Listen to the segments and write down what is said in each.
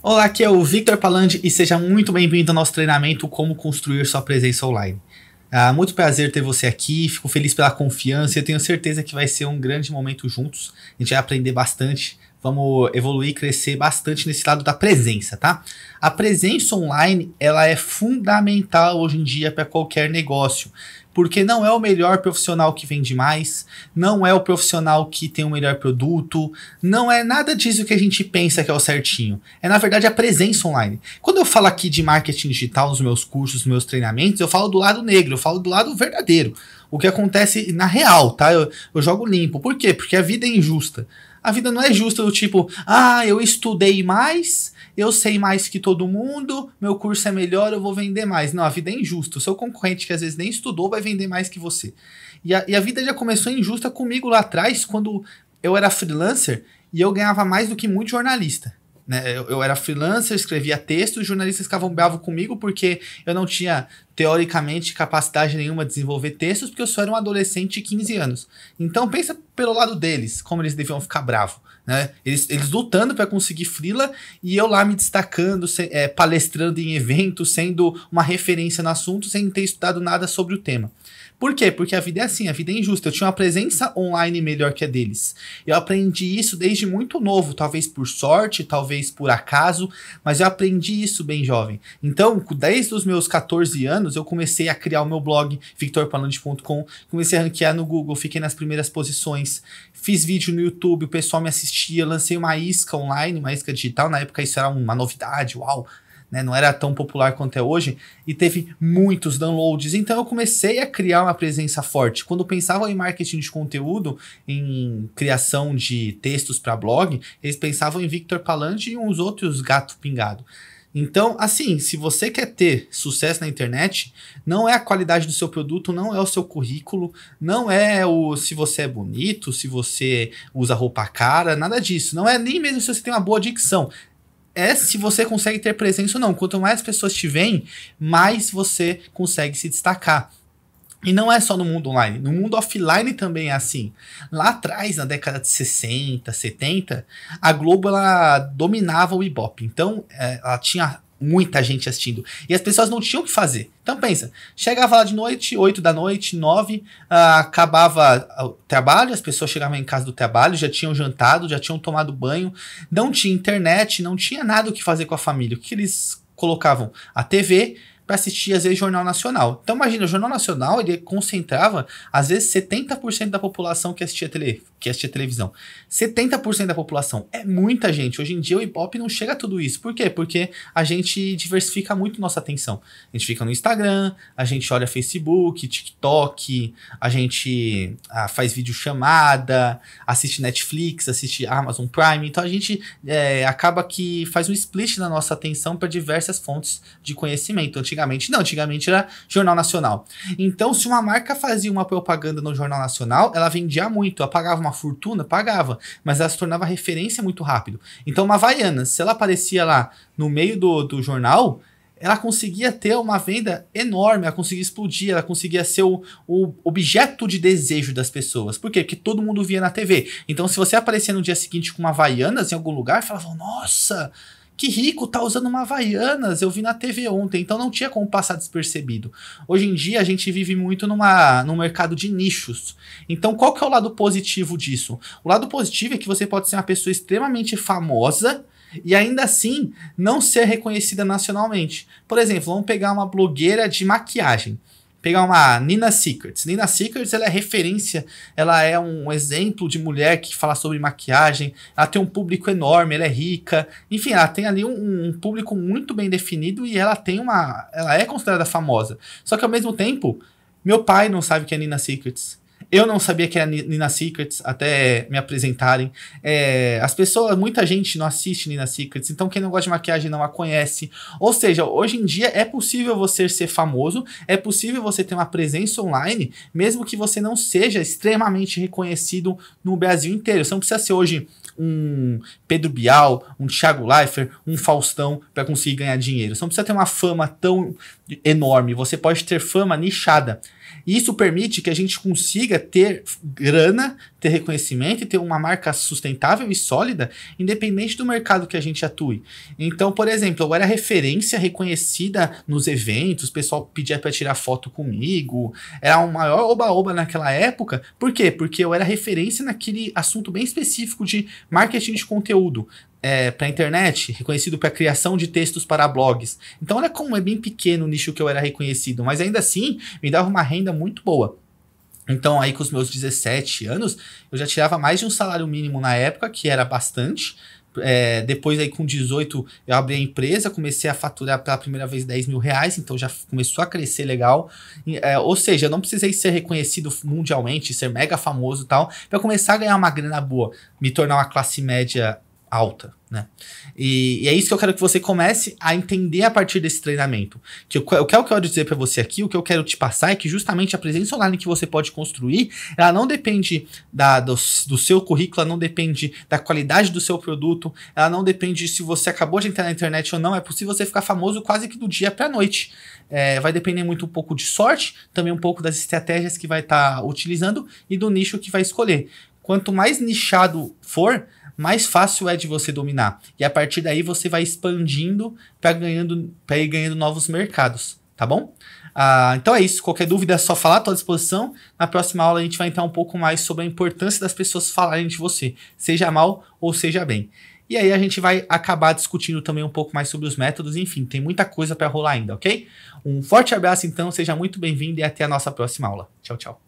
Olá, aqui é o Victor Palandi e seja muito bem-vindo ao nosso treinamento Como Construir Sua Presença Online. Ah, muito prazer ter você aqui, fico feliz pela confiança e tenho certeza que vai ser um grande momento juntos. A gente vai aprender bastante, vamos evoluir e crescer bastante nesse lado da presença, tá? A presença online, ela é fundamental hoje em dia para qualquer negócio porque não é o melhor profissional que vende mais, não é o profissional que tem o melhor produto, não é nada disso que a gente pensa que é o certinho. É na verdade a presença online. Quando eu falo aqui de marketing digital nos meus cursos, nos meus treinamentos, eu falo do lado negro, eu falo do lado verdadeiro. O que acontece na real, tá? Eu, eu jogo limpo. Por quê? Porque a vida é injusta. A vida não é justa do tipo, ah, eu estudei mais, eu sei mais que todo mundo, meu curso é melhor, eu vou vender mais. Não, a vida é injusta. O seu concorrente que às vezes nem estudou vai vender mais que você. E a, e a vida já começou injusta comigo lá atrás, quando eu era freelancer e eu ganhava mais do que muito jornalista. Né? Eu, eu, era freelancer, escrevia texto, os jornalistas ficavam bravos comigo porque eu não tinha, teoricamente, capacidade nenhuma de desenvolver textos, porque eu só era um adolescente de 15 anos. Então pensa pelo lado deles, como eles deviam ficar bravos. Né? Eles, eles lutando para conseguir Frila e eu lá me destacando, se, é, palestrando em eventos, sendo uma referência no assunto, sem ter estudado nada sobre o tema. Por quê? Porque a vida é assim, a vida é injusta. Eu tinha uma presença online melhor que a deles. Eu aprendi isso desde muito novo, talvez por sorte, talvez por acaso, mas eu aprendi isso bem jovem. Então, desde os meus 14 anos, eu comecei a criar o meu blog, victorpalante.com, comecei a ranquear no Google, fiquei nas primeiras posições, fiz vídeo no YouTube, o pessoal me assistia, lancei uma isca online, uma isca digital, na época isso era uma novidade, uau! né? Não era tão popular quanto é hoje e teve muitos downloads. Então eu comecei a criar uma presença forte. Quando eu pensava em marketing de conteúdo, em criação de textos para blog, eles pensavam em Victor Palante e uns outros gato pingado. Então, assim, se você quer ter sucesso na internet, não é a qualidade do seu produto, não é o seu currículo, não é o se você é bonito, se você usa roupa cara, nada disso. Não é nem mesmo se você tem uma boa dicção é se você consegue ter presença ou não. Quanto mais pessoas te veem, mais você consegue se destacar. E não é só no mundo online, no mundo offline também é assim. Lá atrás, na década de 60, 70, a Globo ela dominava o Ibope. Então, é, ela tinha muita gente assistindo. E as pessoas não tinham o que fazer. Então pensa, chegava lá de noite, 8 da noite, 9, ah, acabava o trabalho, as pessoas chegavam em casa do trabalho, já tinham jantado, já tinham tomado banho, não tinha internet, não tinha nada o que fazer com a família. O que eles colocavam? A TV para assistir, às vezes, Jornal Nacional. Então imagina, o Jornal Nacional ele concentrava, às vezes, 70% da população que assistia tele, que é assistia televisão. 70% da população é muita gente. Hoje em dia o hip-hop não chega a tudo isso. Por quê? Porque a gente diversifica muito nossa atenção. A gente fica no Instagram, a gente olha Facebook, TikTok, a gente ah, faz vídeo chamada, assiste Netflix, assiste Amazon Prime. Então a gente é, acaba que faz um split na nossa atenção para diversas fontes de conhecimento. Antigamente não, antigamente era Jornal Nacional. Então se uma marca fazia uma propaganda no Jornal Nacional, ela vendia muito, ela pagava uma uma fortuna, pagava, mas ela se tornava referência muito rápido. Então, uma Havaianas, se ela aparecia lá no meio do, do jornal, ela conseguia ter uma venda enorme, ela conseguia explodir, ela conseguia ser o, o, objeto de desejo das pessoas. Por quê? Porque todo mundo via na TV. Então, se você aparecia no dia seguinte com uma Havaianas em algum lugar, falavam, nossa, que rico tá usando uma Havaianas, eu vi na TV ontem, então não tinha como passar despercebido. Hoje em dia a gente vive muito numa, num mercado de nichos. Então qual que é o lado positivo disso? O lado positivo é que você pode ser uma pessoa extremamente famosa e ainda assim não ser reconhecida nacionalmente. Por exemplo, vamos pegar uma blogueira de maquiagem pegar uma Nina Secrets. Nina Secrets ela é referência, ela é um exemplo de mulher que fala sobre maquiagem, ela tem um público enorme, ela é rica, enfim, ela tem ali um, um, público muito bem definido e ela tem uma. Ela é considerada famosa. Só que ao mesmo tempo, meu pai não sabe que é Nina Secrets. Eu não sabia que era Nina Secrets até me apresentarem. É, as pessoas, muita gente não assiste Nina Secrets, então quem não gosta de maquiagem não a conhece. Ou seja, hoje em dia é possível você ser famoso, é possível você ter uma presença online, mesmo que você não seja extremamente reconhecido no Brasil inteiro. Você não precisa ser hoje um Pedro Bial, um Thiago Leifert, um Faustão para conseguir ganhar dinheiro. Você não precisa ter uma fama tão enorme. Você pode ter fama nichada. E isso permite que a gente consiga ter grana, ter reconhecimento e ter uma marca sustentável e sólida, independente do mercado que a gente atue. Então, por exemplo, eu era referência reconhecida nos eventos, o pessoal pedia para tirar foto comigo, era o um maior oba-oba naquela época. Por quê? Porque eu era referência naquele assunto bem específico de marketing de conteúdo é, para a internet, reconhecido para criação de textos para blogs. Então, olha como é bem pequeno o nicho que eu era reconhecido, mas ainda assim me dava uma renda muito boa. Então, aí com os meus 17 anos, eu já tirava mais de um salário mínimo na época, que era bastante. É, depois, aí com 18, eu abri a empresa, comecei a faturar pela primeira vez 10 mil reais, então já começou a crescer legal. É, ou seja, eu não precisei ser reconhecido mundialmente, ser mega famoso e tal, para começar a ganhar uma grana boa, me tornar uma classe média alta, né? E, e, é isso que eu quero que você comece a entender a partir desse treinamento. Que eu, é o que eu quero dizer para você aqui, o que eu quero te passar é que justamente a presença online que você pode construir, ela não depende da, do, do seu currículo, ela não depende da qualidade do seu produto, ela não depende se você acabou de entrar na internet ou não. É possível você ficar famoso quase que do dia para noite. É, vai depender muito um pouco de sorte, também um pouco das estratégias que vai estar tá utilizando e do nicho que vai escolher. Quanto mais nichado for, mais fácil é de você dominar. E a partir daí você vai expandindo para ganhando, pra ir ganhando novos mercados, tá bom? Ah, então é isso. Qualquer dúvida é só falar, estou à disposição. Na próxima aula a gente vai entrar um pouco mais sobre a importância das pessoas falarem de você, seja mal ou seja bem. E aí a gente vai acabar discutindo também um pouco mais sobre os métodos, enfim, tem muita coisa para rolar ainda, ok? Um forte abraço então, seja muito bem-vindo e até a nossa próxima aula. Tchau, tchau.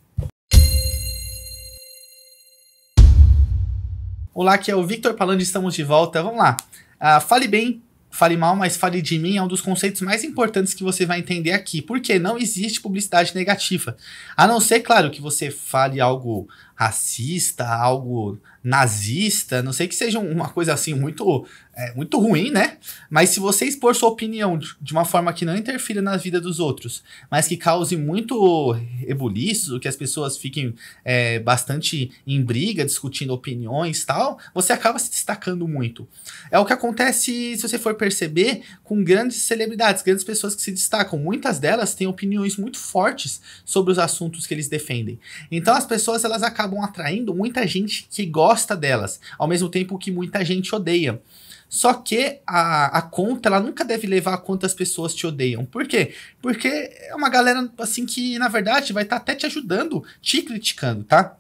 Olá, aqui é o Victor Palandi, estamos de volta. Vamos lá. Ah, fale bem, fale mal, mas fale de mim é um dos conceitos mais importantes que você vai entender aqui, porque não existe publicidade negativa. A não ser, claro, que você fale algo racista, algo nazista, não sei que seja uma coisa assim muito, é, muito ruim, né? Mas se você expor sua opinião de uma forma que não interfira na vida dos outros, mas que cause muito rebuliço, que as pessoas fiquem é, bastante em briga, discutindo opiniões tal, você acaba se destacando muito. É o que acontece, se você for perceber, com grandes celebridades, grandes pessoas que se destacam. Muitas delas têm opiniões muito fortes sobre os assuntos que eles defendem. Então as pessoas elas acabam acabam atraindo muita gente que gosta delas, ao mesmo tempo que muita gente odeia. Só que a, a conta, ela nunca deve levar a quantas pessoas te odeiam. Por quê? Porque é uma galera, assim, que na verdade vai estar tá até te ajudando, te criticando, tá?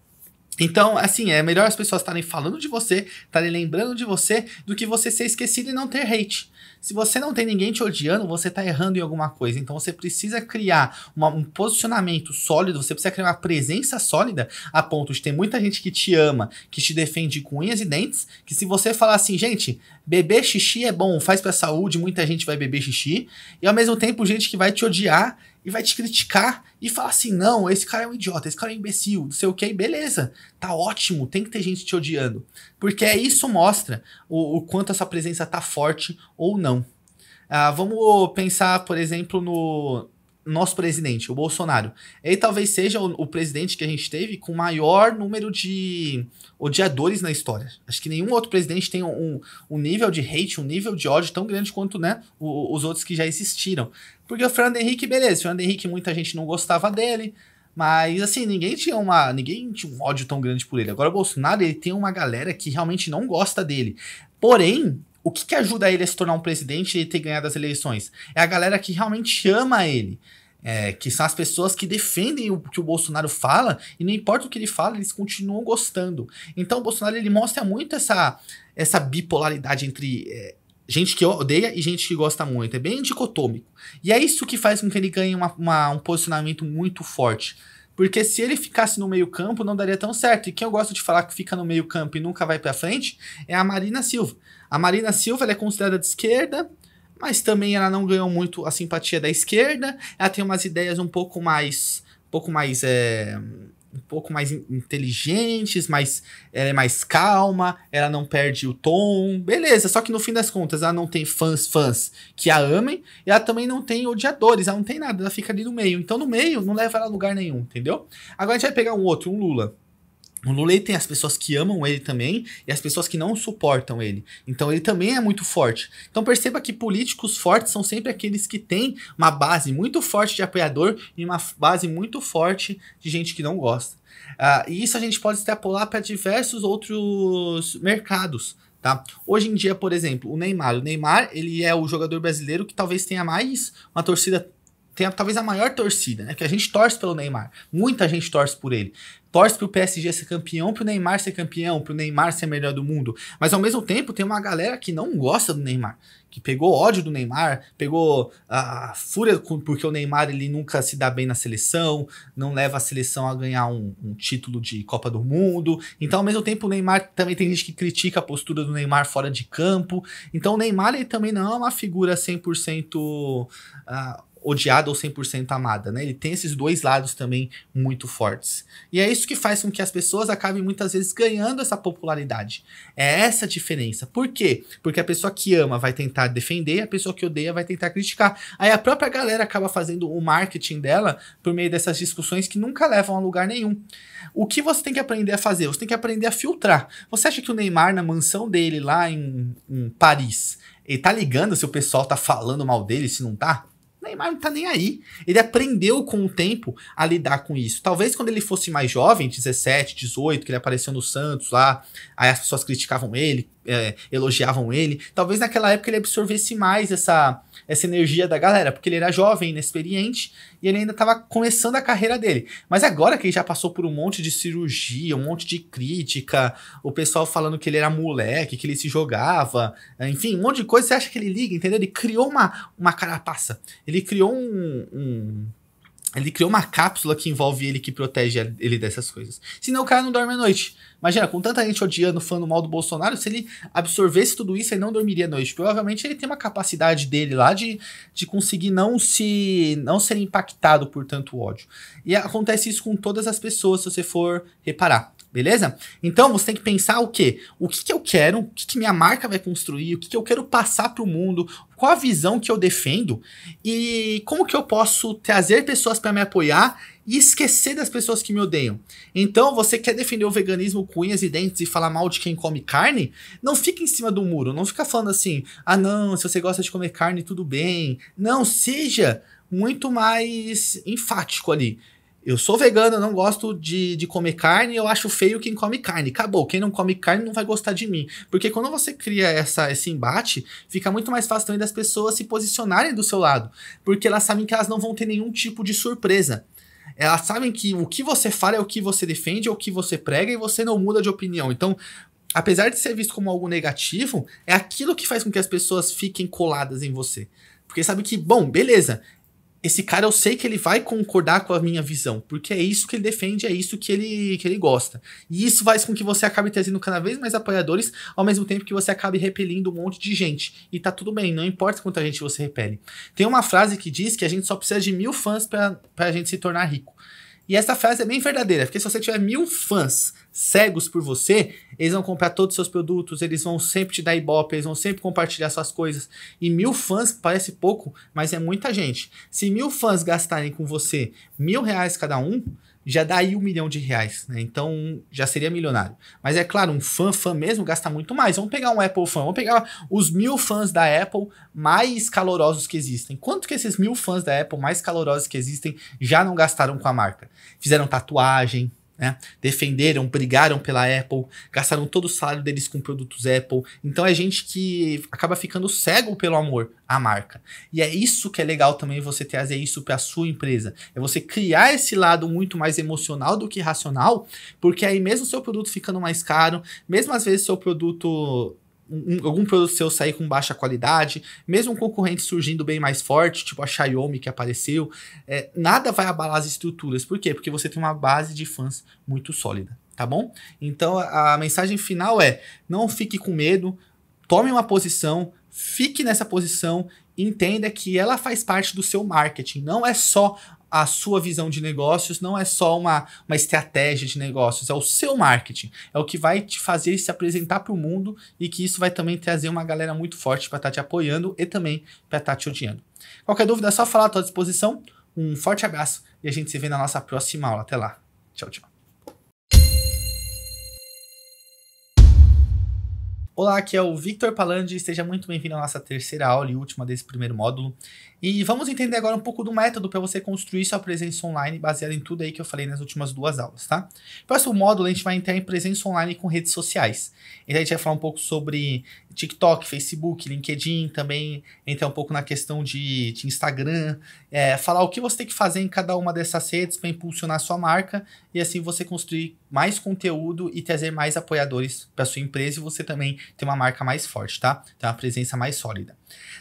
Então, assim, é melhor as pessoas estarem falando de você, estarem lembrando de você, do que você ser esquecido e não ter hate. Se você não tem ninguém te odiando, você está errando em alguma coisa. Então você precisa criar uma, um posicionamento sólido, você precisa criar uma presença sólida a ponto de ter muita gente que te ama, que te defende com unhas e dentes, que se você falar assim, gente, beber xixi é bom, faz pra saúde, muita gente vai beber xixi, e ao mesmo tempo gente que vai te odiar e vai te criticar e falar assim: não, esse cara é um idiota, esse cara é um imbecil, não sei o que, beleza, tá ótimo, tem que ter gente te odiando. Porque isso mostra o, o quanto essa presença tá forte ou não. Ah, vamos pensar, por exemplo, no, nosso presidente, o Bolsonaro. Ele talvez seja o, o, presidente que a gente teve com maior número de odiadores na história. Acho que nenhum outro presidente tem um, um nível de hate, um nível de ódio tão grande quanto né, o, os outros que já existiram. Porque o Fernando Henrique, beleza, o Fernando Henrique muita gente não gostava dele, mas assim, ninguém tinha uma, ninguém tinha um ódio tão grande por ele. Agora o Bolsonaro, ele tem uma galera que realmente não gosta dele. Porém, o que, que ajuda ele a se tornar um presidente e ter ganhado as eleições? É a galera que realmente ama ele. É, que são as pessoas que defendem o que o Bolsonaro fala, e não importa o que ele fala, eles continuam gostando. Então o Bolsonaro ele mostra muito essa, essa bipolaridade entre é, gente que odeia e gente que gosta muito. É bem dicotômico. E é isso que faz com que ele ganhe uma, uma um posicionamento muito forte. Porque se ele ficasse no meio-campo, não daria tão certo. E quem eu gosto de falar que fica no meio-campo e nunca vai para frente é a Marina Silva. A Marina Silva é considerada de esquerda, mas também ela não ganhou muito a simpatia da esquerda. Ela tem umas ideias um pouco mais. Um pouco mais. É um pouco mais inteligentes, mais, ela é mais calma, ela não perde o tom, beleza. Só que no fim das contas, ela não tem fãs, fãs que a amem, e ela também não tem odiadores, ela não tem nada, ela fica ali no meio. Então no meio não leva ela a lugar nenhum, entendeu? Agora a gente vai pegar um outro, um Lula. O Lula tem as pessoas que amam ele também e as pessoas que não suportam ele. Então ele também é muito forte. Então perceba que políticos fortes são sempre aqueles que têm uma base muito forte de apoiador e uma base muito forte de gente que não gosta. Uh, e isso a gente pode extrapolar para diversos outros mercados. Tá? Hoje em dia, por exemplo, o Neymar. O Neymar ele é o jogador brasileiro que talvez tenha mais uma torcida tem a, talvez a maior torcida, né? Que a gente torce pelo Neymar. Muita gente torce por ele. Torce pro PSG ser campeão, pro Neymar ser campeão, pro Neymar ser melhor do mundo. Mas ao mesmo tempo tem uma galera que não gosta do Neymar, que pegou ódio do Neymar, pegou a, fúria porque o Neymar ele nunca se dá bem na seleção, não leva a seleção a ganhar um, um título de Copa do Mundo. Então ao mesmo tempo o Neymar também tem gente que critica a postura do Neymar fora de campo. Então o Neymar ele também não é uma figura 100% uh, odiada ou 100% amada, né? Ele tem esses dois lados também muito fortes. E é isso que faz com que as pessoas acabem muitas vezes ganhando essa popularidade. É essa a diferença. Por quê? Porque a pessoa que ama vai tentar defender, a pessoa que odeia vai tentar criticar. Aí a própria galera acaba fazendo o marketing dela por meio dessas discussões que nunca levam a lugar nenhum. O que você tem que aprender a fazer? Você tem que aprender a filtrar. Você acha que o Neymar, na mansão dele lá em, em Paris, ele tá ligando se o pessoal tá falando mal dele, se não tá? Neymar não tá nem aí. Ele aprendeu com o tempo a lidar com isso. Talvez quando ele fosse mais jovem, 17, 18, que ele apareceu no Santos lá, aí as pessoas criticavam ele, é, elogiavam ele. Talvez naquela época ele absorvesse mais essa essa energia da galera, porque ele era jovem, inexperiente e ele ainda estava começando a carreira dele. Mas agora que ele já passou por um monte de cirurgia, um monte de crítica, o pessoal falando que ele era moleque, que ele se jogava, enfim, um monte de coisa, você acha que ele liga, entendeu? Ele criou uma, uma carapaça, ele criou um, um ele criou uma cápsula que envolve ele, que protege ele dessas coisas. Senão o cara não dorme à noite. Imagina, com tanta gente odiando, do mal do Bolsonaro, se ele absorvesse tudo isso, ele não dormiria à noite. Provavelmente ele tem uma capacidade dele lá de, de conseguir não se não ser impactado por tanto ódio. E acontece isso com todas as pessoas, se você for reparar beleza? Então você tem que pensar o quê? O que, que eu quero, o que, que minha marca vai construir, o que, que eu quero passar para o mundo, qual a visão que eu defendo e como que eu posso trazer pessoas para me apoiar e esquecer das pessoas que me odeiam. Então, você quer defender o veganismo com unhas e dentes e falar mal de quem come carne? Não fica em cima do muro, não fica falando assim: "Ah, não, se você gosta de comer carne, tudo bem". Não, seja muito mais enfático ali. Eu sou vegano, eu não gosto de, de comer carne, eu acho feio quem come carne. Acabou, quem não come carne não vai gostar de mim. Porque quando você cria essa, esse embate, fica muito mais fácil também das pessoas se posicionarem do seu lado. Porque elas sabem que elas não vão ter nenhum tipo de surpresa. Elas sabem que o que você fala é o que você defende, é o que você prega e você não muda de opinião. Então, apesar de ser visto como algo negativo, é aquilo que faz com que as pessoas fiquem coladas em você. Porque sabe que, bom, beleza, esse cara eu sei que ele vai concordar com a minha visão, porque é isso que ele defende, é isso que ele, que ele gosta. E isso faz com que você acabe trazendo cada vez mais apoiadores, ao mesmo tempo que você acabe repelindo um monte de gente. E tá tudo bem, não importa quanta gente você repele. Tem uma frase que diz que a gente só precisa de mil fãs para a gente se tornar rico. E essa frase é bem verdadeira, porque se você tiver mil fãs cegos por você, eles vão comprar todos os seus produtos, eles vão sempre te dar ibope, eles vão sempre compartilhar suas coisas. E mil fãs parece pouco, mas é muita gente. Se mil fãs gastarem com você mil reais cada um, já dá aí um milhão de reais, né? Então já seria milionário. Mas é claro, um fã, fã mesmo, gasta muito mais. Vamos pegar um Apple fã, vamos pegar os mil fãs da Apple mais calorosos que existem. Quanto que esses mil fãs da Apple mais calorosos que existem já não gastaram com a marca? Fizeram tatuagem, né? Defenderam, brigaram pela Apple, gastaram todo o salário deles com produtos Apple. Então é gente que acaba ficando cego pelo amor à marca. E é isso que é legal também você trazer isso para a sua empresa. É você criar esse lado muito mais emocional do que racional, porque aí mesmo seu produto ficando mais caro, mesmo às vezes seu produto um, algum produto seu sair com baixa qualidade, mesmo um concorrente surgindo bem mais forte, tipo a Xiaomi que apareceu, é, nada vai abalar as estruturas. Por quê? Porque você tem uma base de fãs muito sólida, tá bom? Então a, a mensagem final é: não fique com medo, tome uma posição, fique nessa posição entenda que ela faz parte do seu marketing. Não é só a sua visão de negócios não é só uma, uma estratégia de negócios, é o seu marketing. É o que vai te fazer se apresentar para o mundo e que isso vai também trazer uma galera muito forte para estar tá te apoiando e também para estar tá te odiando. Qualquer dúvida é só falar, à tua disposição. Um forte abraço e a gente se vê na nossa próxima aula. Até lá. Tchau, tchau. Olá, aqui é o Victor Palandi, seja muito bem-vindo à nossa terceira aula e última desse primeiro módulo. E vamos entender agora um pouco do método para você construir sua presença online baseado em tudo aí que eu falei nas últimas duas aulas, tá? Próximo módulo a gente vai entrar em presença online com redes sociais. Então a gente vai falar um pouco sobre TikTok, Facebook, LinkedIn, também entrar um pouco na questão de, de Instagram, é, falar o que você tem que fazer em cada uma dessas redes para impulsionar sua marca e assim você construir mais conteúdo e trazer mais apoiadores para sua empresa e você também ter uma marca mais forte, tá? Ter uma presença mais sólida.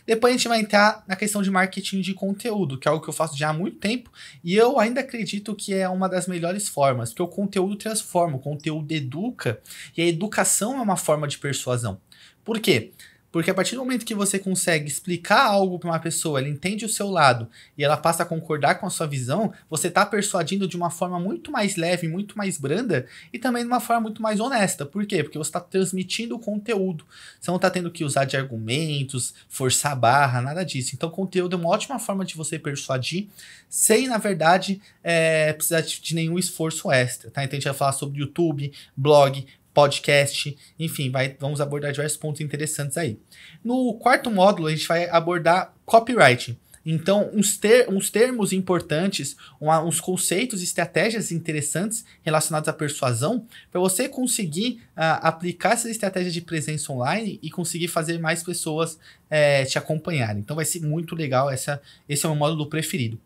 Depois a gente vai entrar na questão de marketing de conteúdo, que é algo que eu faço já há muito tempo e eu ainda acredito que é uma das melhores formas, porque o conteúdo transforma, o conteúdo educa e a educação é uma forma de persuasão. Por quê? Porque a partir do momento que você consegue explicar algo para uma pessoa, ela entende o seu lado e ela passa a concordar com a sua visão, você está persuadindo de uma forma muito mais leve, muito mais branda e também de uma forma muito mais honesta. Por quê? Porque você está transmitindo o conteúdo. Você não está tendo que usar de argumentos, forçar barra, nada disso. Então, conteúdo é uma ótima forma de você persuadir sem, na verdade, é, precisar de nenhum esforço extra. Tá? Então, a gente vai falar sobre YouTube, blog, podcast, enfim, vai, vamos abordar diversos pontos interessantes aí. No quarto módulo, a gente vai abordar copyright. Então, uns, ter, uns termos importantes, uma, uns conceitos, estratégias interessantes relacionados à persuasão, para você conseguir uh, aplicar essas estratégias de presença online e conseguir fazer mais pessoas é, te acompanharem. Então, vai ser muito legal. Essa, esse é o meu módulo preferido.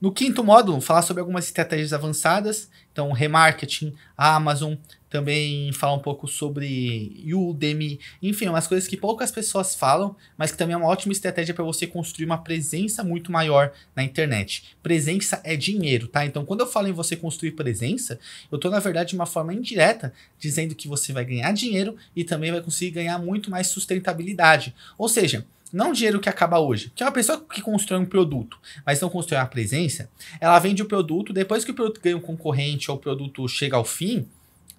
No quinto módulo, falar sobre algumas estratégias avançadas, então remarketing, Amazon, também falar um pouco sobre Udemy, enfim, é umas coisas que poucas pessoas falam, mas que também é uma ótima estratégia para você construir uma presença muito maior na internet. Presença é dinheiro, tá? Então, quando eu falo em você construir presença, eu estou na verdade de uma forma indireta dizendo que você vai ganhar dinheiro e também vai conseguir ganhar muito mais sustentabilidade. Ou seja, não dinheiro que acaba hoje, que é uma pessoa que constrói um produto, mas não constrói a presença, ela vende o produto, depois que o produto ganha um concorrente ou o produto chega ao fim,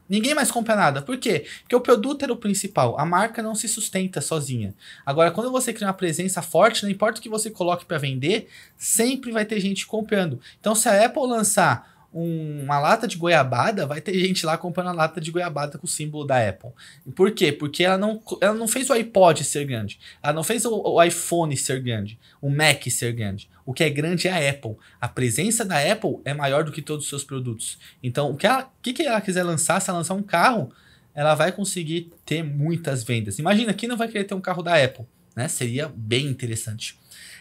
Ninguém mais compra nada. Por quê? Porque o produto era o principal. A marca não se sustenta sozinha. Agora, quando você cria uma presença forte, não importa o que você coloque para vender, sempre vai ter gente comprando. Então, se a Apple lançar um, uma lata de goiabada, vai ter gente lá comprando a lata de goiabada com o símbolo da Apple. Por quê? Porque ela não, ela não fez o iPod ser grande, ela não fez o, o iPhone ser grande, o Mac ser grande. O que é grande é a Apple. A presença da Apple é maior do que todos os seus produtos. Então, o que ela, que, que ela quiser lançar, se ela lançar um carro, ela vai conseguir ter muitas vendas. Imagina, quem não vai querer ter um carro da Apple? Né? Seria bem interessante.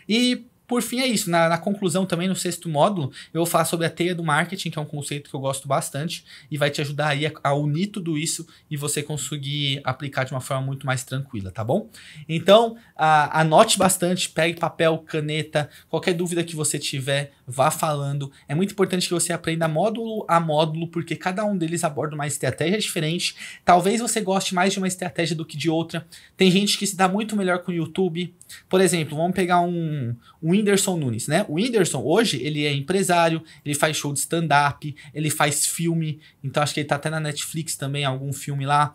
E por fim, é isso. Na, na, conclusão, também no sexto módulo, eu vou falar sobre a teia do marketing, que é um conceito que eu gosto bastante e vai te ajudar aí a, a unir tudo isso e você conseguir aplicar de uma forma muito mais tranquila, tá bom? Então, a, anote bastante, pegue papel, caneta, qualquer dúvida que você tiver, vá falando. É muito importante que você aprenda módulo a módulo, porque cada um deles aborda uma estratégia diferente. Talvez você goste mais de uma estratégia do que de outra. Tem gente que se dá muito melhor com o YouTube. Por exemplo, vamos pegar um, um Whindersson Nunes, né? O Whindersson, hoje, ele é empresário, ele faz show de stand-up, ele faz filme. Então, acho que ele tá até na Netflix também, algum filme lá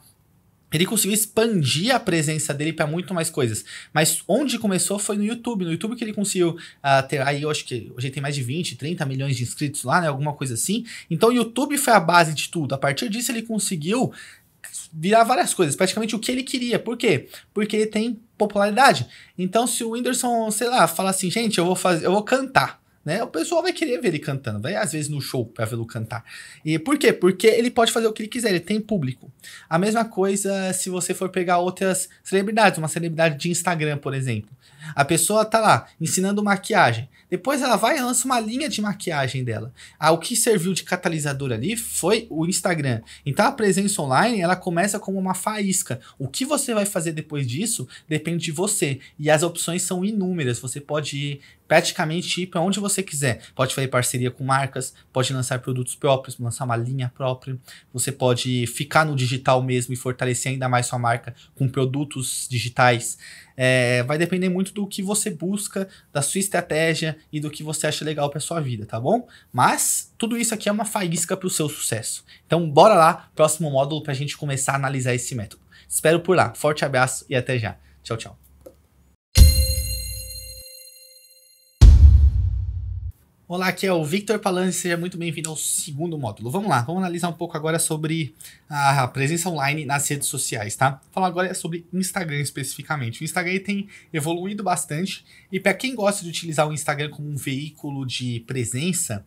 ele conseguiu expandir a presença dele para muito mais coisas. Mas onde começou foi no YouTube. No YouTube que ele conseguiu uh, ter. Aí eu acho que hoje tem mais de 20, 30 milhões de inscritos lá, né? Alguma coisa assim. Então o YouTube foi a base de tudo. A partir disso ele conseguiu virar várias coisas, praticamente o que ele queria. Por quê? Porque ele tem popularidade. Então se o Whindersson, sei lá, fala assim, gente, eu vou fazer, eu vou cantar né? O pessoal vai querer ver ele cantando, vai às vezes no show para vê-lo cantar. E por quê? Porque ele pode fazer o que ele quiser, ele tem público. A mesma coisa se você for pegar outras celebridades, uma celebridade de Instagram, por exemplo. A pessoa tá lá ensinando maquiagem. Depois ela vai e lança uma linha de maquiagem dela. Ah, o que serviu de catalisador ali foi o Instagram. Então a presença online, ela começa como uma faísca. O que você vai fazer depois disso depende de você. E as opções são inúmeras. Você pode ir praticamente ir para é onde você quiser. Pode fazer parceria com marcas, pode lançar produtos próprios, lançar uma linha própria. Você pode ficar no digital mesmo e fortalecer ainda mais sua marca com produtos digitais. É, vai depender muito do que você busca, da sua estratégia e do que você acha legal para sua vida, tá bom? Mas tudo isso aqui é uma faísca para o seu sucesso. Então bora lá, próximo módulo para a gente começar a analisar esse método. Espero por lá. Forte abraço e até já. Tchau, tchau. Olá, aqui é o Victor Palani, seja muito bem-vindo ao segundo módulo. Vamos lá, vamos analisar um pouco agora sobre a presença online nas redes sociais, tá? Falar agora sobre Instagram especificamente. O Instagram tem evoluído bastante e para quem gosta de utilizar o Instagram como um veículo de presença,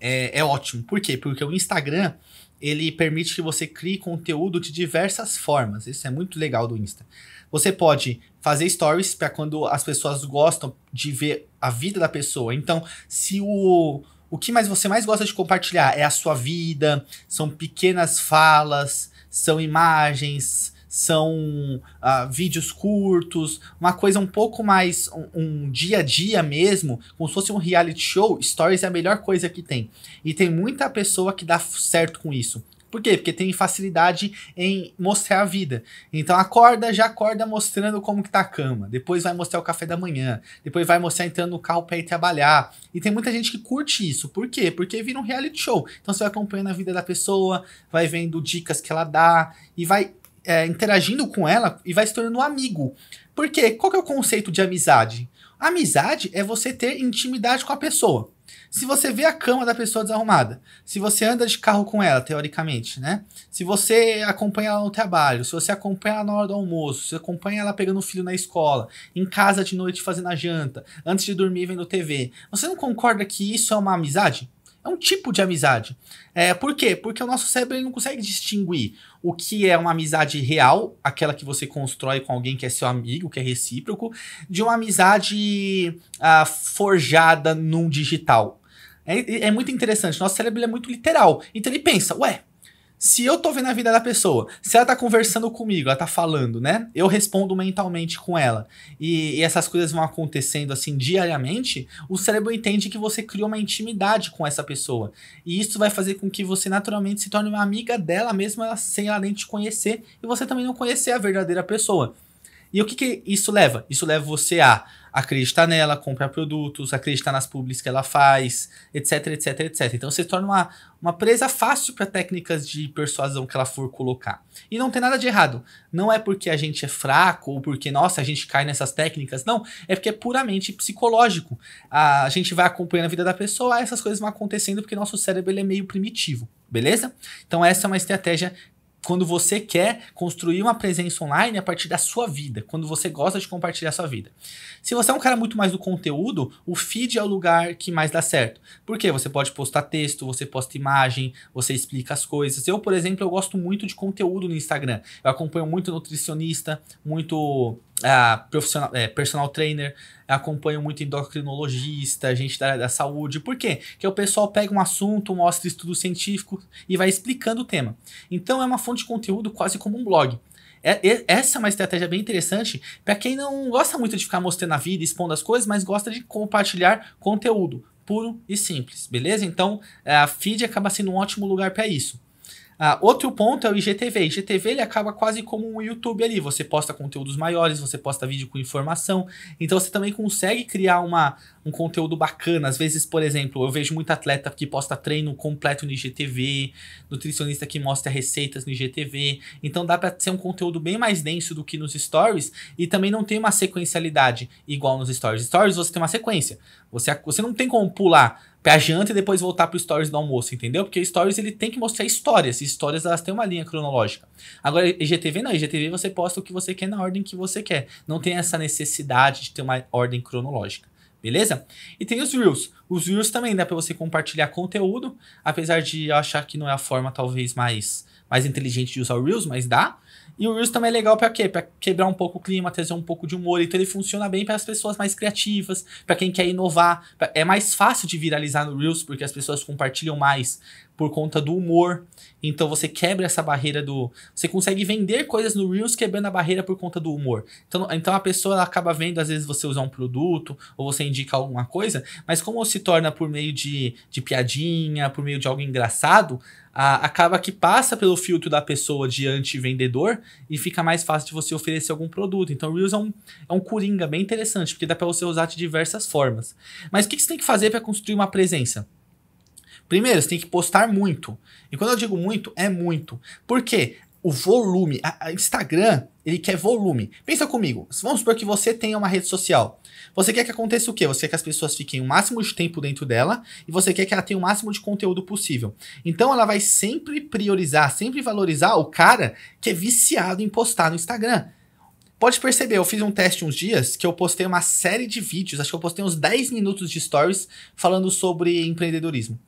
é, é ótimo. Por quê? Porque o Instagram ele permite que você crie conteúdo de diversas formas. Isso é muito legal do Insta. Você pode fazer stories para quando as pessoas gostam de ver a vida da pessoa. Então, se o o que mais você mais gosta de compartilhar é a sua vida, são pequenas falas, são imagens, são ah, vídeos curtos, uma coisa um pouco mais um, um, dia a dia mesmo, como se fosse um reality show, stories é a melhor coisa que tem. E tem muita pessoa que dá certo com isso. Por quê? Porque tem facilidade em mostrar a vida. Então acorda, já acorda mostrando como que tá a cama. Depois vai mostrar o café da manhã. Depois vai mostrar entrando no carro para ir trabalhar. E tem muita gente que curte isso. Por quê? Porque vira um reality show. Então você vai acompanhando a vida da pessoa, vai vendo dicas que ela dá e vai é, interagindo com ela e vai se tornando um amigo. Por quê? Qual que é o conceito de amizade? Amizade é você ter intimidade com a pessoa. Se você vê a cama da pessoa desarrumada, se você anda de carro com ela, teoricamente, né? Se você acompanha ela no trabalho, se você acompanha ela na hora do almoço, se acompanha ela pegando o filho na escola, em casa de noite fazendo a janta, antes de dormir vendo TV, você não concorda que isso é uma amizade? É um tipo de amizade. É, por quê? Porque o nosso cérebro não consegue distinguir o que é uma amizade real, aquela que você constrói com alguém que é seu amigo, que é recíproco, de uma amizade ah, forjada num digital. É, é, muito interessante. Nosso cérebro é muito literal. Então ele pensa, ué, se eu tô vendo a vida da pessoa, se ela tá conversando comigo, ela tá falando, né? Eu respondo mentalmente com ela. E, e essas coisas vão acontecendo assim diariamente, o cérebro entende que você criou uma intimidade com essa pessoa. E isso vai fazer com que você naturalmente se torne uma amiga dela, mesmo ela, sem ela nem te conhecer, e você também não conhecer a verdadeira pessoa. E o que, que isso leva? Isso leva você a acreditar nela, comprar produtos, acreditar nas publics que ela faz, etc, etc, etc. Então você torna uma, uma presa fácil para técnicas de persuasão que ela for colocar. E não tem nada de errado. Não é porque a gente é fraco ou porque, nossa, a gente cai nessas técnicas. Não, é porque é puramente psicológico. A gente vai acompanhando a vida da pessoa, essas coisas vão acontecendo porque nosso cérebro ele é meio primitivo. Beleza? Então essa é uma estratégia quando você quer construir uma presença online a partir da sua vida, quando você gosta de compartilhar sua vida. Se você é um cara muito mais do conteúdo, o feed é o lugar que mais dá certo. Porque você pode postar texto, você posta imagem, você explica as coisas. Eu, por exemplo, eu gosto muito de conteúdo no Instagram. Eu acompanho muito nutricionista, muito a é, profissional, é, personal trainer, acompanho muito endocrinologista, gente da área da saúde. Por quê? Porque o pessoal pega um assunto, mostra estudo científico e vai explicando o tema. Então é uma fonte de conteúdo quase como um blog. É, é essa é uma estratégia bem interessante para quem não gosta muito de ficar mostrando a vida, expondo as coisas, mas gosta de compartilhar conteúdo puro e simples, beleza? Então a feed acaba sendo um ótimo lugar para isso. Ah, outro ponto é o IGTV. IGTV ele acaba quase como um YouTube ali. Você posta conteúdos maiores, você posta vídeo com informação. Então você também consegue criar uma, um conteúdo bacana. Às vezes, por exemplo, eu vejo muito atleta que posta treino completo no IGTV, nutricionista que mostra receitas no IGTV. Então dá para ser um conteúdo bem mais denso do que nos stories e também não tem uma sequencialidade igual nos stories. Stories você tem uma sequência. Você, você não tem como pular pra janta e depois voltar pro stories do almoço, entendeu? Porque stories ele tem que mostrar histórias, e histórias elas têm uma linha cronológica. Agora IGTV não, IGTV você posta o que você quer na ordem que você quer. Não tem essa necessidade de ter uma ordem cronológica. Beleza? E tem os Reels. Os Reels também dá para você compartilhar conteúdo, apesar de eu achar que não é a forma talvez mais mais inteligente de usar o Reels, mas dá. E o Reels também é legal para quê? Para quebrar um pouco o clima, trazer um pouco de humor. Então ele funciona bem para as pessoas mais criativas, para quem quer inovar. É mais fácil de viralizar no Reels porque as pessoas compartilham mais por conta do humor. Então você quebra essa barreira do. Você consegue vender coisas no Reels quebrando a barreira por conta do humor. Então, então a pessoa acaba vendo, às vezes, você usar um produto ou você indica alguma coisa, mas como se torna por meio de, de piadinha, por meio de algo engraçado, a, acaba que passa pelo filtro da pessoa diante vendedor e fica mais fácil de você oferecer algum produto. Então, o Reels é um, é um coringa bem interessante, porque dá para você usar de diversas formas. Mas o que, que você tem que fazer para construir uma presença? Primeiro, você tem que postar muito. E quando eu digo muito, é muito. Por quê? o volume. A, a Instagram, ele quer volume. Pensa comigo. Vamos supor que você tenha uma rede social. Você quer que aconteça o quê? Você quer que as pessoas fiquem o máximo de tempo dentro dela e você quer que ela tenha o máximo de conteúdo possível. Então ela vai sempre priorizar, sempre valorizar o cara que é viciado em postar no Instagram. Pode perceber, eu fiz um teste uns dias que eu postei uma série de vídeos, acho que eu postei uns 10 minutos de stories falando sobre empreendedorismo.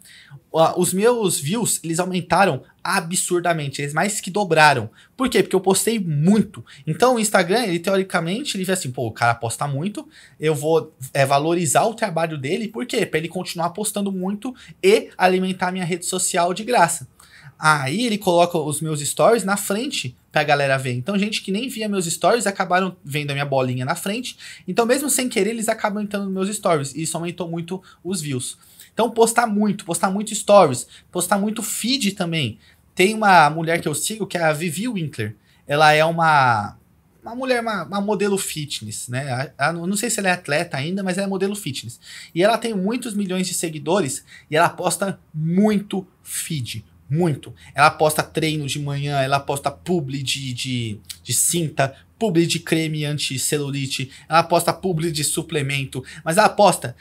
Os meus views, eles aumentaram absurdamente, eles mais que dobraram. Por quê? Porque eu postei muito. Então o Instagram, ele teoricamente, ele vê assim, pô, o cara posta muito, eu vou é, valorizar o trabalho dele, por quê? Pra ele continuar postando muito e alimentar minha rede social de graça. Aí ele coloca os meus stories na frente pra galera ver. Então, gente que nem via meus stories acabaram vendo a minha bolinha na frente. Então, mesmo sem querer, eles acabam entrando nos meus stories. E isso aumentou muito os views. Então, postar muito, postar muito stories, postar muito feed também. Tem uma mulher que eu sigo que é a Vivi Winkler. Ela é uma uma mulher, uma, uma, modelo fitness, né? não sei se ela é atleta ainda, mas ela é modelo fitness. E ela tem muitos milhões de seguidores e ela posta muito feed, muito. Ela posta treino de manhã, ela posta publi de, de, de cinta, publi de creme anti-celulite, ela posta publi de suplemento, mas ela posta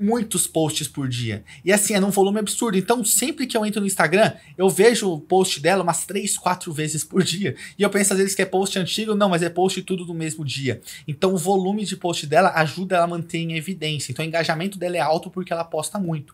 muitos posts por dia. E assim, é num volume absurdo. Então, sempre que eu entro no Instagram, eu vejo o post dela umas 3, 4 vezes por dia. E eu penso às vezes que é post antigo, não, mas é post tudo do mesmo dia. Então, o volume de post dela ajuda ela a manter em evidência. Então, o engajamento dela é alto porque ela posta muito.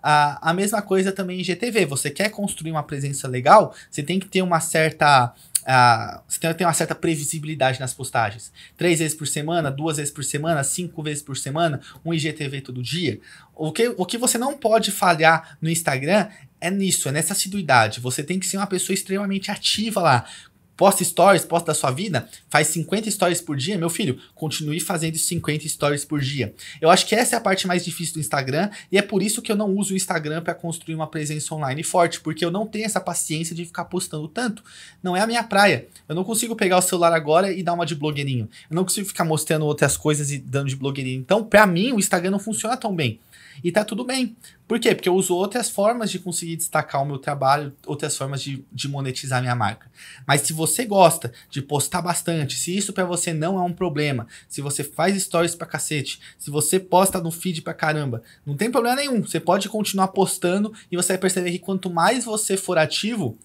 A, a mesma coisa também em GTV. Você quer construir uma presença legal, você tem que ter uma certa. Uh, você tem uma certa previsibilidade nas postagens. Três vezes por semana, duas vezes por semana, cinco vezes por semana, um IGTV todo dia. O que, o que você não pode falhar no Instagram é nisso, é nessa assiduidade. Você tem que ser uma pessoa extremamente ativa lá, Posta stories, posta da sua vida, faz 50 stories por dia, meu filho, continue fazendo 50 stories por dia. Eu acho que essa é a parte mais difícil do Instagram e é por isso que eu não uso o Instagram para construir uma presença online forte, porque eu não tenho essa paciência de ficar postando tanto. Não é a minha praia. Eu não consigo pegar o celular agora e dar uma de blogueirinho. Eu não consigo ficar mostrando outras coisas e dando de blogueirinho. Então, para mim, o Instagram não funciona tão bem. E tá tudo bem. Por quê? Porque eu uso outras formas de conseguir destacar o meu trabalho, outras formas de, de monetizar minha marca. Mas se você gosta de postar bastante, se isso para você não é um problema, se você faz stories pra cacete, se você posta no feed pra caramba, não tem problema nenhum. Você pode continuar postando e você vai perceber que quanto mais você for ativo,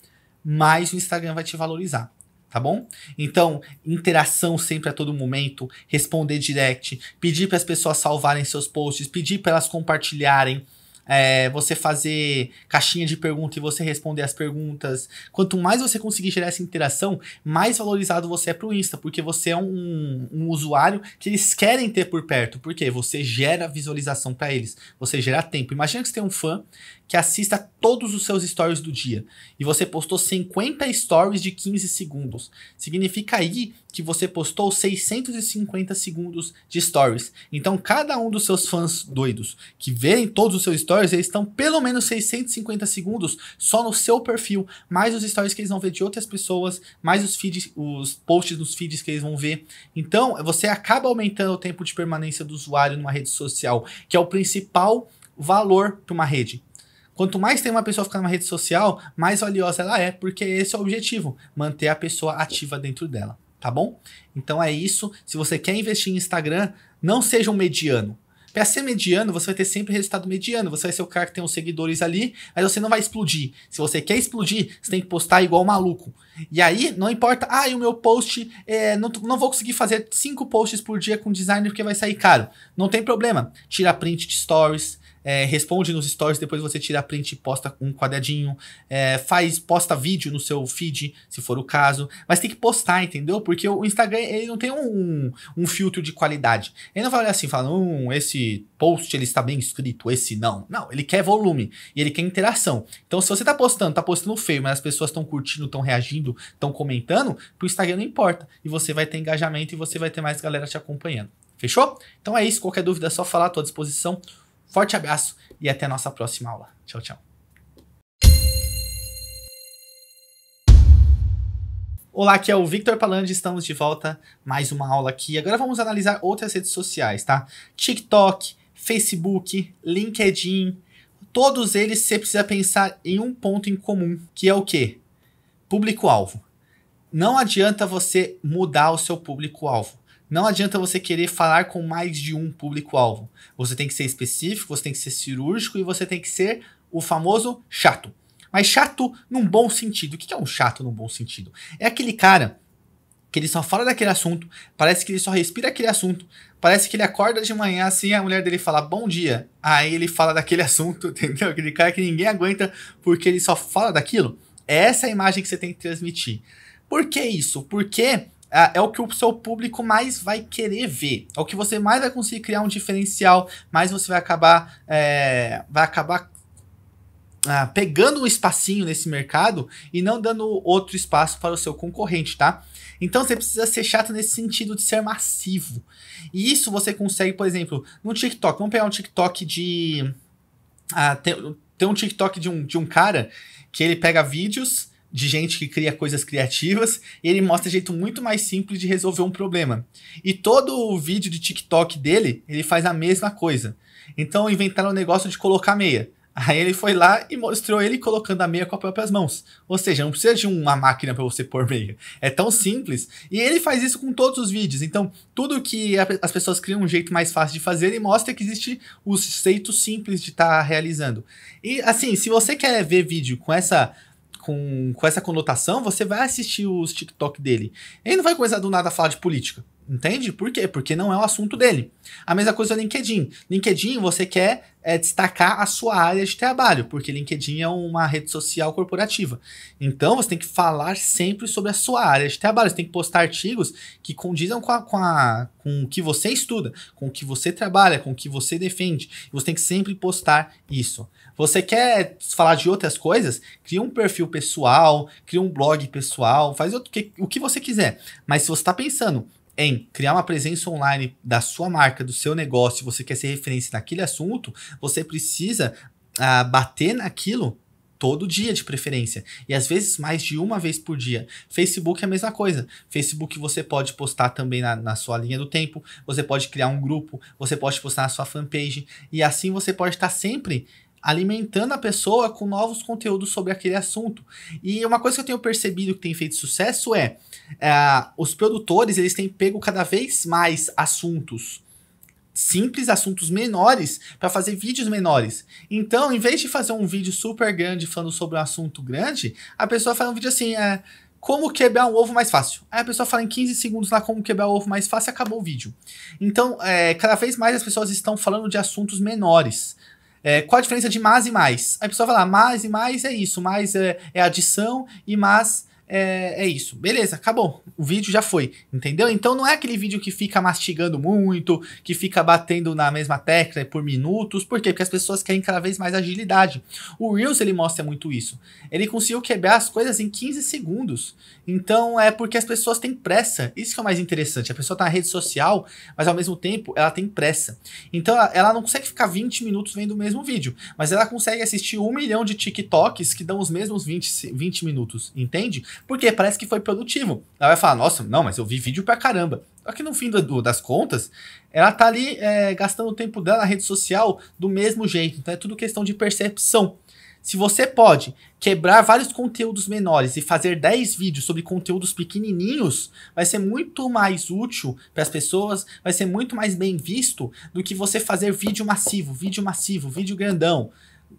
mais o Instagram vai te valorizar tá bom? Então, interação sempre a todo momento, responder direct, pedir para as pessoas salvarem seus posts, pedir para elas compartilharem. É, você fazer caixinha de pergunta e você responder as perguntas. Quanto mais você conseguir gerar essa interação, mais valorizado você é pro Insta, porque você é um, um usuário que eles querem ter por perto. Porque você gera visualização para eles, você gera tempo. Imagina que você tem um fã que assista todos os seus stories do dia. E você postou 50 stories de 15 segundos. Significa aí que você postou 650 segundos de stories. Então, cada um dos seus fãs doidos que verem todos os seus stories, eles estão pelo menos 650 segundos só no seu perfil, mais os stories que eles vão ver de outras pessoas, mais os feeds, os posts nos feeds que eles vão ver. Então, você acaba aumentando o tempo de permanência do usuário numa rede social, que é o principal valor para uma rede. Quanto mais tem uma pessoa ficando na rede social, mais valiosa ela é, porque esse é o objetivo, manter a pessoa ativa dentro dela, tá bom? Então é isso. Se você quer investir em Instagram, não seja um mediano. Para ser mediano, você vai ter sempre resultado mediano. Você vai ser o cara que tem os seguidores ali, mas você não vai explodir. Se você quer explodir, você tem que postar igual maluco. E aí, não importa, ah, e o meu post, é, não, não vou conseguir fazer cinco posts por dia com designer porque vai sair caro. Não tem problema. Tira print de stories, é, responde nos stories, depois você tira a print e posta um quadradinho, é, faz, posta vídeo no seu feed, se for o caso, mas tem que postar, entendeu? Porque o Instagram, ele não tem um, um filtro de qualidade. Ele não vai olhar assim, falando, hum, esse post, ele está bem escrito, esse não. Não, ele quer volume e ele quer interação. Então, se você está postando, está postando feio, mas as pessoas estão curtindo, estão reagindo, estão comentando, pro Instagram não importa. E você vai ter engajamento e você vai ter mais galera te acompanhando. Fechou? Então é isso. Qualquer dúvida é só falar, à tua disposição. Forte abraço e até a nossa próxima aula. Tchau, tchau. Olá, aqui é o Victor Palandi, estamos de volta, mais uma aula aqui. Agora vamos analisar outras redes sociais, tá? TikTok, Facebook, LinkedIn, todos eles você precisa pensar em um ponto em comum, que é o quê? Público-alvo. Não adianta você mudar o seu público-alvo. Não adianta você querer falar com mais de um público-alvo. Você tem que ser específico, você tem que ser cirúrgico e você tem que ser o famoso chato. Mas chato num bom sentido. O que é um chato num bom sentido? É aquele cara que ele só fala daquele assunto, parece que ele só respira aquele assunto, parece que ele acorda de manhã assim, a mulher dele fala bom dia, aí ele fala daquele assunto, entendeu? Aquele cara que ninguém aguenta porque ele só fala daquilo. É essa é a imagem que você tem que transmitir. Por que isso? Porque é, é o que o seu público mais vai querer ver. É o que você mais vai conseguir criar um diferencial, mais você vai acabar, é, vai acabar ah, pegando um espacinho nesse mercado e não dando outro espaço para o seu concorrente, tá? Então você precisa ser chato nesse sentido de ser massivo. E isso você consegue, por exemplo, no TikTok. Vamos pegar um TikTok de. Ah, tem, tem um TikTok de um, de um cara que ele pega vídeos de gente que cria coisas criativas, ele mostra jeito muito mais simples de resolver um problema. E todo o vídeo de TikTok dele, ele faz a mesma coisa. Então inventaram o negócio de colocar meia. Aí ele foi lá e mostrou ele colocando a meia com as próprias mãos. Ou seja, não precisa de uma máquina para você pôr meia. É tão simples. E ele faz isso com todos os vídeos. Então, tudo que a, as pessoas criam um jeito mais fácil de fazer, ele mostra que existe os jeitos simples de estar tá realizando. E assim, se você quer ver vídeo com essa com, com essa conotação, você vai assistir os TikTok dele. Ele não vai começar do nada a falar de política. Entende? Por quê? Porque não é o assunto dele. A mesma coisa o LinkedIn. LinkedIn, você quer é, destacar a sua área de trabalho, porque LinkedIn é uma rede social corporativa. Então, você tem que falar sempre sobre a sua área de trabalho. Você tem que postar artigos que condizam com, a, com, a, com o que você estuda, com o que você trabalha, com o que você defende. Você tem que sempre postar isso. Você quer falar de outras coisas? Cria um perfil pessoal, cria um blog pessoal, faz o que, o que você quiser. Mas se você está pensando em criar uma presença online da sua marca, do seu negócio, você quer ser referência naquele assunto, você precisa ah, bater naquilo todo dia de preferência e às vezes mais de uma vez por dia. Facebook é a mesma coisa. Facebook você pode postar também na, na, sua linha do tempo, você pode criar um grupo, você pode postar na sua fanpage e assim você pode estar sempre alimentando a pessoa com novos conteúdos sobre aquele assunto. E uma coisa que eu tenho percebido que tem feito sucesso é, é os produtores eles têm pego cada vez mais assuntos simples, assuntos menores, para fazer vídeos menores. Então, em vez de fazer um vídeo super grande falando sobre um assunto grande, a pessoa faz um vídeo assim, é, como quebrar um ovo mais fácil. Aí a pessoa fala em 15 segundos lá como quebrar o ovo mais fácil e acabou o vídeo. Então, é, cada vez mais as pessoas estão falando de assuntos menores. É, qual a diferença de mais e mais? Aí a pessoa fala, mais e mais é isso, mais é, é adição e mais é, é, isso. Beleza, acabou. O vídeo já foi, entendeu? Então não é aquele vídeo que fica mastigando muito, que fica batendo na mesma tecla por minutos. Por quê? Porque as pessoas querem cada vez mais agilidade. O Reels, ele mostra muito isso. Ele conseguiu quebrar as coisas em 15 segundos. Então é porque as pessoas têm pressa. Isso que é o mais interessante. A pessoa tá na rede social, mas ao mesmo tempo ela tem pressa. Então ela, não consegue ficar 20 minutos vendo o mesmo vídeo, mas ela consegue assistir um milhão de TikToks que dão os mesmos 20, 20 minutos, entende? Porque parece que foi produtivo. Ela vai falar, nossa, não, mas eu vi vídeo pra caramba. Só que no fim do, das contas, ela tá ali é, gastando o tempo dela na rede social do mesmo jeito. Então é tudo questão de percepção. Se você pode quebrar vários conteúdos menores e fazer 10 vídeos sobre conteúdos pequenininhos, vai ser muito mais útil para as pessoas, vai ser muito mais bem visto do que você fazer vídeo massivo, vídeo massivo, vídeo grandão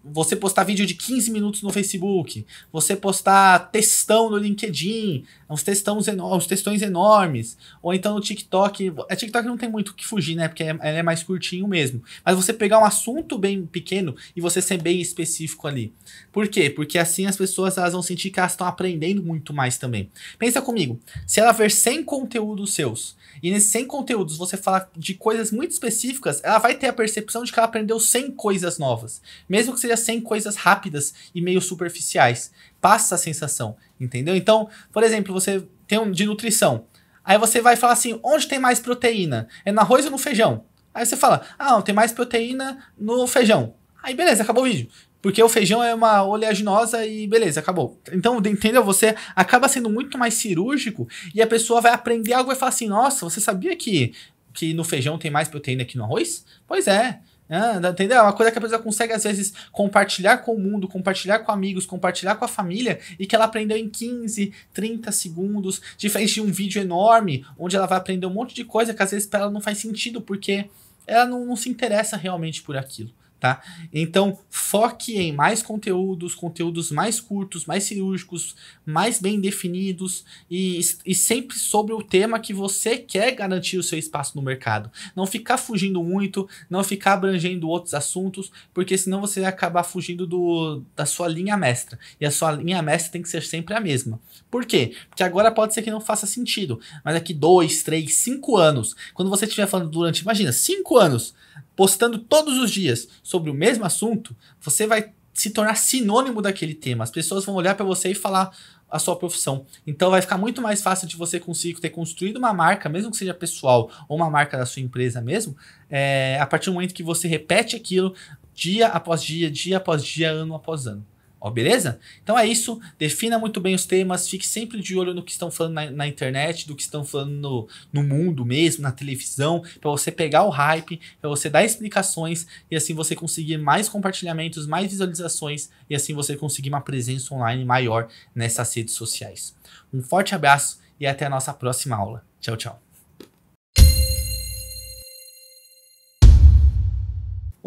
você postar vídeo de 15 minutos no Facebook, você postar textão no LinkedIn, uns textões, uns textões enormes, ou então no TikTok. A é, TikTok não tem muito o que fugir, né? Porque é, ela é mais curtinho mesmo. Mas você pegar um assunto bem pequeno e você ser bem específico ali. Por quê? Porque assim as pessoas elas vão sentir que elas estão aprendendo muito mais também. Pensa comigo, se ela ver 100 conteúdos seus, e nesses 100 conteúdos você falar de coisas muito específicas, ela vai ter a percepção de que ela aprendeu 100 coisas novas. Mesmo que seja 100 coisas rápidas e meio superficiais. Passa a sensação, entendeu? Então, por exemplo, você tem um de nutrição. Aí você vai falar assim: onde tem mais proteína? É no arroz ou no feijão? Aí você fala: ah, não, tem mais proteína no feijão. Aí beleza, acabou o vídeo. Porque o feijão é uma oleaginosa e beleza, acabou. Então, entendeu? Você acaba sendo muito mais cirúrgico e a pessoa vai aprender algo e falar assim: nossa, você sabia que, que no feijão tem mais proteína que no arroz? Pois é. Ah, entendeu? É uma coisa que a pessoa consegue, às vezes, compartilhar com o mundo, compartilhar com amigos, compartilhar com a família, e que ela aprendeu em 15, 30 segundos, diferente de um vídeo enorme, onde ela vai aprender um monte de coisa que às vezes para ela não faz sentido, porque ela não, não se interessa realmente por aquilo tá? Então, foque em mais conteúdos, conteúdos mais curtos, mais cirúrgicos, mais bem definidos e, e sempre sobre o tema que você quer garantir o seu espaço no mercado. Não ficar fugindo muito, não ficar abrangendo outros assuntos, porque senão você vai acabar fugindo do, da sua linha mestra. E a sua linha mestra tem que ser sempre a mesma. Por quê? Porque agora pode ser que não faça sentido. Mas daqui dois, três, cinco anos, quando você estiver falando durante, imagina, cinco anos, postando todos os dias sobre o mesmo assunto, você vai se tornar sinônimo daquele tema. As pessoas vão olhar para você e falar a sua profissão. Então vai ficar muito mais fácil de você conseguir ter construído uma marca, mesmo que seja pessoal ou uma marca da sua empresa mesmo, é, a partir do momento que você repete aquilo dia após dia, dia após dia, ano após ano. Ó, beleza? Então é isso. Defina muito bem os temas, fique sempre de olho no que estão falando na, na internet, do que estão falando no, no mundo mesmo, na televisão, para você pegar o hype, para você dar explicações e assim você conseguir mais compartilhamentos, mais visualizações e assim você conseguir uma presença online maior nessas redes sociais. Um forte abraço e até a nossa próxima aula. Tchau, tchau.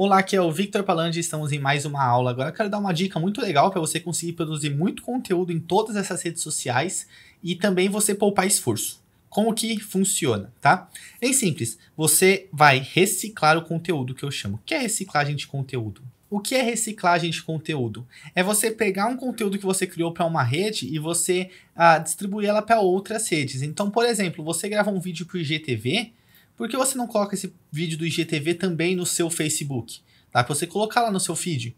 Olá, aqui é o Victor Palandi, estamos em mais uma aula. Agora eu quero dar uma dica muito legal para você conseguir produzir muito conteúdo em todas essas redes sociais e também você poupar esforço. Como que funciona, tá? Em é simples, você vai reciclar o conteúdo que eu chamo. O que é reciclagem de conteúdo? O que é reciclagem de conteúdo? É você pegar um conteúdo que você criou para uma rede e você ah, distribuir ela para outras redes. Então, por exemplo, você grava um vídeo para o IGTV, por que você não coloca esse vídeo do IGTV também no seu Facebook? Dá pra você colocar lá no seu feed.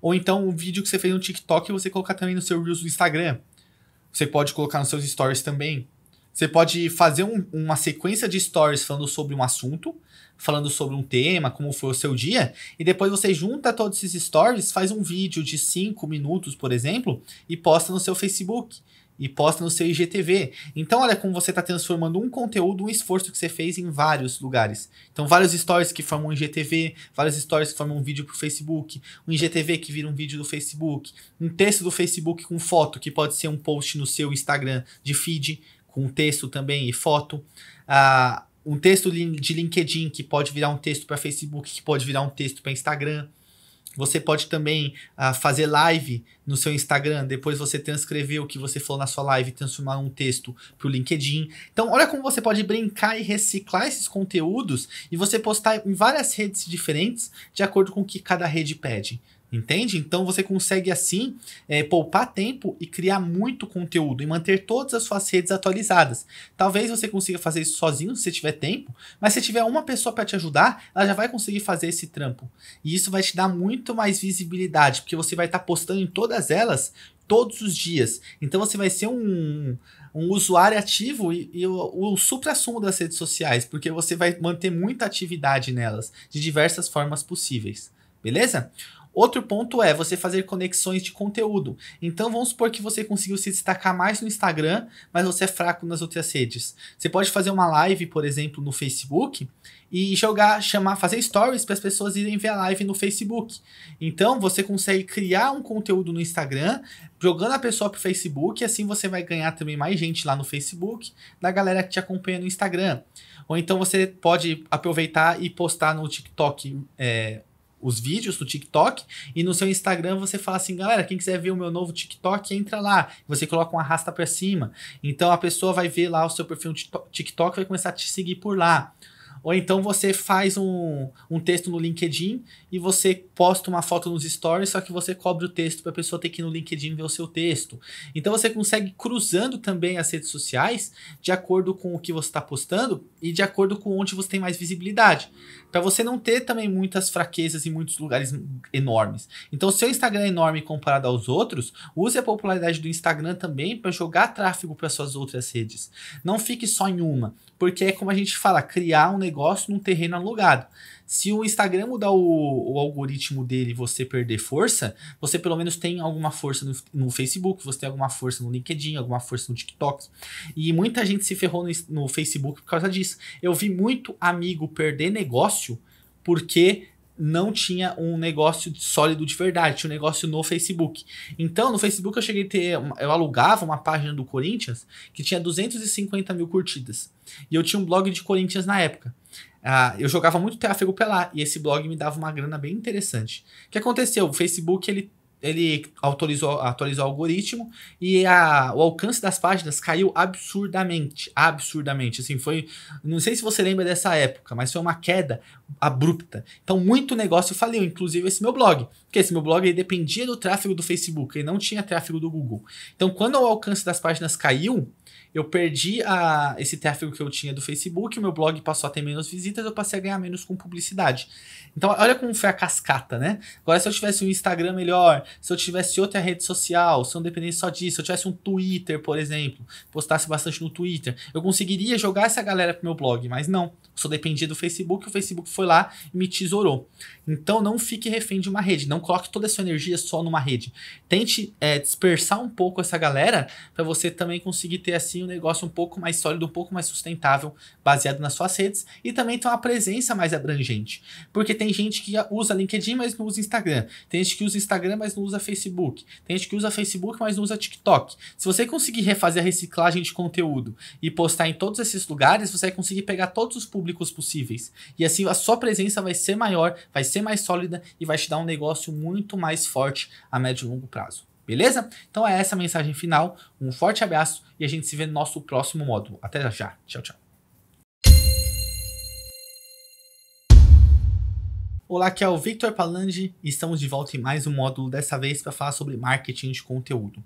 Ou então um vídeo que você fez no TikTok você colocar também no seu Reels do Instagram. Você pode colocar nos seus stories também. Você pode fazer um, uma sequência de stories falando sobre um assunto, falando sobre um tema, como foi o seu dia, e depois você junta todos esses stories, faz um vídeo de 5 minutos, por exemplo, e posta no seu Facebook e posta no seu IGTV. Então, olha como você está transformando um conteúdo, um esforço que você fez em vários lugares. Então, vários stories que formam um IGTV, vários stories que formam um vídeo para o Facebook, um IGTV que vira um vídeo do Facebook, um texto do Facebook com foto, que pode ser um post no seu Instagram de feed, com texto também e foto. Uh, um texto de LinkedIn que pode virar um texto para Facebook, que pode virar um texto para Instagram. Você pode também ah, fazer live no seu Instagram, depois você transcrever o que você falou na sua live e transformar um texto para o LinkedIn. Então, olha como você pode brincar e reciclar esses conteúdos e você postar em várias redes diferentes de acordo com o que cada rede pede. Entende? Então você consegue assim é, poupar tempo e criar muito conteúdo e manter todas as suas redes atualizadas. Talvez você consiga fazer isso sozinho se tiver tempo, mas se tiver uma pessoa para te ajudar, ela já vai conseguir fazer esse trampo. E isso vai te dar muito mais visibilidade, porque você vai estar tá postando em todas elas todos os dias. Então você vai ser um, um usuário ativo e, e o, o supra-sumo das redes sociais, porque você vai manter muita atividade nelas de diversas formas possíveis. Beleza? Outro ponto é você fazer conexões de conteúdo. Então vamos supor que você conseguiu se destacar mais no Instagram, mas você é fraco nas outras redes. Você pode fazer uma live, por exemplo, no Facebook e jogar, chamar, fazer stories para as pessoas irem ver a live no Facebook. Então você consegue criar um conteúdo no Instagram, jogando a pessoa para o Facebook, e assim você vai ganhar também mais gente lá no Facebook, da galera que te acompanha no Instagram. Ou então você pode aproveitar e postar no TikTok é, os vídeos do TikTok e no seu Instagram você fala assim, galera, quem quiser ver o meu novo TikTok, entra lá. Você coloca um arrasta para cima. Então a pessoa vai ver lá o seu perfil TikTok vai começar a te seguir por lá. Ou então você faz um, um texto no LinkedIn e você posta uma foto nos stories, só que você cobre o texto para a pessoa ter que ir no LinkedIn ver o seu texto. Então você consegue cruzando também as redes sociais de acordo com o que você está postando e de acordo com onde você tem mais visibilidade para você não ter também muitas fraquezas em muitos lugares enormes. Então, seu Instagram é enorme comparado aos outros, use a popularidade do Instagram também para jogar tráfego para suas outras redes. Não fique só em uma, porque é como a gente fala, criar um negócio num terreno alugado se o Instagram mudar o, o algoritmo dele e você perder força, você pelo menos tem alguma força no, no, Facebook, você tem alguma força no LinkedIn, alguma força no TikTok. E muita gente se ferrou no, no Facebook por causa disso. Eu vi muito amigo perder negócio porque não tinha um negócio sólido de verdade, tinha um negócio no Facebook. Então, no Facebook eu cheguei a ter, eu alugava uma página do Corinthians que tinha 250 mil curtidas. E eu tinha um blog de Corinthians na época. Ah, eu jogava muito tráfego lá e esse blog me dava uma grana bem interessante. O que aconteceu? O Facebook ele, ele autorizou, atualizou o algoritmo e a, o alcance das páginas caiu absurdamente. Absurdamente. Assim, foi. Não sei se você lembra dessa época, mas foi uma queda abrupta. Então, muito negócio faliu, inclusive esse meu blog. Porque esse meu blog dependia do tráfego do Facebook, ele não tinha tráfego do Google. Então, quando o alcance das páginas caiu, eu perdi a, esse tráfego que eu tinha do Facebook, o meu blog passou a ter menos visitas, eu passei a ganhar menos com publicidade. Então, olha como foi a cascata, né? Agora, se eu tivesse um Instagram melhor, se eu tivesse outra rede social, se eu não dependesse só disso, se eu tivesse um Twitter, por exemplo, postasse bastante no Twitter, eu conseguiria jogar essa galera pro meu blog, mas não. Só dependia do Facebook, o Facebook foi lá e me tesourou. Então, não fique refém de uma rede, não coloque toda a sua energia só numa rede. Tente é, dispersar um pouco essa galera para você também conseguir ter assim um negócio um pouco mais sólido, um pouco mais sustentável, baseado nas suas redes, e também ter uma presença mais abrangente. Porque tem gente que usa LinkedIn, mas não usa Instagram. Tem gente que usa Instagram, mas não usa Facebook. Tem gente que usa Facebook, mas não usa TikTok. Se você conseguir refazer a reciclagem de conteúdo e postar em todos esses lugares, você vai conseguir pegar todos os públicos possíveis. E assim a sua presença vai ser maior, vai ser mais sólida e vai te dar um negócio muito mais forte a médio e longo prazo. Beleza? Então é essa a mensagem final. Um forte abraço e a gente se vê no nosso próximo módulo. Até já. Tchau, tchau. Olá, aqui é o Victor Palandi e estamos de volta em mais um módulo, dessa vez para falar sobre marketing de conteúdo.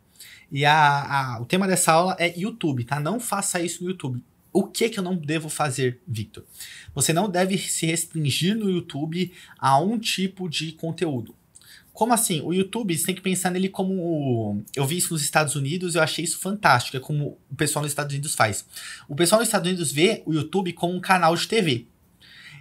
E a, a, o tema dessa aula é YouTube, tá? Não faça isso no YouTube. O que, que eu não devo fazer, Victor? Você não deve se restringir no YouTube a um tipo de conteúdo. Como assim? O YouTube, você tem que pensar nele como. Eu vi isso nos Estados Unidos, eu achei isso fantástico. É como o pessoal nos Estados Unidos faz. O pessoal nos Estados Unidos vê o YouTube como um canal de TV.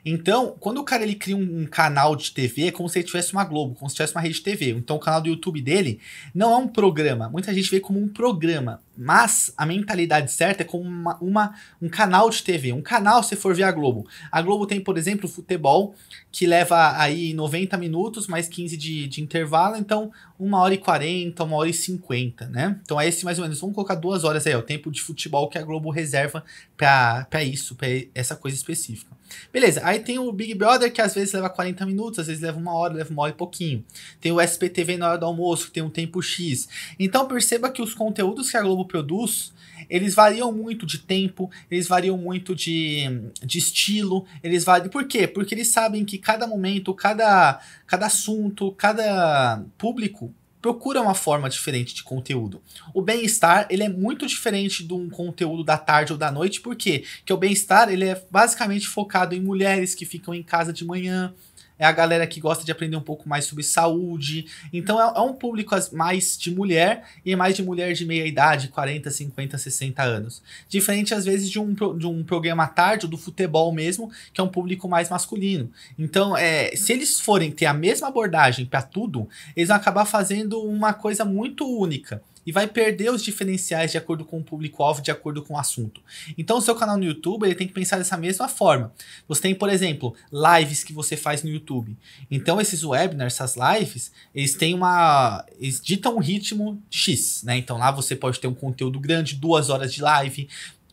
Então, quando o cara ele cria um, um, canal de TV, é como se ele tivesse uma Globo, como se tivesse uma rede de TV. Então, o canal do YouTube dele não é um programa. Muita gente vê como um programa. Mas a mentalidade certa é como uma, uma, um canal de TV. Um canal, se for ver a Globo. A Globo tem, por exemplo, o futebol, que leva aí 90 minutos, mais 15 de, de intervalo. Então, 1 hora e 40, 1 hora e 50, né? Então, é esse mais ou menos. Vamos colocar duas horas aí, o tempo de futebol que a Globo reserva para isso, para essa coisa específica. Beleza, aí tem o Big Brother, que às vezes leva 40 minutos, às vezes leva uma hora, leva uma hora e pouquinho. Tem o SPTV na hora do almoço, que tem um tempo X. Então, perceba que os conteúdos que a Globo produz, eles variam muito de tempo, eles variam muito de, de estilo, eles variam. Por quê? Porque eles sabem que cada momento, cada, cada assunto, cada público procura uma forma diferente de conteúdo. O bem-estar, ele é muito diferente de um conteúdo da tarde ou da noite, por quê? Porque o bem-estar, ele é basicamente focado em mulheres que ficam em casa de manhã, é a galera que gosta de aprender um pouco mais sobre saúde. Então é, é um público mais de mulher e mais de mulher de meia idade, 40, 50, 60 anos. Diferente, às vezes, de um, de um programa à tarde ou do futebol mesmo, que é um público mais masculino. Então, é, se eles forem ter a mesma abordagem para tudo, eles vão acabar fazendo uma coisa muito única e vai perder os diferenciais de acordo com o público-alvo, de acordo com o assunto. Então, o seu canal no YouTube ele tem que pensar dessa mesma forma. Você tem, por exemplo, lives que você faz no YouTube. Então, esses webinars, essas lives, eles têm uma. Eles ditam um ritmo X, né? Então, lá você pode ter um conteúdo grande, duas horas de live,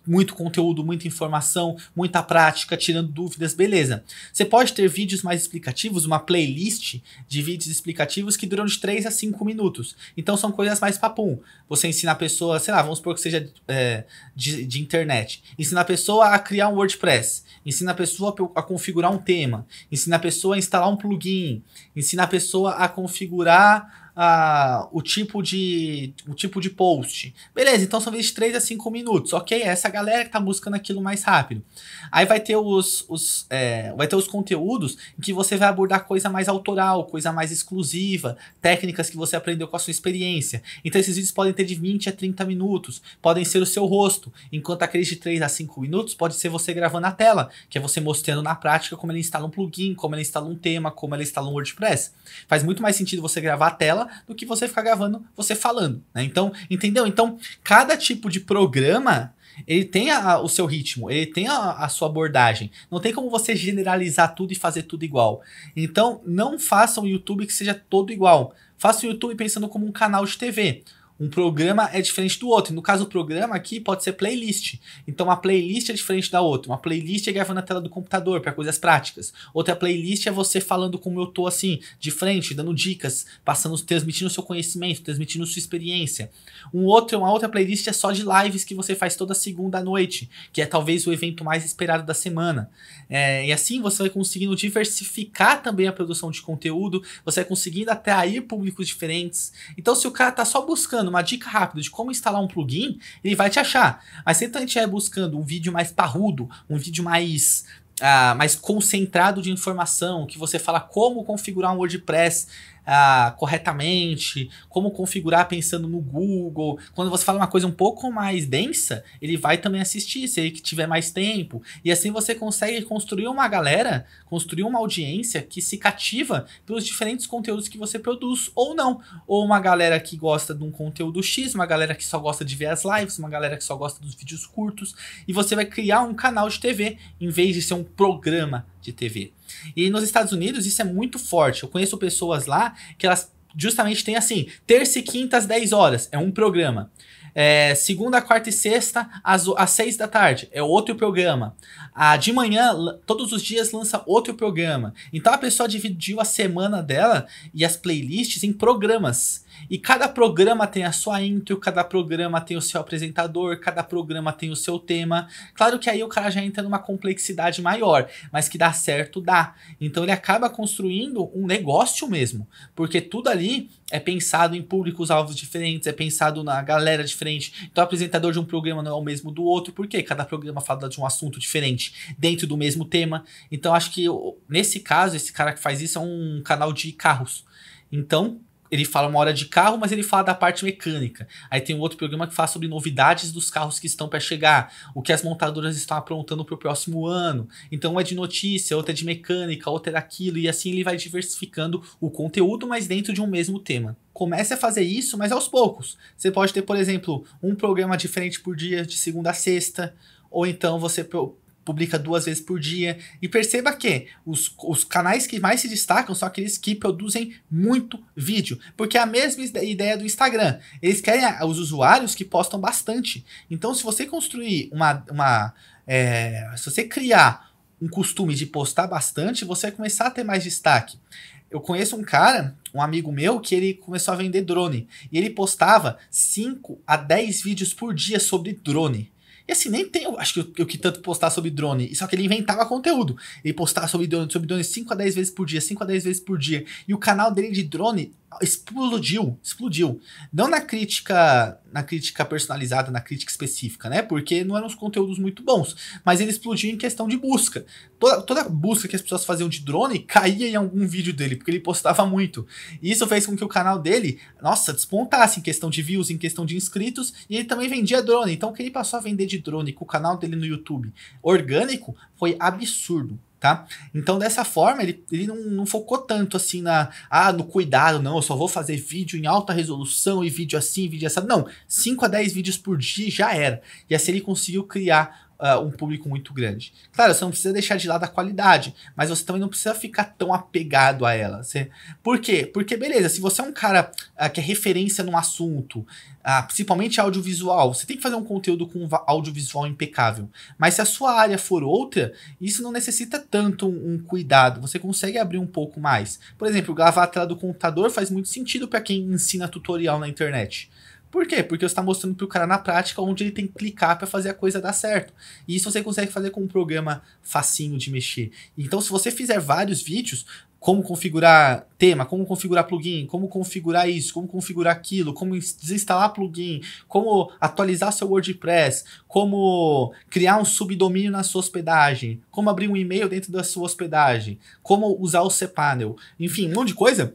muito conteúdo, muita informação, muita prática, tirando dúvidas, beleza. Você pode ter vídeos mais explicativos, uma playlist de vídeos explicativos que duram de 3 a 5 minutos. Então são coisas mais papum. Você ensina a pessoa, sei lá, vamos supor que seja é, de, de internet. Ensina a pessoa a criar um WordPress. Ensina a pessoa a configurar um tema. Ensina a pessoa a instalar um plugin. Ensina a pessoa a configurar ah, o tipo de o tipo de post. Beleza, então são vezes 3 a 5 minutos. Ok, é essa galera que tá buscando aquilo mais rápido. Aí vai ter os, os é, vai ter os conteúdos em que você vai abordar coisa mais autoral, coisa mais exclusiva, técnicas que você aprendeu com a sua experiência. Então esses vídeos podem ter de 20 a 30 minutos, podem ser o seu rosto, enquanto aqueles de 3 a 5 minutos pode ser você gravando a tela, que é você mostrando na prática como ele instala um plugin, como ele instala um tema, como ele instala um WordPress. Faz muito mais sentido você gravar a tela do que você ficar gravando você falando, né? Então, entendeu? Então, cada tipo de programa ele tem a, o seu ritmo, ele tem a, a, sua abordagem. Não tem como você generalizar tudo e fazer tudo igual. Então, não faça um YouTube que seja todo igual. Faça o um YouTube pensando como um canal de TV. Um programa é diferente do outro. E no caso, o programa aqui pode ser playlist. Então, uma playlist é diferente da outra. Uma playlist é gravando na tela do computador para coisas práticas. Outra playlist é você falando como eu tô assim, de frente, dando dicas, passando, transmitindo o seu conhecimento, transmitindo sua experiência. Um outro, uma outra playlist é só de lives que você faz toda segunda à noite, que é talvez o evento mais esperado da semana. É, e assim você vai conseguindo diversificar também a produção de conteúdo, você vai conseguindo atrair públicos diferentes. Então, se o cara tá só buscando buscando uma dica rápida de como instalar um plugin, ele vai te achar. Mas se você a gente estiver buscando um vídeo mais parrudo, um vídeo mais ah, mais concentrado de informação, que você fala como configurar um WordPress ah, corretamente, como configurar pensando no Google. Quando você fala uma coisa um pouco mais densa, ele vai também assistir, se ele tiver mais tempo. E assim você consegue construir uma galera, construir uma audiência que se cativa pelos diferentes conteúdos que você produz, ou não. Ou uma galera que gosta de um conteúdo X, uma galera que só gosta de ver as lives, uma galera que só gosta dos vídeos curtos. E você vai criar um canal de TV, em vez de ser um programa de TV. E nos Estados Unidos isso é muito forte. Eu conheço pessoas lá que elas justamente têm assim, terça e quinta às 10 horas, é um programa. É, segunda, quarta e sexta, às, às seis da tarde, é outro programa. A, de manhã, todos os dias, lança outro programa. Então a pessoa dividiu a semana dela e as playlists em programas. E cada programa tem a sua intro, cada programa tem o seu apresentador, cada programa tem o seu tema. Claro que aí o cara já entra numa complexidade maior, mas que dá certo, dá. Então ele acaba construindo um negócio mesmo, porque tudo ali é pensado em públicos-alvos diferentes, é pensado na galera diferente. Então o apresentador de um programa não é o mesmo do outro, porque cada programa fala de um assunto diferente, dentro do mesmo tema. Então acho que nesse caso, esse cara que faz isso é um canal de carros. Então, ele fala uma hora de carro, mas ele fala da parte mecânica. Aí tem um outro programa que fala sobre novidades dos carros que estão para chegar, o que as montadoras estão aprontando para o próximo ano. Então um é de notícia, outra é de mecânica, outra é daquilo, e assim ele vai diversificando o conteúdo, mas dentro de um mesmo tema. Comece a fazer isso, mas aos poucos. Você pode ter, por exemplo, um programa diferente por dia, de segunda a sexta, ou então você publica duas vezes por dia. E perceba que os, os canais que mais se destacam são aqueles que produzem muito vídeo, porque é a mesma ideia do Instagram. Eles querem os usuários que postam bastante. Então, se você construir uma. uma é, se você criar um costume de postar bastante, você vai começar a ter mais destaque. Eu conheço um cara, um amigo meu, que ele começou a vender drone. E ele postava 5 a 10 vídeos por dia sobre drone. E assim, nem tem, acho que eu, eu que tanto postar sobre drone, só que ele inventava conteúdo. Ele postava sobre drone, sobre drone 5 a 10 vezes por dia, 5 a 10 vezes por dia. E o canal dele de drone explodiu, explodiu. Não na crítica, na crítica personalizada, na crítica específica, né? Porque não eram os conteúdos muito bons, mas ele explodiu em questão de busca. Toda, toda busca que as pessoas faziam de drone caía em algum vídeo dele, porque ele postava muito. E isso fez com que o canal dele, nossa, despontasse em questão de views, em questão de inscritos, e ele também vendia drone. Então, o que ele passou a vender de drone com o canal dele no YouTube orgânico foi absurdo. Tá? Então, dessa forma, ele, ele não, não, focou tanto assim na ah, no cuidado, não, eu só vou fazer vídeo em alta resolução e vídeo assim, vídeo assim. Não, 5 a 10 vídeos por dia já era. E assim ele conseguiu criar uh, um público muito grande. Claro, você não precisa deixar de lado a qualidade, mas você também não precisa ficar tão apegado a ela. Você... Por quê? Porque, beleza, se você é um cara uh, que é referência num assunto, uh, principalmente audiovisual, você tem que fazer um conteúdo com audiovisual impecável. Mas se a sua área for outra, isso não necessita tanto um, um cuidado. Você consegue abrir um pouco mais. Por exemplo, gravar a tela do computador faz muito sentido para quem ensina tutorial na internet. Por quê? Porque você está mostrando para o cara na prática onde ele tem que clicar para fazer a coisa dar certo. E isso você consegue fazer com um programa facinho de mexer. Então, se você fizer vários vídeos, como configurar tema, como configurar plugin, como configurar isso, como configurar aquilo, como desinstalar plugin, como atualizar seu WordPress, como criar um subdomínio na sua hospedagem, como abrir um e-mail dentro da sua hospedagem, como usar o cPanel, enfim, um monte de coisa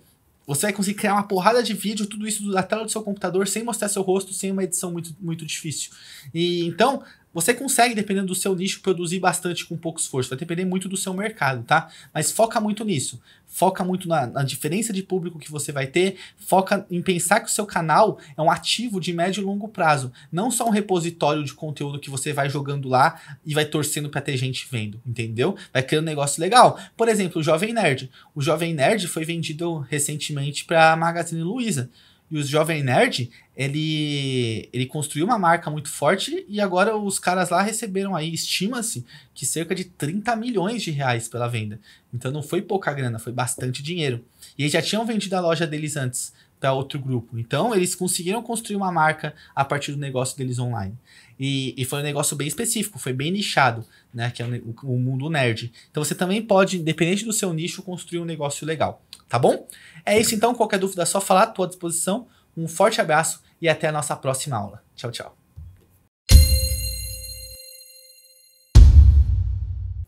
você vai conseguir criar uma porrada de vídeo, tudo isso da tela do seu computador, sem mostrar seu rosto, sem uma edição muito, muito difícil. E então, você consegue, dependendo do seu nicho, produzir bastante com pouco esforço. Vai depender muito do seu mercado, tá? Mas foca muito nisso. Foca muito na, na, diferença de público que você vai ter. Foca em pensar que o seu canal é um ativo de médio e longo prazo. Não só um repositório de conteúdo que você vai jogando lá e vai torcendo para ter gente vendo, entendeu? Vai criando um negócio legal. Por exemplo, o Jovem Nerd. O Jovem Nerd foi vendido recentemente para a Magazine Luiza. E os Jovem Nerd, ele, ele construiu uma marca muito forte e agora os caras lá receberam aí, estima-se, que cerca de 30 milhões de reais pela venda. Então não foi pouca grana, foi bastante dinheiro. E eles já tinham vendido a loja deles antes para outro grupo. Então eles conseguiram construir uma marca a partir do negócio deles online. E, e foi um negócio bem específico, foi bem nichado, né? Que é o, o mundo nerd. Então você também pode, independente do seu nicho, construir um negócio legal tá bom? É isso então, qualquer dúvida é só falar, estou à disposição. Um forte abraço e até a nossa próxima aula. Tchau, tchau.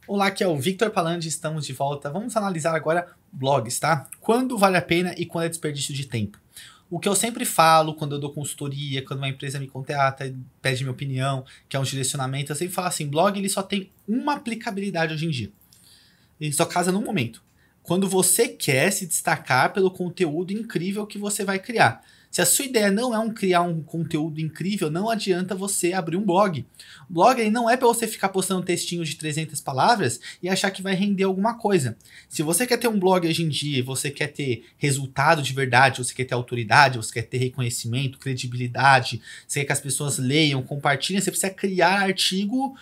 Olá, aqui é o Victor Palandi, estamos de volta. Vamos analisar agora blogs, tá? Quando vale a pena e quando é desperdício de tempo. O que eu sempre falo quando eu dou consultoria, quando uma empresa me contrata e pede minha opinião, que é um direcionamento, eu sempre falo assim, blog ele só tem uma aplicabilidade hoje em dia. Ele só casa num momento quando você quer se destacar pelo conteúdo incrível que você vai criar. Se a sua ideia não é um criar um conteúdo incrível, não adianta você abrir um blog. blog aí não é para você ficar postando textinhos de 300 palavras e achar que vai render alguma coisa. Se você quer ter um blog hoje em dia, e você quer ter resultado de verdade, você quer ter autoridade, você quer ter reconhecimento, credibilidade, você quer que as pessoas leiam, compartilhem, você precisa criar artigo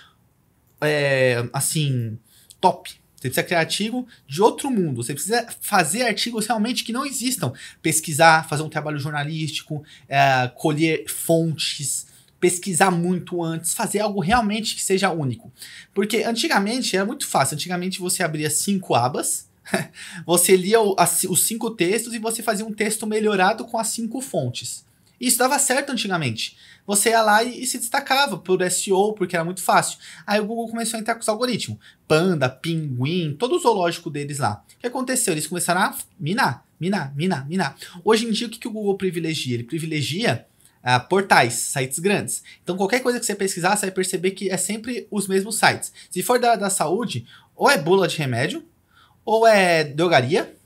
é, assim top você precisa criar artigo de outro mundo. Você precisa fazer artigos realmente que não existam. Pesquisar, fazer um trabalho jornalístico, é, colher fontes, pesquisar muito antes, fazer algo realmente que seja único. Porque antigamente era muito fácil. Antigamente você abria cinco abas, você lia o, as, os cinco textos e você fazia um texto melhorado com as cinco fontes. Isso dava certo antigamente você ia lá e, e, se destacava por SEO, porque era muito fácil. Aí o Google começou a entrar com os algoritmos. Panda, pinguim, todo o zoológico deles lá. O que aconteceu? Eles começaram a minar, minar, minar, minar. Hoje em dia, o que, que o Google privilegia? Ele privilegia ah, portais, sites grandes. Então, qualquer coisa que você pesquisar, você vai perceber que é sempre os mesmos sites. Se for da, da saúde, ou é bula de remédio, ou é drogaria,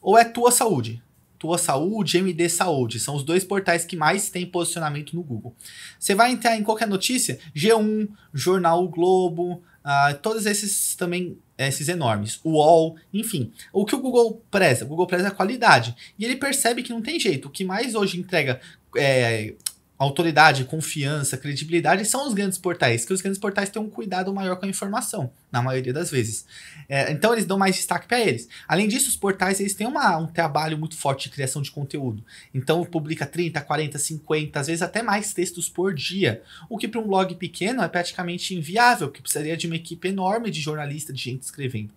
ou é tua saúde. Tua Saúde, MD Saúde. São os dois portais que mais têm posicionamento no Google. Você vai entrar em qualquer notícia, G1, Jornal o Globo, uh, todos esses também esses enormes, o UOL, enfim. O que o Google preza? O Google preza a qualidade. E ele percebe que não tem jeito. O que mais hoje entrega é, autoridade, confiança, credibilidade são os grandes portais, que os grandes portais têm um cuidado maior com a informação, na maioria das vezes. É, então eles dão mais destaque para eles. Além disso, os portais eles têm uma, um trabalho muito forte de criação de conteúdo. Então publica 30, 40, 50, às vezes até mais textos por dia, o que para um blog pequeno é praticamente inviável, porque precisaria de uma equipe enorme de jornalista, de gente escrevendo.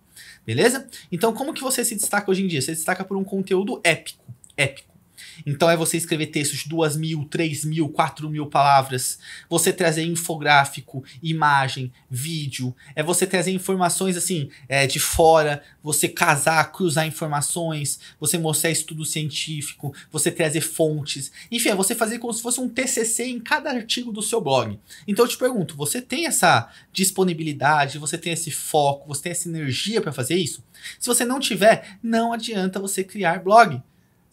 Beleza? Então como que você se destaca hoje em dia? Você se destaca por um conteúdo épico, épico então é você escrever textos de 2 mil, 3 mil, 4 mil palavras, você trazer infográfico, imagem, vídeo, é você trazer informações assim é, de fora, você casar, cruzar informações, você mostrar estudo científico, você trazer fontes, enfim, é você fazer como se fosse um TCC em cada artigo do seu blog. Então eu te pergunto, você tem essa disponibilidade, você tem esse foco, você tem essa energia para fazer isso? Se você não tiver, não adianta você criar blog.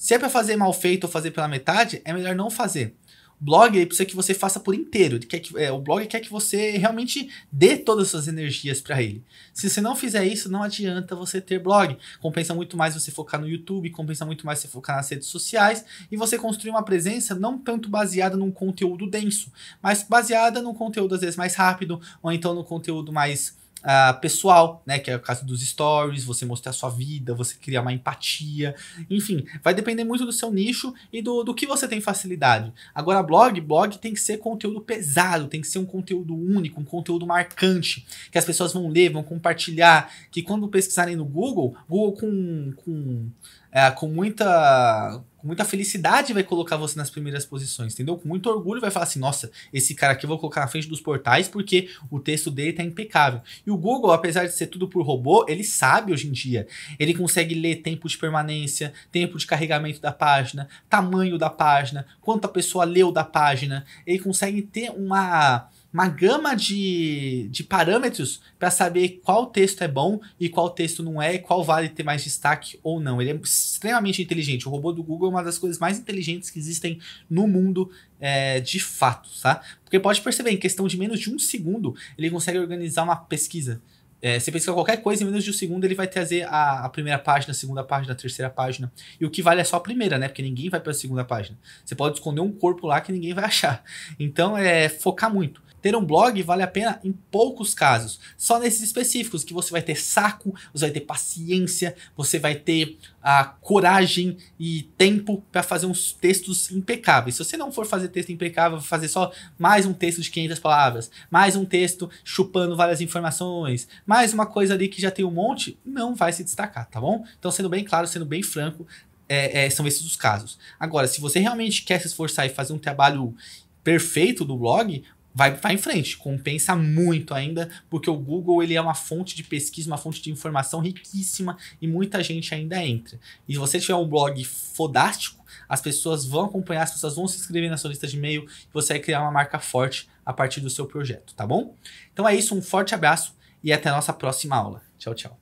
Se é para fazer mal feito ou fazer pela metade, é melhor não fazer. O blog ele precisa que você faça por inteiro. Ele quer que, é, o blog quer que você realmente dê todas as suas energias para ele. Se você não fizer isso, não adianta você ter blog. Compensa muito mais você focar no YouTube, compensa muito mais você focar nas redes sociais e você construir uma presença não tanto baseada num conteúdo denso, mas baseada num conteúdo às vezes mais rápido ou então no conteúdo mais uh, pessoal, né? Que é o caso dos stories, você mostrar a sua vida, você criar uma empatia. Enfim, vai depender muito do seu nicho e do, do que você tem facilidade. Agora, blog, blog tem que ser conteúdo pesado, tem que ser um conteúdo único, um conteúdo marcante, que as pessoas vão ler, vão compartilhar, que quando pesquisarem no Google, Google com, com, é, com muita com muita felicidade vai colocar você nas primeiras posições, entendeu? Com muito orgulho vai falar assim, nossa, esse cara aqui eu vou colocar na frente dos portais porque o texto dele tá impecável. E o Google, apesar de ser tudo por robô, ele sabe hoje em dia. Ele consegue ler tempo de permanência, tempo de carregamento da página, tamanho da página, quanto a pessoa leu da página. Ele consegue ter uma uma gama de, de parâmetros para saber qual texto é bom e qual texto não é, e qual vale ter mais destaque ou não. Ele é extremamente inteligente. O robô do Google é uma das coisas mais inteligentes que existem no mundo é, de fato, tá? Porque pode perceber, em questão de menos de um segundo, ele consegue organizar uma pesquisa. É, você pesquisar qualquer coisa em menos de um segundo, ele vai trazer a, a, primeira página, a segunda página, a terceira página. E o que vale é só a primeira, né? Porque ninguém vai para a segunda página. Você pode esconder um corpo lá que ninguém vai achar. Então, é focar muito. Ter um blog vale a pena em poucos casos, só nesses específicos que você vai ter saco, você vai ter paciência, você vai ter a ah, coragem e tempo para fazer uns textos impecáveis. Se você não for fazer texto impecável, fazer só mais um texto de 500 palavras, mais um texto chupando várias informações, mais uma coisa ali que já tem um monte, não vai se destacar, tá bom? Então, sendo bem claro, sendo bem franco, é, é, são esses os casos. Agora, se você realmente quer se esforçar e fazer um trabalho perfeito do blog, vai, vai em frente, compensa muito ainda, porque o Google ele é uma fonte de pesquisa, uma fonte de informação riquíssima e muita gente ainda entra. E se você tiver um blog fodástico, as pessoas vão acompanhar, as pessoas vão se inscrever na sua lista de e-mail e você vai criar uma marca forte a partir do seu projeto, tá bom? Então é isso, um forte abraço e até a nossa próxima aula. Tchau, tchau.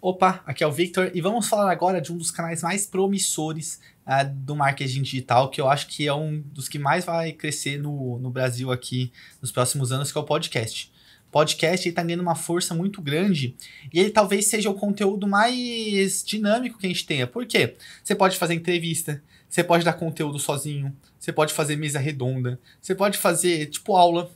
Opa, aqui é o Victor e vamos falar agora de um dos canais mais promissores do marketing digital, que eu acho que é um dos que mais vai crescer no, no Brasil aqui nos próximos anos, que é o podcast. Podcast está ganhando uma força muito grande e ele talvez seja o conteúdo mais dinâmico que a gente tenha. Por quê? Você pode fazer entrevista, você pode dar conteúdo sozinho, você pode fazer mesa redonda, você pode fazer tipo aula,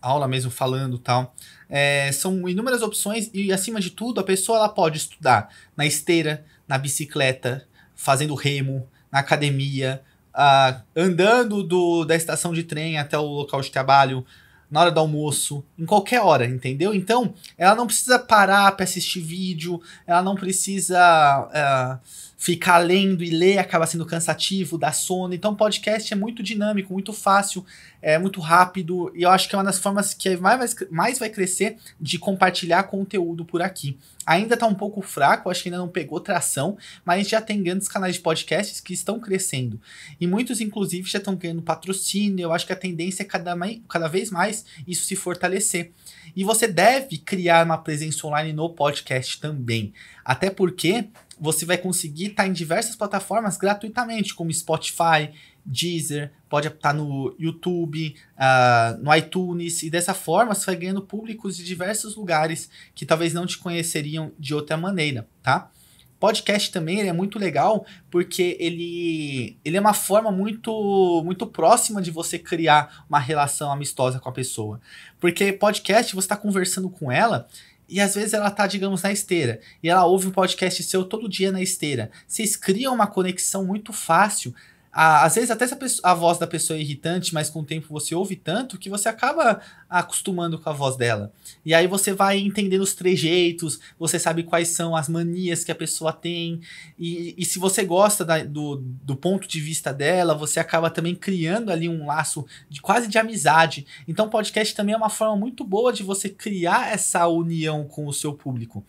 aula mesmo falando tal. É, são inúmeras opções e, acima de tudo, a pessoa ela pode estudar na esteira, na bicicleta, fazendo remo, na academia, uh, andando do, da estação de trem até o local de trabalho, na hora do almoço, em qualquer hora, entendeu? Então, ela não precisa parar para assistir vídeo, ela não precisa. Uh, ficar lendo e ler acaba sendo cansativo, dá sono. Então, podcast é muito dinâmico, muito fácil, é muito rápido. E eu acho que é uma das formas que é mais vai, mais vai crescer de compartilhar conteúdo por aqui. Ainda está um pouco fraco, acho que ainda não pegou tração, mas já tem grandes canais de podcasts que estão crescendo. E muitos, inclusive, já estão ganhando patrocínio. Eu acho que a tendência é cada, cada vez mais isso se fortalecer. E você deve criar uma presença online no podcast também. Até porque você vai conseguir estar tá em diversas plataformas gratuitamente, como Spotify, Deezer, pode estar tá no YouTube, uh, no iTunes, e dessa forma você vai ganhando públicos de diversos lugares que talvez não te conheceriam de outra maneira, tá? Podcast também é muito legal porque ele, ele é uma forma muito muito próxima de você criar uma relação amistosa com a pessoa. Porque podcast você está conversando com ela e às vezes ela tá, digamos, na esteira e ela ouve um podcast seu todo dia na esteira. Vocês criam uma conexão muito fácil às vezes até a, pessoa, a, voz da pessoa é irritante, mas com o tempo você ouve tanto que você acaba acostumando com a voz dela. E aí você vai entendendo os trejeitos, você sabe quais são as manias que a pessoa tem. E, e se você gosta da, do, do ponto de vista dela, você acaba também criando ali um laço de quase de amizade. Então, podcast também é uma forma muito boa de você criar essa união com o seu público.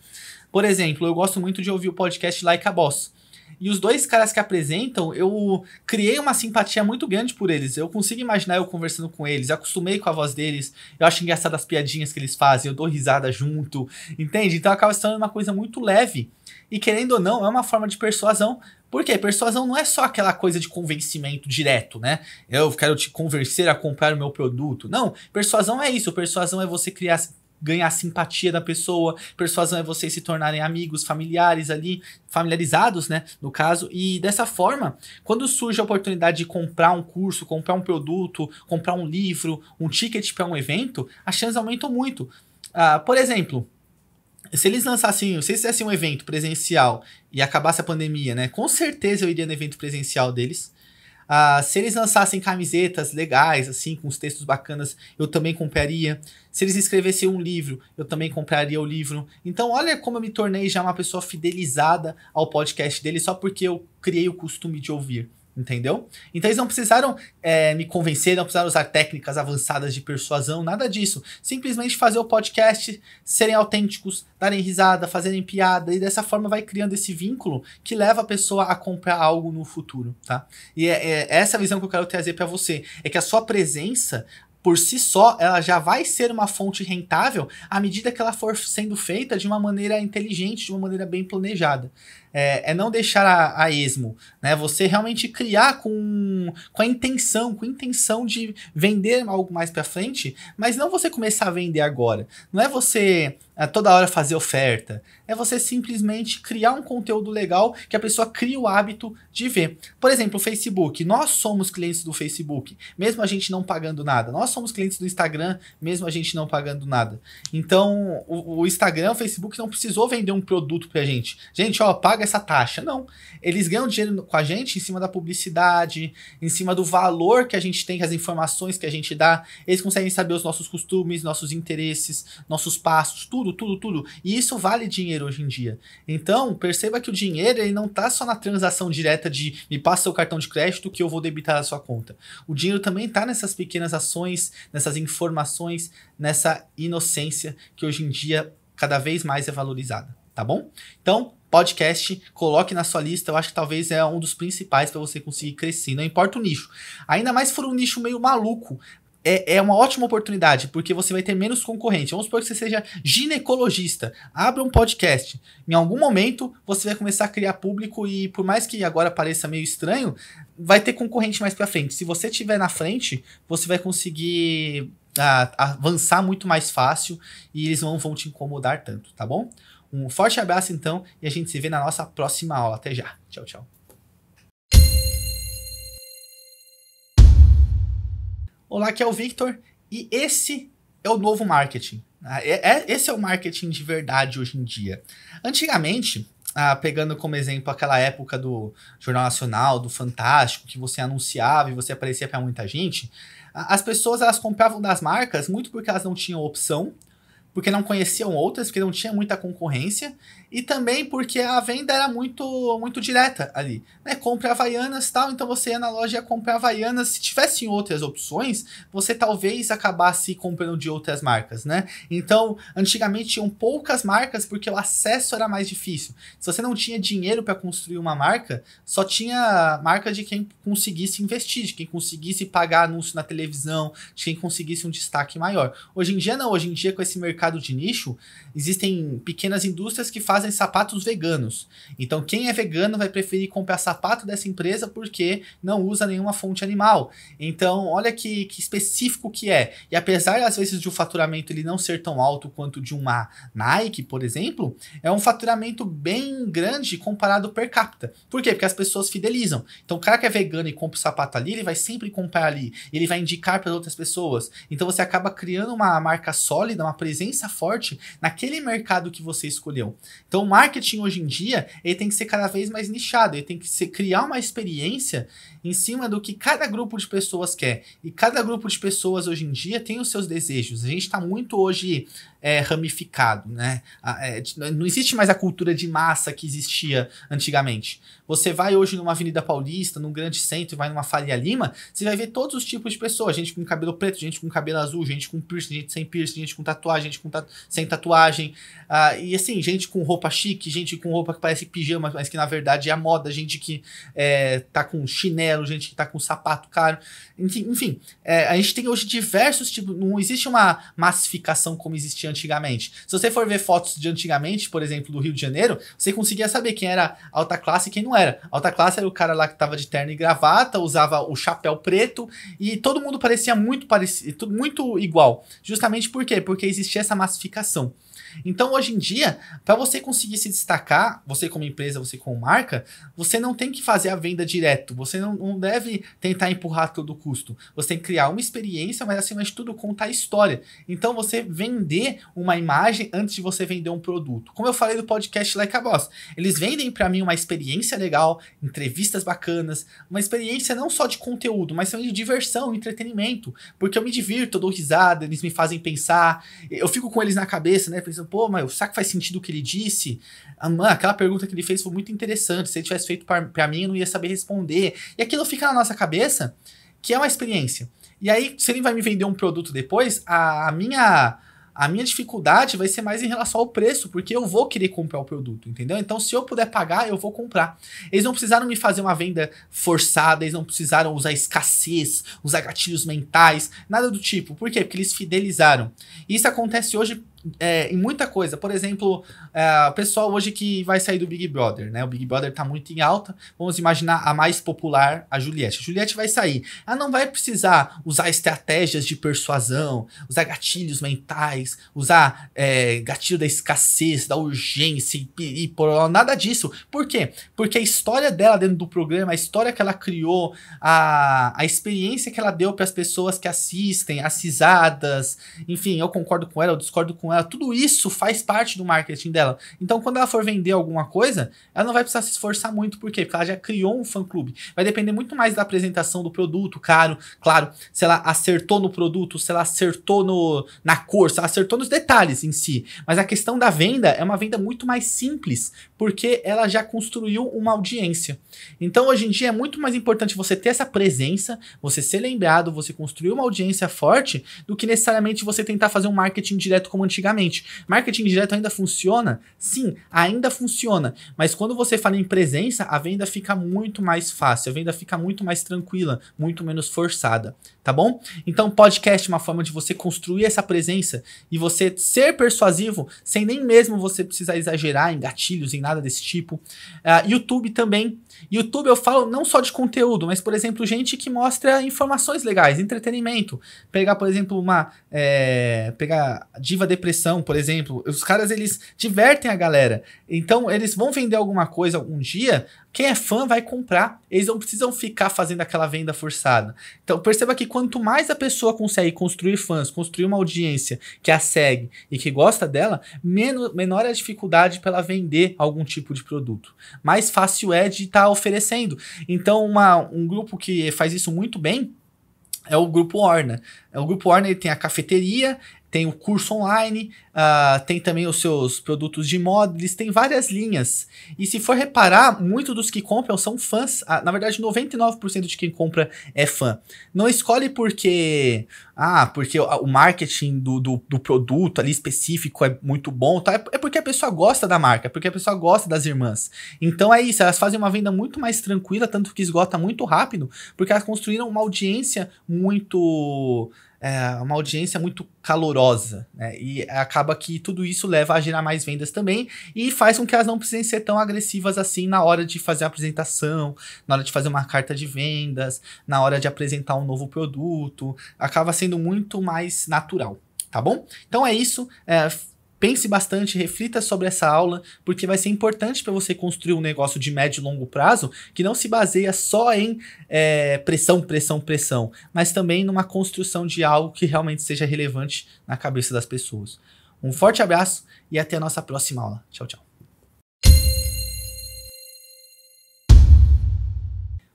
Por exemplo, eu gosto muito de ouvir o podcast Like a Boss e os dois caras que apresentam, eu criei uma simpatia muito grande por eles. Eu consigo imaginar eu conversando com eles, eu acostumei com a voz deles, eu acho engraçado as piadinhas que eles fazem, eu dou risada junto, entende? Então acaba sendo uma coisa muito leve. E querendo ou não, é uma forma de persuasão. Porque persuasão não é só aquela coisa de convencimento direto, né? Eu quero te convencer a comprar o meu produto. Não, persuasão é isso. Persuasão é você criar ganhar simpatia da pessoa. Persuasão é vocês se tornarem amigos, familiares ali, familiarizados, né? No caso. E dessa forma, quando surge a oportunidade de comprar um curso, comprar um produto, comprar um livro, um ticket para um evento, as chances aumentam muito. Ah, por exemplo, se eles lançassem, se eles fizessem um evento presencial e acabasse a pandemia, né? Com certeza eu iria no evento presencial deles. Uh, se eles lançassem camisetas legais, assim, com os textos bacanas, eu também compraria. Se eles escrevessem um livro, eu também compraria o livro. Então, olha como eu me tornei já uma pessoa fidelizada ao podcast dele só porque eu criei o costume de ouvir. Entendeu? Então eles não precisaram é, me convencer, não precisaram usar técnicas avançadas de persuasão, nada disso. Simplesmente fazer o podcast, serem autênticos, darem risada, fazerem piada, e dessa forma vai criando esse vínculo que leva a pessoa a comprar algo no futuro, tá? E é, é, é essa visão que eu quero trazer para você: é que a sua presença por si só, ela já vai ser uma fonte rentável à medida que ela for sendo feita de uma maneira inteligente, de uma maneira bem planejada é, é não deixar a, a, esmo, né? Você realmente criar com, com a intenção, com a intenção de vender algo mais para frente, mas não você começar a vender agora. Não é você é, toda hora fazer oferta. É você simplesmente criar um conteúdo legal que a pessoa cria o hábito de ver. Por exemplo, o Facebook. Nós somos clientes do Facebook, mesmo a gente não pagando nada. Nós somos clientes do Instagram, mesmo a gente não pagando nada. Então, o, o Instagram, o Facebook não precisou vender um produto pra gente. Gente, ó, paga paga essa taxa. Não. Eles ganham dinheiro com a gente em cima da publicidade, em cima do valor que a gente tem, as informações que a gente dá. Eles conseguem saber os nossos costumes, nossos interesses, nossos passos, tudo, tudo, tudo. E isso vale dinheiro hoje em dia. Então, perceba que o dinheiro ele não está só na transação direta de me passa seu cartão de crédito que eu vou debitar a sua conta. O dinheiro também está nessas pequenas ações, nessas informações, nessa inocência que hoje em dia cada vez mais é valorizada, tá bom? Então, podcast, coloque na sua lista. Eu acho que talvez é um dos principais para você conseguir crescer. Não importa o nicho. Ainda mais se for um nicho meio maluco, é, é uma ótima oportunidade, porque você vai ter menos concorrente. Vamos supor que você seja ginecologista, abra um podcast. Em algum momento, você vai começar a criar público e, por mais que agora pareça meio estranho, vai ter concorrente mais pra frente. Se você estiver na frente, você vai conseguir a, ah, avançar muito mais fácil e eles não vão te incomodar tanto, tá bom? Um forte abraço então e a gente se vê na nossa próxima aula. Até já. Tchau, tchau. Olá, aqui é o Victor e esse é o novo marketing. Ah, é, é, esse é o marketing de verdade hoje em dia. Antigamente, ah, pegando como exemplo aquela época do Jornal Nacional, do Fantástico, que você anunciava e você aparecia para muita gente, as pessoas elas compravam das marcas muito porque elas não tinham opção porque não conheciam outras, porque não tinha muita concorrência. E também porque a venda era muito muito direta ali. Né? Compra Havaianas tal, então você ia na loja ia comprar Havaianas. Se tivessem outras opções, você talvez acabasse comprando de outras marcas, né? Então, antigamente tinham poucas marcas porque o acesso era mais difícil. Se você não tinha dinheiro para construir uma marca, só tinha marca de quem conseguisse investir, de quem conseguisse pagar anúncio na televisão, de quem conseguisse um destaque maior. Hoje em dia não, hoje em dia com esse mercado de nicho, existem pequenas indústrias que fazem fazem sapatos veganos. Então, quem é vegano vai preferir comprar sapato dessa empresa porque não usa nenhuma fonte animal. Então, olha que, que específico que é. E apesar, às vezes, de o um faturamento ele não ser tão alto quanto de uma Nike, por exemplo, é um faturamento bem grande comparado per capita. Por quê? Porque as pessoas fidelizam. Então, o cara que é vegano e compra o sapato ali, ele vai sempre comprar ali. Ele vai indicar para outras pessoas. Então, você acaba criando uma marca sólida, uma presença forte naquele mercado que você escolheu. Então, o marketing hoje em dia, ele tem que ser cada vez mais nichado, ele tem que ser, criar uma experiência em cima do que cada grupo de pessoas quer. E cada grupo de pessoas hoje em dia tem os seus desejos. A gente está muito hoje é, ramificado, né? É, não existe mais a cultura de massa que existia antigamente. Você vai hoje numa Avenida Paulista, num grande centro, vai numa Faria Lima, você vai ver todos os tipos de pessoas: gente com cabelo preto, gente com cabelo azul, gente com piercing, gente sem piercing, gente com tatuagem, gente com sem tatuagem. Uh, e assim, gente com roupa chique, gente com roupa que parece pijama, mas que na verdade é a moda, gente que é, tá com chinelo chinelo, gente que tá com sapato caro. Enfim, enfim é, a gente tem hoje diversos tipos. Não existe uma massificação como existia antigamente. Se você for ver fotos de antigamente, por exemplo, do Rio de Janeiro, você conseguia saber quem era alta classe e quem não era. Alta classe era o cara lá que tava de terno e gravata, usava o chapéu preto e todo mundo parecia muito parecido, muito igual. Justamente por quê? Porque existia essa massificação. Então, hoje em dia, para você conseguir se destacar, você como empresa, você como marca, você não tem que fazer a venda direto, você não, não deve tentar empurrar todo o custo. Você tem que criar uma experiência, mas acima de tudo, contar história. Então, você vender uma imagem antes de você vender um produto. Como eu falei do podcast Like a Boss, eles vendem para mim uma experiência legal, entrevistas bacanas, uma experiência não só de conteúdo, mas também de diversão, entretenimento, porque eu me divirto, eu dou risada, eles me fazem pensar, eu fico com eles na cabeça, né, pensando pô, mas o saco faz sentido o que ele disse? Ah, mano, aquela pergunta que ele fez foi muito interessante. Se ele tivesse feito para mim, eu não ia saber responder. E aquilo fica na nossa cabeça, que é uma experiência. E aí, se ele vai me vender um produto depois, a, a minha a minha dificuldade vai ser mais em relação ao preço, porque eu vou querer comprar o produto, entendeu? Então, se eu puder pagar, eu vou comprar. Eles não precisaram me fazer uma venda forçada, eles não precisaram usar escassez, usar gatilhos mentais, nada do tipo. Por quê? Porque eles fidelizaram. Isso acontece hoje é, em muita coisa. Por exemplo, é, o pessoal hoje que vai sair do Big Brother, né? O Big Brother tá muito em alta. Vamos imaginar a mais popular, a Juliette. A Juliette vai sair. Ela não vai precisar usar estratégias de persuasão, usar gatilhos mentais, usar é, gatilho da escassez, da urgência e, e por, nada disso. Por quê? Porque a história dela dentro do programa, a história que ela criou, a, a experiência que ela deu para as pessoas que assistem, as cisadas, enfim, eu concordo com ela, eu discordo com ela, tudo isso faz parte do marketing dela. Então, quando ela for vender alguma coisa, ela não vai precisar se esforçar muito, por quê? Porque ela já criou um fã-clube. Vai depender muito mais da apresentação do produto, caro, claro, se ela acertou no produto, se ela acertou no, na cor, se ela acertou nos detalhes em si. Mas a questão da venda é uma venda muito mais simples, porque ela já construiu uma audiência. Então, hoje em dia, é muito mais importante você ter essa presença, você ser lembrado, você construir uma audiência forte, do que necessariamente você tentar fazer um marketing direto como antigamente antigamente. Marketing direto ainda funciona? Sim, ainda funciona. Mas quando você fala em presença, a venda fica muito mais fácil, a venda fica muito mais tranquila, muito menos forçada, tá bom? Então, podcast é uma forma de você construir essa presença e você ser persuasivo sem nem mesmo você precisar exagerar em gatilhos, em nada desse tipo. Uh, YouTube também YouTube eu falo não só de conteúdo, mas, por exemplo, gente que mostra informações legais, entretenimento. Pegar, por exemplo, uma. É, pegar Diva Depressão, por exemplo. Os caras, eles divertem a galera. Então, eles vão vender alguma coisa um dia, quem é fã vai comprar, eles não precisam ficar fazendo aquela venda forçada. Então perceba que quanto mais a pessoa consegue construir fãs, construir uma audiência que a segue e que gosta dela, menos, menor é a dificuldade para ela vender algum tipo de produto. Mais fácil é de estar tá oferecendo. Então uma, um grupo que faz isso muito bem é o grupo Orna. O grupo Orna ele tem a cafeteria, tem o curso online, uh, tem também os seus produtos de moda, eles têm várias linhas. E se for reparar, muitos dos que compram são fãs. Ah, na verdade, 99% de quem compra é fã. Não escolhe porque. Ah, porque o marketing do, do, do produto ali específico é muito bom. Tá? É, é porque a pessoa gosta da marca, é porque a pessoa gosta das irmãs. Então é isso, elas fazem uma venda muito mais tranquila, tanto que esgota muito rápido, porque elas construíram uma audiência muito é, uma audiência muito calorosa, né? E acaba que tudo isso leva a gerar mais vendas também e faz com que elas não precisem ser tão agressivas assim na hora de fazer a apresentação, na hora de fazer uma carta de vendas, na hora de apresentar um novo produto. Acaba sendo muito mais natural tá bom? Então é isso. É, Pense bastante, reflita sobre essa aula, porque vai ser importante para você construir um negócio de médio e longo prazo que não se baseia só em é, pressão, pressão, pressão, mas também numa construção de algo que realmente seja relevante na cabeça das pessoas. Um forte abraço e até a nossa próxima aula. Tchau, tchau.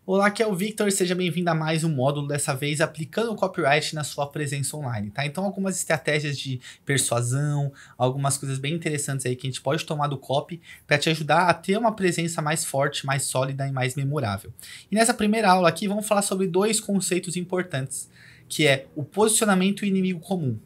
Olá, aqui é o Victor, seja bem-vindo a mais um módulo, dessa vez aplicando o copyright na sua presença online, tá? Então, algumas estratégias de persuasão, algumas coisas bem interessantes aí que a gente pode tomar do copy para te ajudar a ter uma presença mais forte, mais sólida e mais memorável. E nessa primeira aula aqui, vamos falar sobre dois conceitos importantes, que é o posicionamento e o inimigo comum.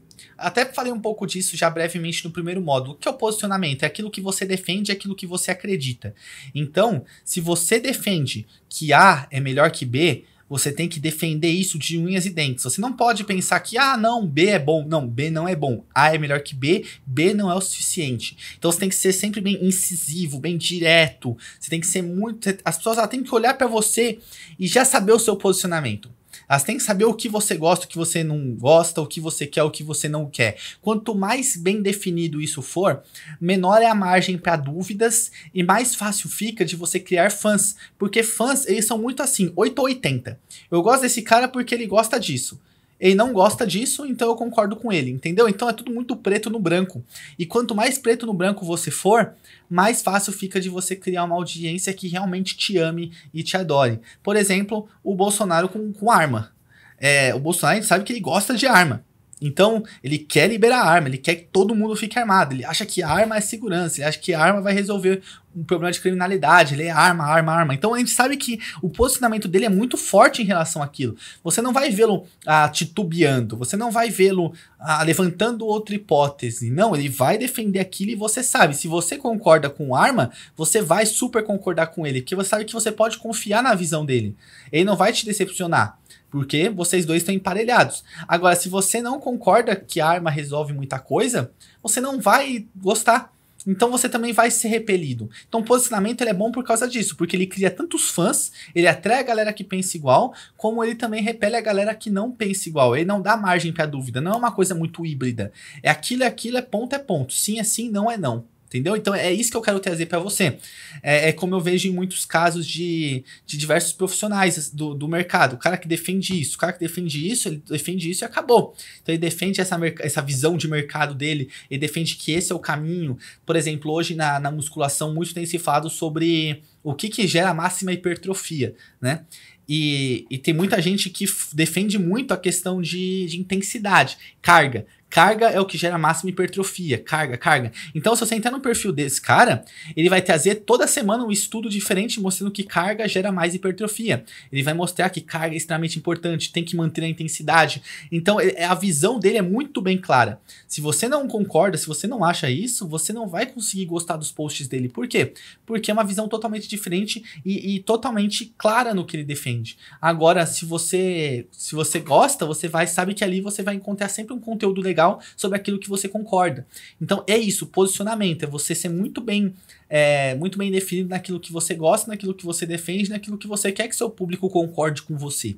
Até falei um pouco disso já brevemente no primeiro módulo. O que é o posicionamento? É aquilo que você defende, é aquilo que você acredita. Então, se você defende que A é melhor que B, você tem que defender isso de unhas e dentes. Você não pode pensar que, ah, não, B é bom. Não, B não é bom. A é melhor que B, B não é o suficiente. Então você tem que ser sempre bem incisivo, bem direto. Você tem que ser muito. As pessoas têm que olhar para você e já saber o seu posicionamento. Elas ah, tem que saber o que você gosta, o que você não gosta, o que você quer, o que você não quer. Quanto mais bem definido isso for, menor é a margem para dúvidas e mais fácil fica de você criar fãs, porque fãs, eles são muito assim, 8 ou 80. Eu gosto desse cara porque ele gosta disso ele não gosta disso, então eu concordo com ele, entendeu? Então é tudo muito preto no branco. E quanto mais preto no branco você for, mais fácil fica de você criar uma audiência que realmente te ame e te adore. Por exemplo, o Bolsonaro com, com arma. É, o Bolsonaro sabe que ele gosta de arma. Então, ele quer liberar a arma, ele quer que todo mundo fique armado. Ele acha que a arma é segurança, ele acha que a arma vai resolver um problema de criminalidade. Ele é arma, arma, arma. Então, a gente sabe que o posicionamento dele é muito forte em relação àquilo. Você não vai vê-lo ah, titubeando, você não vai vê-lo ah, levantando outra hipótese. Não, ele vai defender aquilo e você sabe. Se você concorda com arma, você vai super concordar com ele, porque você sabe que você pode confiar na visão dele. Ele não vai te decepcionar. Porque vocês dois estão emparelhados. Agora, se você não concorda que a arma resolve muita coisa, você não vai gostar. Então você também vai ser repelido. Então o posicionamento ele é bom por causa disso, porque ele cria tantos fãs, ele atrai a galera que pensa igual, como ele também repele a galera que não pensa igual. Ele não dá margem para dúvida, não é uma coisa muito híbrida. É aquilo, é aquilo, é ponto, é ponto. Sim é sim, não é não entendeu? Então é isso que eu quero trazer para você. É, é, como eu vejo em muitos casos de, de diversos profissionais do, do mercado. O cara que defende isso, o cara que defende isso, ele defende isso e acabou. Então ele defende essa, essa visão de mercado dele, ele defende que esse é o caminho. Por exemplo, hoje na, na musculação muito tem se falado sobre o que, que gera máxima hipertrofia, né? E, e, tem muita gente que defende muito a questão de, de intensidade, carga. Carga é o que gera máxima hipertrofia. Carga, carga. Então, se você entrar no perfil desse cara, ele vai trazer toda semana um estudo diferente mostrando que carga gera mais hipertrofia. Ele vai mostrar que carga é extremamente importante, tem que manter a intensidade. Então, é, é, a visão dele é muito bem clara. Se você não concorda, se você não acha isso, você não vai conseguir gostar dos posts dele. Por quê? Porque é uma visão totalmente diferente e, e totalmente clara no que ele defende. Agora, se você, se você gosta, você vai sabe que ali você vai encontrar sempre um conteúdo legal legal sobre aquilo que você concorda. Então é isso, posicionamento, é você ser muito bem, é, muito bem definido naquilo que você gosta, naquilo que você defende, naquilo que você quer que seu público concorde com você.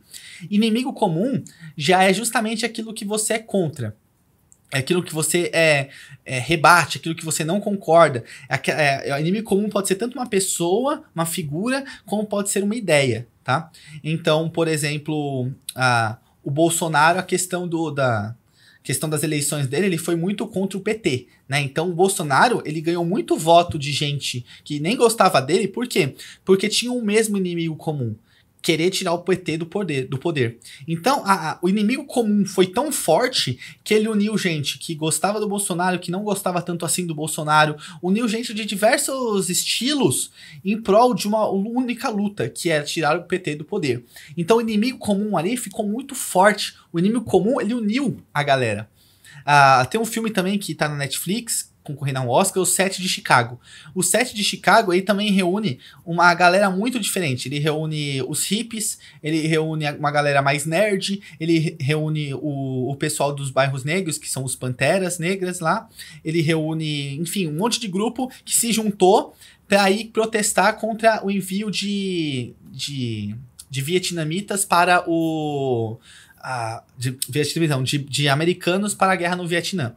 Inimigo comum já é justamente aquilo que você é contra é aquilo que você é, é, rebate, aquilo que você não concorda. É, é, inimigo comum pode ser tanto uma pessoa, uma figura, como pode ser uma ideia, tá? Então, por exemplo, a, o Bolsonaro, a questão do, da, questão das eleições dele, ele foi muito contra o PT, né? Então o Bolsonaro, ele ganhou muito voto de gente que nem gostava dele, por quê? Porque tinha um mesmo inimigo comum querer tirar o PT do poder. Do poder. Então, a, a, o inimigo comum foi tão forte que ele uniu gente que gostava do Bolsonaro, que não gostava tanto assim do Bolsonaro, uniu gente de diversos estilos em prol de uma única luta, que era é tirar o PT do poder. Então, o inimigo comum ali ficou muito forte. O inimigo comum, ele uniu a galera. Ah, tem um filme também que tá na Netflix, concorrendo a um Oscar, o set de Chicago. O set de Chicago ele também reúne uma galera muito diferente. Ele reúne os hippies, ele reúne uma galera mais nerd, ele reúne o, o pessoal dos bairros negros, que são os panteras negras lá. Ele reúne, enfim, um monte de grupo que se juntou para ir protestar contra o envio de, de, de vietnamitas para o a, de, de, de americanos para a guerra no Vietnã.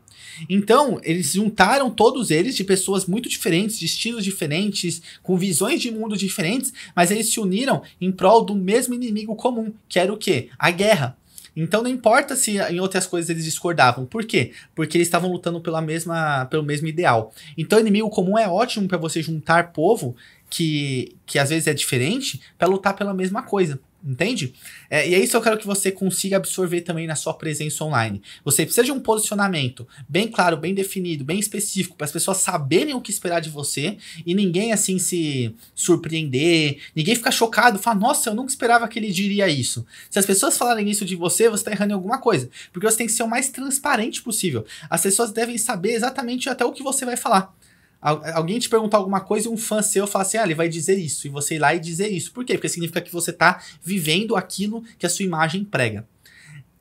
Então, eles juntaram todos eles de pessoas muito diferentes, de estilos diferentes, com visões de mundo diferentes, mas eles se uniram em prol do mesmo inimigo comum, que era o quê? A guerra. Então não importa se em outras coisas eles discordavam. Por quê? Porque eles estavam lutando pela mesma, pelo mesmo ideal. Então inimigo comum é ótimo para você juntar povo que, que às vezes é diferente para lutar pela mesma coisa. Entende? É, e é isso que eu quero que você consiga absorver também na sua presença online. Você precisa de um posicionamento bem claro, bem definido, bem específico, para as pessoas saberem o que esperar de você e ninguém assim se surpreender, ninguém ficar chocado, falar, nossa, eu nunca esperava que ele diria isso. Se as pessoas falarem isso de você, você está errando em alguma coisa, porque você tem que ser o mais transparente possível. As pessoas devem saber exatamente até o que você vai falar alguém te perguntar alguma coisa e um fã seu falar assim, ah, ele vai dizer isso, e você ir lá e dizer isso. Por quê? Porque significa que você está vivendo aquilo que a sua imagem prega.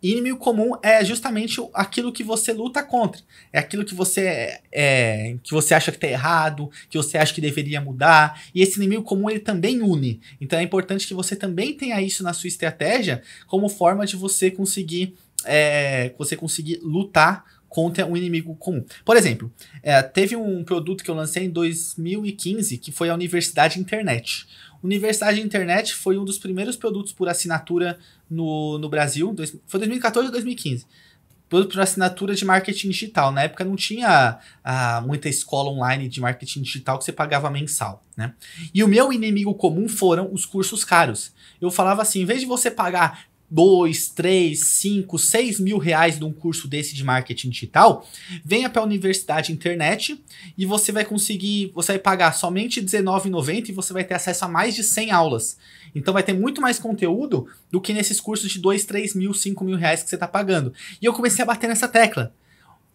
inimigo comum é justamente aquilo que você luta contra. É aquilo que você é, que você acha que está errado, que você acha que deveria mudar. E esse inimigo comum ele também une. Então é importante que você também tenha isso na sua estratégia como forma de você conseguir é, você conseguir lutar contra um inimigo comum. Por exemplo, é, teve um produto que eu lancei em 2015 que foi a Universidade Internet. Universidade Internet foi um dos primeiros produtos por assinatura no, no Brasil, dois, foi 2014 ou 2015 produto por assinatura de marketing digital. Na época não tinha ah, muita escola online de marketing digital que você pagava mensal, né? E o meu inimigo comum foram os cursos caros. Eu falava assim, em vez de você pagar 2, 3, 5, 6 mil reais de um curso desse de marketing digital, venha para a Universidade Internet e você vai conseguir, você vai pagar somente R$19,90 e você vai ter acesso a mais de 100 aulas. Então vai ter muito mais conteúdo do que nesses cursos de 2, três mil, cinco mil reais que você está pagando. E eu comecei a bater nessa tecla.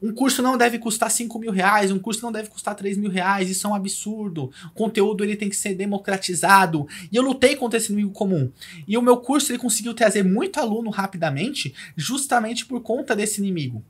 Um curso não deve custar 5 mil reais, um curso não deve custar 3 mil reais, isso é um absurdo. O conteúdo ele tem que ser democratizado. E eu lutei contra esse inimigo comum. E o meu curso ele conseguiu trazer muito aluno rapidamente, justamente por conta desse inimigo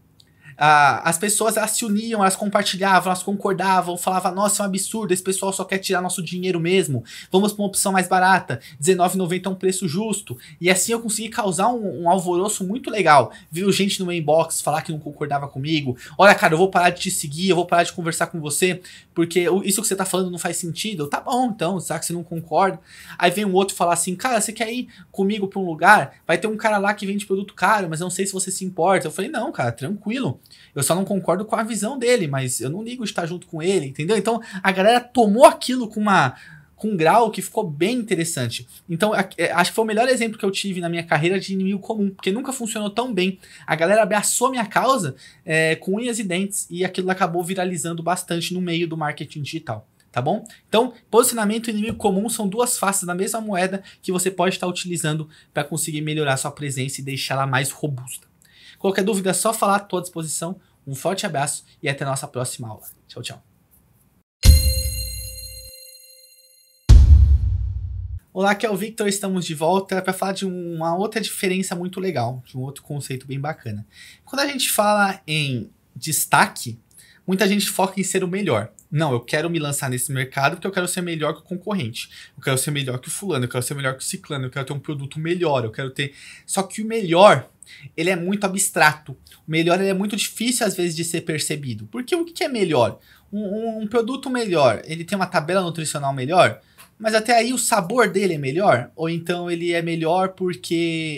ah, as pessoas elas se uniam, elas compartilhavam, elas concordavam, falavam, nossa, é um absurdo, esse pessoal só quer tirar nosso dinheiro mesmo, vamos para uma opção mais barata, R$19,90 é um preço justo. E assim eu consegui causar um, um alvoroço muito legal. Viu gente no meu inbox falar que não concordava comigo, olha, cara, eu vou parar de te seguir, eu vou parar de conversar com você, porque isso que você tá falando não faz sentido. tá bom, então, será que você não concorda? Aí vem um outro falar assim, cara, você quer ir comigo para um lugar? Vai ter um cara lá que vende produto caro, mas eu não sei se você se importa. Eu falei, não, cara, tranquilo eu só não concordo com a visão dele, mas eu não ligo estar junto com ele, entendeu? Então a galera tomou aquilo com uma com um grau que ficou bem interessante. Então, é, acho que foi o melhor exemplo que eu tive na minha carreira de inimigo comum, porque nunca funcionou tão bem. A galera abraçou minha causa é, com unhas e dentes e aquilo acabou viralizando bastante no meio do marketing digital. Tá bom? Então, posicionamento e inimigo comum são duas faces da mesma moeda que você pode estar utilizando para conseguir melhorar sua presença e deixá-la mais robusta. Qualquer dúvida, é só falar, à tua disposição. Um forte abraço e até a nossa próxima aula. Tchau, tchau. Olá, aqui é o Victor, estamos de volta para falar de uma outra diferença muito legal, de um outro conceito bem bacana. Quando a gente fala em destaque, muita gente foca em ser o melhor. Não, eu quero me lançar nesse mercado porque eu quero ser melhor que o concorrente. Eu quero ser melhor que o fulano, eu quero ser melhor que o ciclano, eu quero ter um produto melhor, eu quero ter. Só que o melhor ele é muito abstrato. O melhor ele é muito difícil às vezes de ser percebido. Porque o que é melhor? Um, um, produto melhor, ele tem uma tabela nutricional melhor, mas até aí o sabor dele é melhor? Ou então ele é melhor porque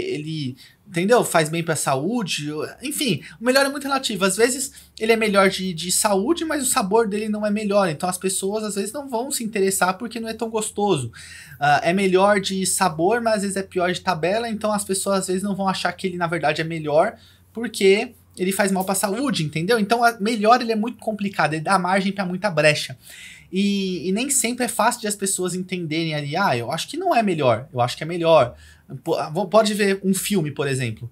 ele entendeu? Faz bem a saúde. Enfim, o melhor é muito relativo. Às vezes ele é melhor de, de saúde, mas o sabor dele não é melhor. Então as pessoas às vezes não vão se interessar porque não é tão gostoso. Uh, é melhor de sabor, mas às vezes é pior de tabela. Então as pessoas às vezes não vão achar que ele na verdade é melhor porque ele faz mal a saúde, entendeu? Então a, melhor ele é muito complicado. Ele dá margem para muita brecha. E, e, nem sempre é fácil de as pessoas entenderem ali, ah, eu acho que não é melhor, eu acho que é melhor. Ah, pode ver um filme, por exemplo.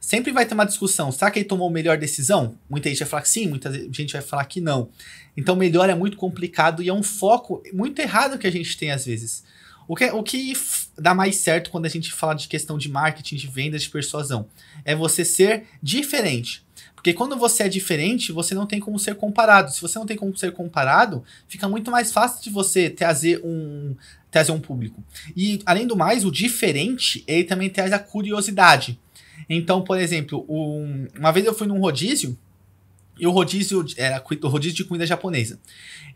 Sempre vai ter uma discussão. Será que ele tomou a melhor decisão? Muita gente vai falar que sim, muita gente vai falar que não. Então, melhor é muito complicado e é um foco muito errado que a gente tem às vezes. O que, é, o que dá mais certo quando a gente fala de questão de marketing, de vendas, de persuasão? É você ser diferente. Porque quando você é diferente, você não tem como ser comparado. Se você não tem como ser comparado, fica muito mais fácil de você trazer um, traz um público. E, além do mais, o diferente, ele também traz a curiosidade. Então, por exemplo, um, uma vez eu fui num rodízio, e o rodízio era o rodízio de comida japonesa.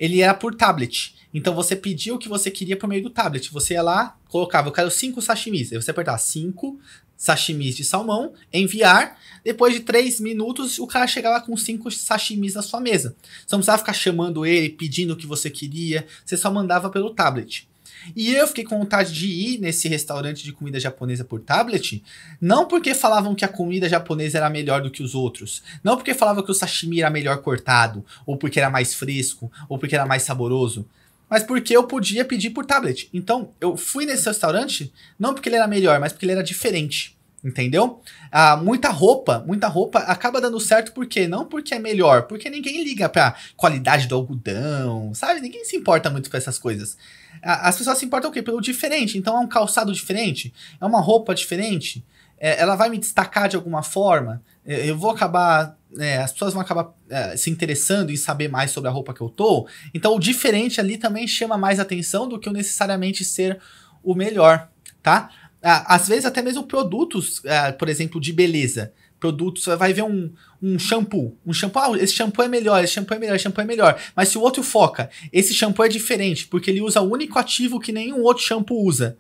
Ele era por tablet. Então você pedia o que você queria por meio do tablet. Você ia lá, colocava, eu quero cinco sashimis. Aí você apertava cinco sashimis de salmão, enviar. Depois de três minutos, o cara chegava com cinco sashimis na sua mesa. Você não precisava ficar chamando ele, pedindo o que você queria. Você só mandava pelo tablet. E eu fiquei com vontade de ir nesse restaurante de comida japonesa por tablet, não porque falavam que a comida japonesa era melhor do que os outros, não porque falavam que o sashimi era melhor cortado, ou porque era mais fresco, ou porque era mais saboroso, mas porque eu podia pedir por tablet. Então, eu fui nesse restaurante, não porque ele era melhor, mas porque ele era diferente. Entendeu? Ah, muita roupa, muita roupa acaba dando certo porque não porque é melhor, porque ninguém liga pra qualidade do algodão, sabe? Ninguém se importa muito com essas coisas. As pessoas se importam o quê? Pelo diferente. Então é um calçado diferente? É uma roupa diferente? É, ela vai me destacar de alguma forma? É, eu vou acabar. É, as pessoas vão acabar é, se interessando em saber mais sobre a roupa que eu tô. Então o diferente ali também chama mais atenção do que eu necessariamente ser o melhor, tá? Às vezes até mesmo produtos, é, por exemplo, de beleza produtos, você vai ver um, um shampoo. Um shampoo, ah, esse shampoo é melhor, esse shampoo é melhor, esse shampoo é melhor. Mas se o outro foca, esse shampoo é diferente, porque ele usa o único ativo que nenhum outro shampoo usa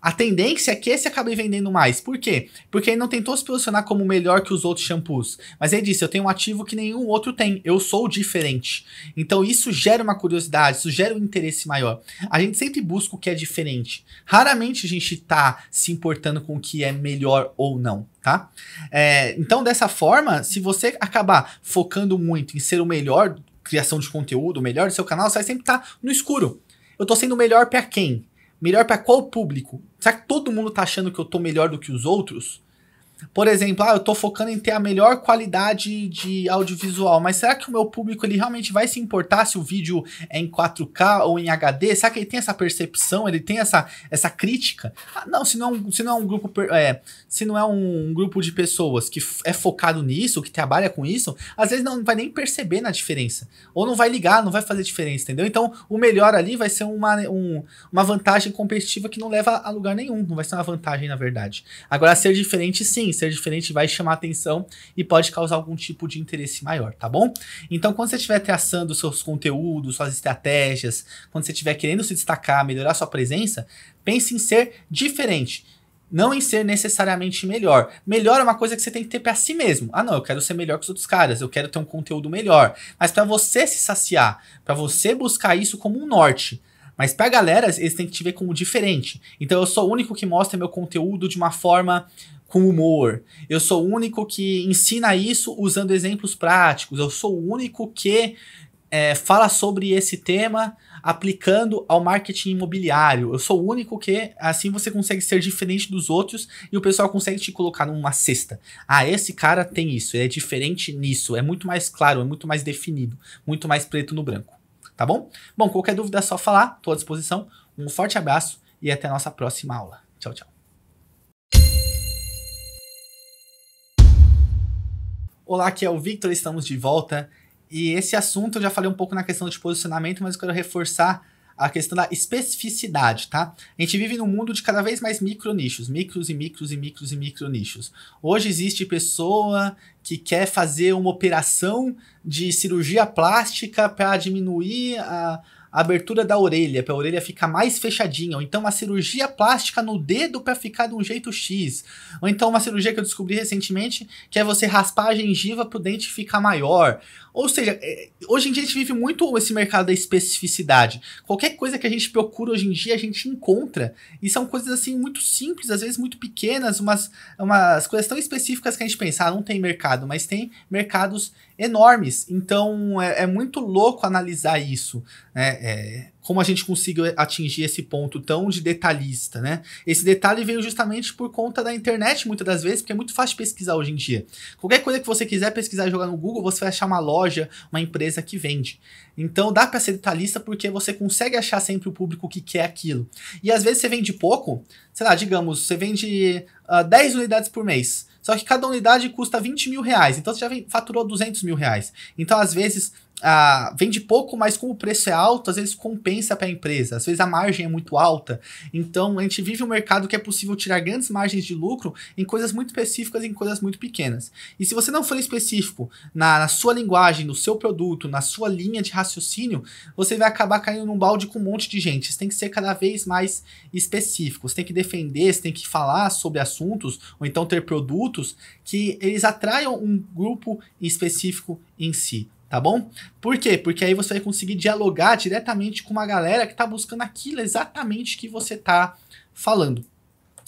a tendência é que esse acabe vendendo mais. Por quê? Porque ele não tentou se posicionar como melhor que os outros shampoos. Mas ele disse: eu tenho um ativo que nenhum outro tem. Eu sou diferente. Então isso gera uma curiosidade, isso gera um interesse maior. A gente sempre busca o que é diferente. Raramente a gente tá se importando com o que é melhor ou não. Tá? É, então, dessa forma, se você acabar focando muito em ser o melhor, criação de conteúdo, o melhor do seu canal, você vai sempre estar tá no escuro. Eu tô sendo o melhor para quem? Melhor para qual público? Será que todo mundo tá achando que eu tô melhor do que os outros? Por exemplo, ah, eu estou focando em ter a melhor qualidade de audiovisual, mas será que o meu público ele realmente vai se importar se o vídeo é em 4K ou em HD? Será que ele tem essa percepção? Ele tem essa, essa crítica? Ah, não, se não, é se não é um grupo é, se não é um, um grupo de pessoas que é focado nisso, que trabalha com isso, às vezes não vai nem perceber na diferença ou não vai ligar, não vai fazer diferença, entendeu? Então, o melhor ali vai ser uma, um, uma vantagem competitiva que não leva a lugar nenhum, não vai ser uma vantagem na verdade. Agora, ser diferente, sim ser diferente vai chamar atenção e pode causar algum tipo de interesse maior, tá bom? Então, quando você estiver traçando seus conteúdos, suas estratégias, quando você estiver querendo se destacar, melhorar sua presença, pense em ser diferente não em ser necessariamente melhor. Melhor é uma coisa que você tem que ter para si mesmo. Ah, não, eu quero ser melhor que os outros caras, eu quero ter um conteúdo melhor. Mas para você se saciar, para você buscar isso como um norte. Mas pra galera, eles têm que te ver como diferente. Então eu sou o único que mostra meu conteúdo de uma forma com humor. Eu sou o único que ensina isso usando exemplos práticos. Eu sou o único que é, fala sobre esse tema aplicando ao marketing imobiliário. Eu sou o único que assim você consegue ser diferente dos outros e o pessoal consegue te colocar numa cesta. Ah, esse cara tem isso, ele é diferente nisso, é muito mais claro, é muito mais definido, muito mais preto no branco. Tá bom? Bom, qualquer dúvida é só falar, estou à disposição. Um forte abraço e até a nossa próxima aula. Tchau, tchau. Olá, aqui é o Victor, estamos de volta. E esse assunto eu já falei um pouco na questão de posicionamento, mas eu quero reforçar a questão da especificidade, tá? A gente vive num mundo de cada vez mais micro nichos, micros e micros e micros e micro nichos. Hoje existe pessoa que quer fazer uma operação de cirurgia plástica para diminuir a, a abertura da orelha, para a orelha ficar mais fechadinha, ou então uma cirurgia plástica no dedo para ficar de um jeito X, ou então uma cirurgia que eu descobri recentemente, que é você raspar a gengiva para o dente ficar maior, ou seja, é, hoje em dia a gente vive muito esse mercado da especificidade. Qualquer coisa que a gente procura hoje em dia, a gente encontra. E são coisas assim muito simples, às vezes muito pequenas, umas, umas coisas tão específicas que a gente pensa, ah, não tem mercado, mas tem mercados enormes. Então é, é muito louco analisar isso. Né? É, como a gente conseguiu atingir esse ponto tão de detalhista, né? Esse detalhe veio justamente por conta da internet, muitas das vezes, porque é muito fácil pesquisar hoje em dia. Qualquer coisa que você quiser pesquisar e jogar no Google, você vai achar uma loja, uma empresa que vende. Então dá para ser detalhista porque você consegue achar sempre o público que quer aquilo. E às vezes você vende pouco, sei lá, digamos, você vende uh, ah, 10 unidades por mês. Só que cada unidade custa 20 mil reais. Então você já faturou 200 mil reais. Então, às vezes, ah, vende pouco, mas como o preço é alto, às vezes compensa para a empresa, às vezes a margem é muito alta. Então a gente vive um mercado que é possível tirar grandes margens de lucro em coisas muito específicas e em coisas muito pequenas. E se você não for específico na, na sua linguagem, no seu produto, na sua linha de raciocínio, você vai acabar caindo num balde com um monte de gente. Você tem que ser cada vez mais específico, você tem que defender, você tem que falar sobre assuntos ou então ter produtos que eles atraiam um grupo específico em si tá bom? Por quê? Porque aí você vai conseguir dialogar diretamente com uma galera que está buscando aquilo exatamente que você está falando.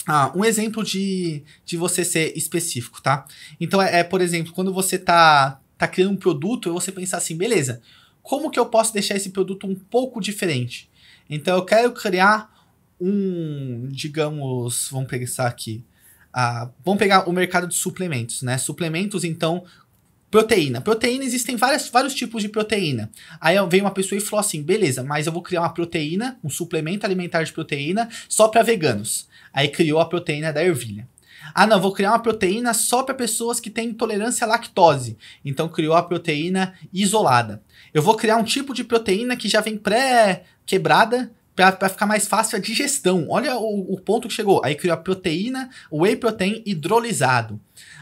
Ah, um exemplo de, de você ser específico, tá? Então, é, é por exemplo, quando você tá tá criando um produto, você pensar assim, beleza, como que eu posso deixar esse produto um pouco diferente? Então, eu quero criar um, digamos, vamos pensar aqui, ah, vamos pegar o mercado de suplementos, né? Suplementos, então, Proteína. Proteína, existem várias, vários tipos de proteína. Aí vem uma pessoa e falou assim: beleza, mas eu vou criar uma proteína, um suplemento alimentar de proteína, só para veganos. Aí criou a proteína da ervilha. Ah, não, vou criar uma proteína só para pessoas que têm intolerância à lactose. Então criou a proteína isolada. Eu vou criar um tipo de proteína que já vem pré-quebrada para ficar mais fácil a digestão. Olha o, o, ponto que chegou. Aí criou a proteína, whey protein hidrolisado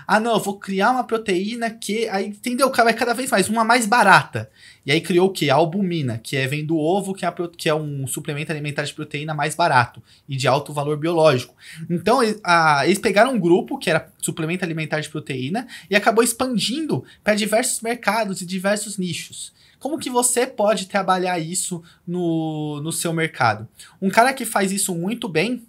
ah não, eu vou criar uma proteína que. Aí, entendeu? Vai cada vez mais, uma mais barata. E aí criou o quê? A albumina, que é, vem do ovo, que é, que é um suplemento alimentar de proteína mais barato e de alto valor biológico. Então, a, eles pegaram um grupo que era suplemento alimentar de proteína e acabou expandindo para diversos mercados e diversos nichos. Como que você pode trabalhar isso no, no seu mercado? Um cara que faz isso muito bem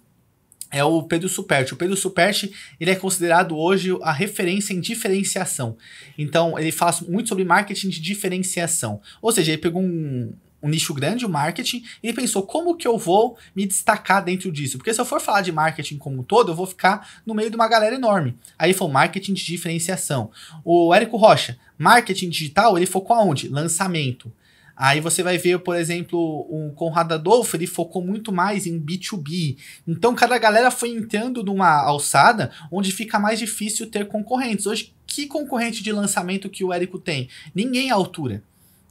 é o Pedro Superti. O Pedro Superti, ele é considerado hoje a referência em diferenciação. Então, ele fala muito sobre marketing de diferenciação. Ou seja, ele pegou um, um nicho grande, o marketing, e pensou como que eu vou me destacar dentro disso? Porque se eu for falar de marketing como um todo, eu vou ficar no meio de uma galera enorme. Aí foi marketing de diferenciação. O Érico Rocha, marketing digital, ele focou aonde? Lançamento. Aí você vai ver, por exemplo, o Conrado Adolfo, ele focou muito mais em B2B. Então, cada galera foi entrando numa alçada onde fica mais difícil ter concorrentes. Hoje, que concorrente de lançamento que o Érico tem? Ninguém à altura.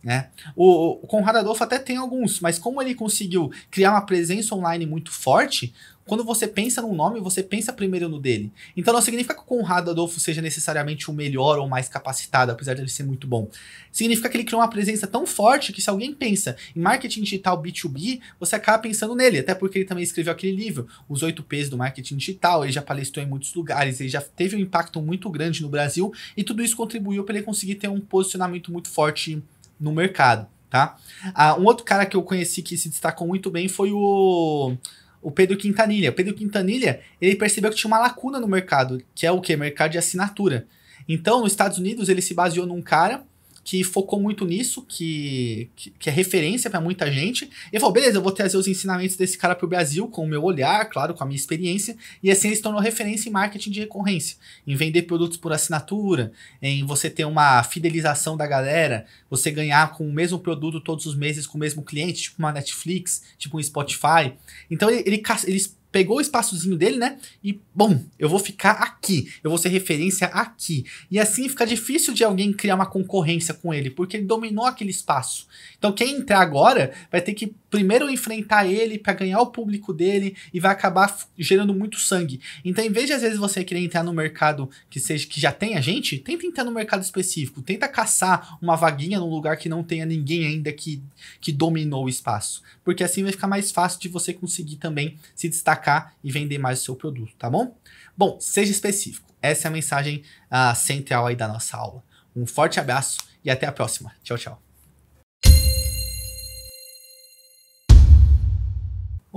Né? O, o Conrado Adolfo até tem alguns, mas como ele conseguiu criar uma presença online muito forte, quando você pensa num nome, você pensa primeiro no dele. Então não significa que o Conrado Adolfo seja necessariamente o melhor ou mais capacitado, apesar de ele ser muito bom. Significa que ele criou uma presença tão forte que se alguém pensa em marketing digital B2B, você acaba pensando nele, até porque ele também escreveu aquele livro, Os Oito P's do Marketing Digital, ele já palestrou em muitos lugares, ele já teve um impacto muito grande no Brasil e tudo isso contribuiu para ele conseguir ter um posicionamento muito forte no mercado, tá? Ah, um outro cara que eu conheci que se destacou muito bem foi o o Pedro Quintanilha. O Pedro Quintanilha, ele percebeu que tinha uma lacuna no mercado, que é o que? Mercado de assinatura. Então, nos Estados Unidos, ele se baseou num cara que focou muito nisso, que, que, que é referência para muita gente. Ele falou: beleza, eu vou trazer os ensinamentos desse cara para o Brasil, com o meu olhar, claro, com a minha experiência. E assim ele se tornou referência em marketing de recorrência, em vender produtos por assinatura, em você ter uma fidelização da galera, você ganhar com o mesmo produto todos os meses com o mesmo cliente, tipo uma Netflix, tipo um Spotify. Então ele, ele, ele pegou o espaçozinho dele, né? E, bom, eu vou ficar aqui, eu vou ser referência aqui. E assim fica difícil de alguém criar uma concorrência com ele, porque ele dominou aquele espaço. Então quem entrar agora vai ter que primeiro enfrentar ele para ganhar o público dele e vai acabar gerando muito sangue. Então em vez de às vezes você querer entrar no mercado que seja que já tenha gente, tenta entrar no mercado específico, tenta caçar uma vaguinha num lugar que não tenha ninguém ainda que que dominou o espaço, porque assim vai ficar mais fácil de você conseguir também se destacar e vender mais o seu produto, tá bom? Bom, seja específico. Essa é a mensagem uh, central aí da nossa aula. Um forte abraço e até a próxima. Tchau, tchau.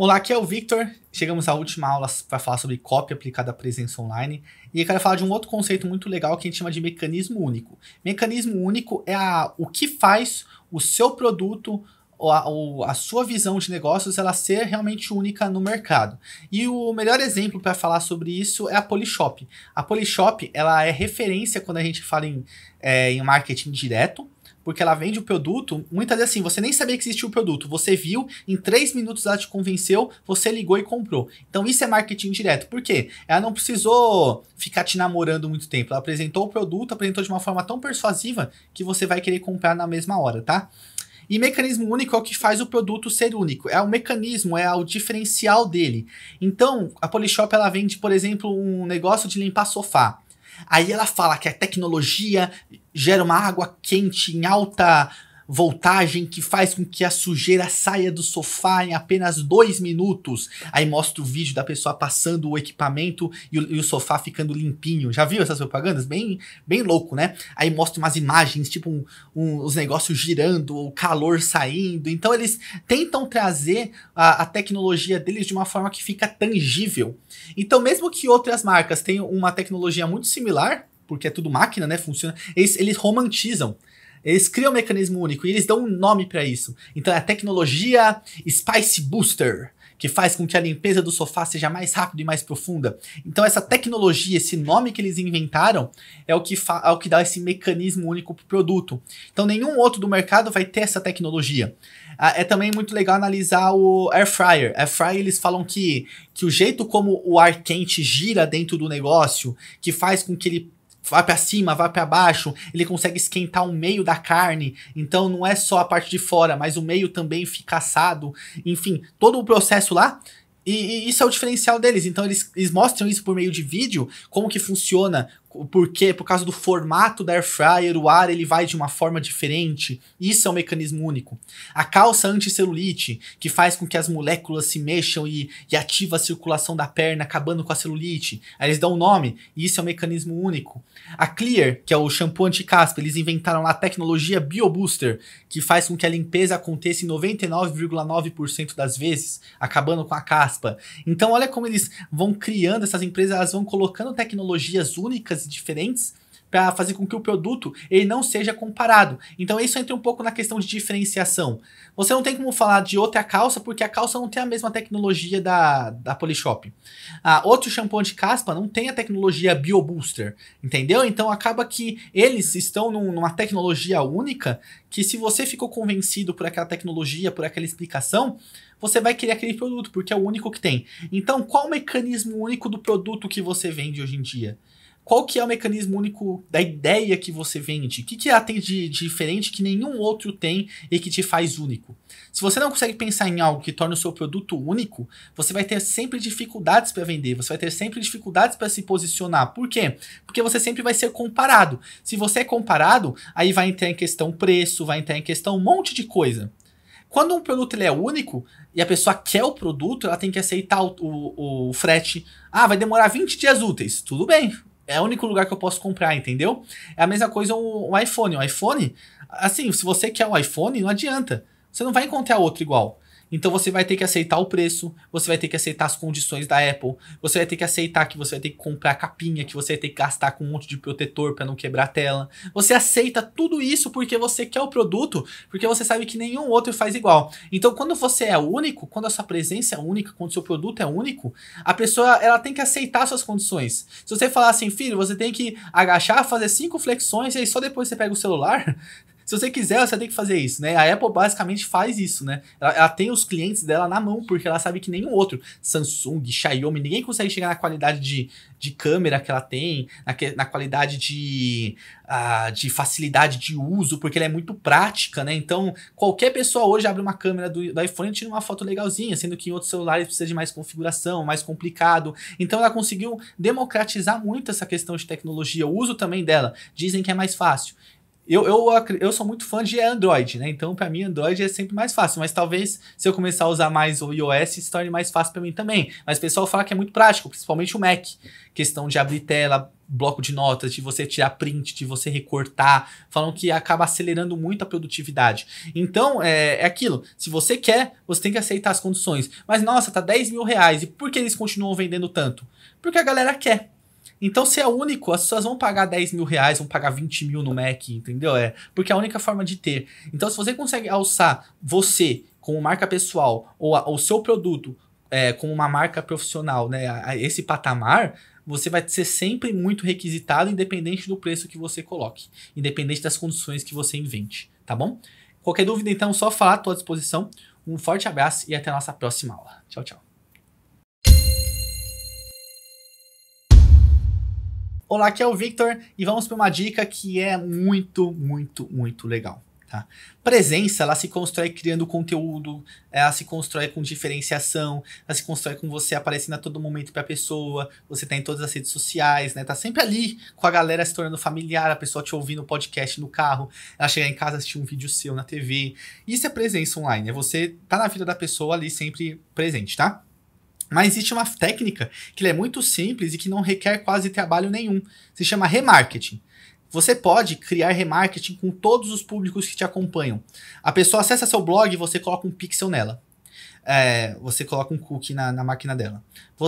Olá, aqui é o Victor. Chegamos à última aula para falar sobre cópia aplicada à presença online. E eu quero falar de um outro conceito muito legal que a gente chama de mecanismo único. Mecanismo único é a, o que faz o seu produto ou a, ou a sua visão de negócios ela ser realmente única no mercado. E o melhor exemplo para falar sobre isso é a Polishop. A Polishop ela é referência quando a gente fala em, é, em marketing direto porque ela vende o produto, muitas vezes assim, você nem sabia que existia o produto, você viu, em três minutos ela te convenceu, você ligou e comprou. Então isso é marketing direto. Por quê? Ela não precisou ficar te namorando muito tempo. Ela apresentou o produto, apresentou de uma forma tão persuasiva que você vai querer comprar na mesma hora, tá? E mecanismo único é o que faz o produto ser único. É o mecanismo, é o diferencial dele. Então, a Polishop ela vende, por exemplo, um negócio de limpar sofá. Aí ela fala que é tecnologia gera uma água quente em alta voltagem que faz com que a sujeira saia do sofá em apenas dois minutos. Aí mostra o vídeo da pessoa passando o equipamento e o, e o, sofá ficando limpinho. Já viu essas propagandas? Bem, bem louco, né? Aí mostra umas imagens, tipo um, um, os negócios girando, o calor saindo. Então eles tentam trazer a, a tecnologia deles de uma forma que fica tangível. Então, mesmo que outras marcas tenham uma tecnologia muito similar, porque é tudo máquina, né? Funciona. Eles, eles romantizam. Eles criam um mecanismo único e eles dão um nome para isso. Então é a tecnologia Spice Booster, que faz com que a limpeza do sofá seja mais rápida e mais profunda. Então essa tecnologia, esse nome que eles inventaram, é o que, é o que dá esse mecanismo único pro produto. Então nenhum outro do mercado vai ter essa tecnologia. Ah, é também muito legal analisar o air fryer. Air fryer eles falam que, que o jeito como o ar quente gira dentro do negócio, que faz com que ele vai para cima, vai para baixo, ele consegue esquentar o meio da carne, então não é só a parte de fora, mas o meio também fica assado, enfim, todo o processo lá. E, e isso é o diferencial deles. Então eles, eles mostram isso por meio de vídeo, como que funciona, porque por causa do formato da air fryer, o ar ele vai de uma forma diferente. Isso é um mecanismo único. A calça anticelulite, que faz com que as moléculas se mexam e, e ativa a circulação da perna, acabando com a celulite. Aí eles dão um nome, e isso é um mecanismo único. A Clear, que é o shampoo anti-caspa, eles inventaram lá a tecnologia BioBooster, que faz com que a limpeza aconteça em 99,9% das vezes, acabando com a caspa. Então olha como eles vão criando essas empresas, elas vão colocando tecnologias únicas maneiras diferentes para fazer com que o produto ele não seja comparado. Então isso entra um pouco na questão de diferenciação. Você não tem como falar de outra calça porque a calça não tem a mesma tecnologia da, da Polishop. Ah, outro shampoo de caspa não tem a tecnologia BioBooster, entendeu? Então acaba que eles estão num, numa tecnologia única que se você ficou convencido por aquela tecnologia, por aquela explicação, você vai querer aquele produto porque é o único que tem. Então qual o mecanismo único do produto que você vende hoje em dia? qual que é o mecanismo único da ideia que você vende? O que, que ela tem de, de diferente que nenhum outro tem e que te faz único? Se você não consegue pensar em algo que torne o seu produto único, você vai ter sempre dificuldades para vender, você vai ter sempre dificuldades para se posicionar. Por quê? Porque você sempre vai ser comparado. Se você é comparado, aí vai entrar em questão preço, vai entrar em questão um monte de coisa. Quando um produto ele é único e a pessoa quer o produto, ela tem que aceitar o, o, o frete. Ah, vai demorar 20 dias úteis. Tudo bem, é o único lugar que eu posso comprar, entendeu? É a mesma coisa o, o iPhone. O iPhone, assim, se você quer o iPhone, não adianta. Você não vai encontrar outro igual. Então você vai ter que aceitar o preço, você vai ter que aceitar as condições da Apple, você vai ter que aceitar que você vai ter que comprar capinha, que você vai ter que gastar com um monte de protetor para não quebrar a tela. Você aceita tudo isso porque você quer o produto, porque você sabe que nenhum outro faz igual. Então quando você é único, quando a sua presença é única, quando o seu produto é único, a pessoa ela tem que aceitar suas condições. Se você falar assim, filho, você tem que agachar, fazer cinco flexões e aí só depois você pega o celular, se você quiser, você tem que fazer isso, né? A Apple basicamente faz isso, né? Ela, ela tem os clientes dela na mão, porque ela sabe que nenhum outro, Samsung, Xiaomi, ninguém consegue chegar na qualidade de, de câmera que ela tem, na, na qualidade de, uh, de facilidade de uso, porque ela é muito prática, né? Então, qualquer pessoa hoje abre uma câmera do, do iPhone e tira uma foto legalzinha, sendo que em outros celulares precisa de mais configuração, mais complicado. Então, ela conseguiu democratizar muito essa questão de tecnologia, o uso também dela. Dizem que é mais fácil. Eu, eu, eu sou muito fã de Android, né? Então, para mim, Android é sempre mais fácil. Mas talvez, se eu começar a usar mais o iOS, se torne mais fácil para mim também. Mas o pessoal fala que é muito prático, principalmente o Mac. Questão de abrir tela, bloco de notas, de você tirar print, de você recortar, falam que acaba acelerando muito a produtividade. Então, é, é, aquilo, se você quer, você tem que aceitar as condições. Mas, nossa, tá 10 mil reais, e por que eles continuam vendendo tanto? Porque a galera quer. Então, se é único, as pessoas vão pagar 10 mil reais, vão pagar 20 mil no Mac, entendeu? É, porque é a única forma de ter. Então, se você consegue alçar você como marca pessoal ou o seu produto é, como uma marca profissional, né? A, a esse patamar, você vai ser sempre muito requisitado, independente do preço que você coloque, independente das condições que você invente, tá bom? Qualquer dúvida, então, é só falar, à tua disposição. Um forte abraço e até a nossa próxima aula. Tchau, tchau. Olá, aqui é o Victor e vamos para uma dica que é muito, muito, muito legal. Tá? Presença, ela se constrói criando conteúdo, ela se constrói com diferenciação, ela se constrói com você aparecendo a todo momento para a pessoa, você tá em todas as redes sociais, né? Tá sempre ali com a galera se tornando familiar, a pessoa te ouvindo podcast no carro, ela chegar em casa assistir um vídeo seu na TV. Isso é presença online, é você tá na vida da pessoa ali sempre presente, tá? Mas existe uma técnica que é muito simples e que não requer quase trabalho nenhum. Se chama remarketing. Você pode criar remarketing com todos os públicos que te acompanham. A pessoa acessa seu blog e você coloca um pixel nela é, você coloca um cookie na, na máquina dela.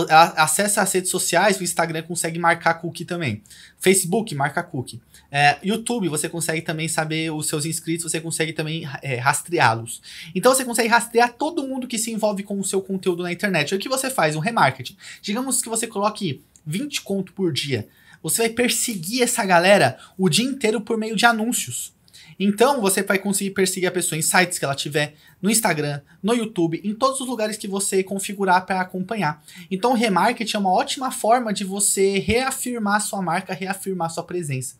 Ela acessa as redes sociais, o Instagram consegue marcar cookie também. Facebook marca cookie. É, YouTube, você consegue também saber os seus inscritos, você consegue também é, rastreá-los. Então você consegue rastrear todo mundo que se envolve com o seu conteúdo na internet. o que você faz? Um remarketing. Digamos que você coloque 20 conto por dia. Você vai perseguir essa galera o dia inteiro por meio de anúncios. Então você vai conseguir perseguir a pessoa em sites que ela tiver, no Instagram, no YouTube, em todos os lugares que você configurar para acompanhar. Então o remarketing é uma ótima forma de você reafirmar sua marca, reafirmar sua presença.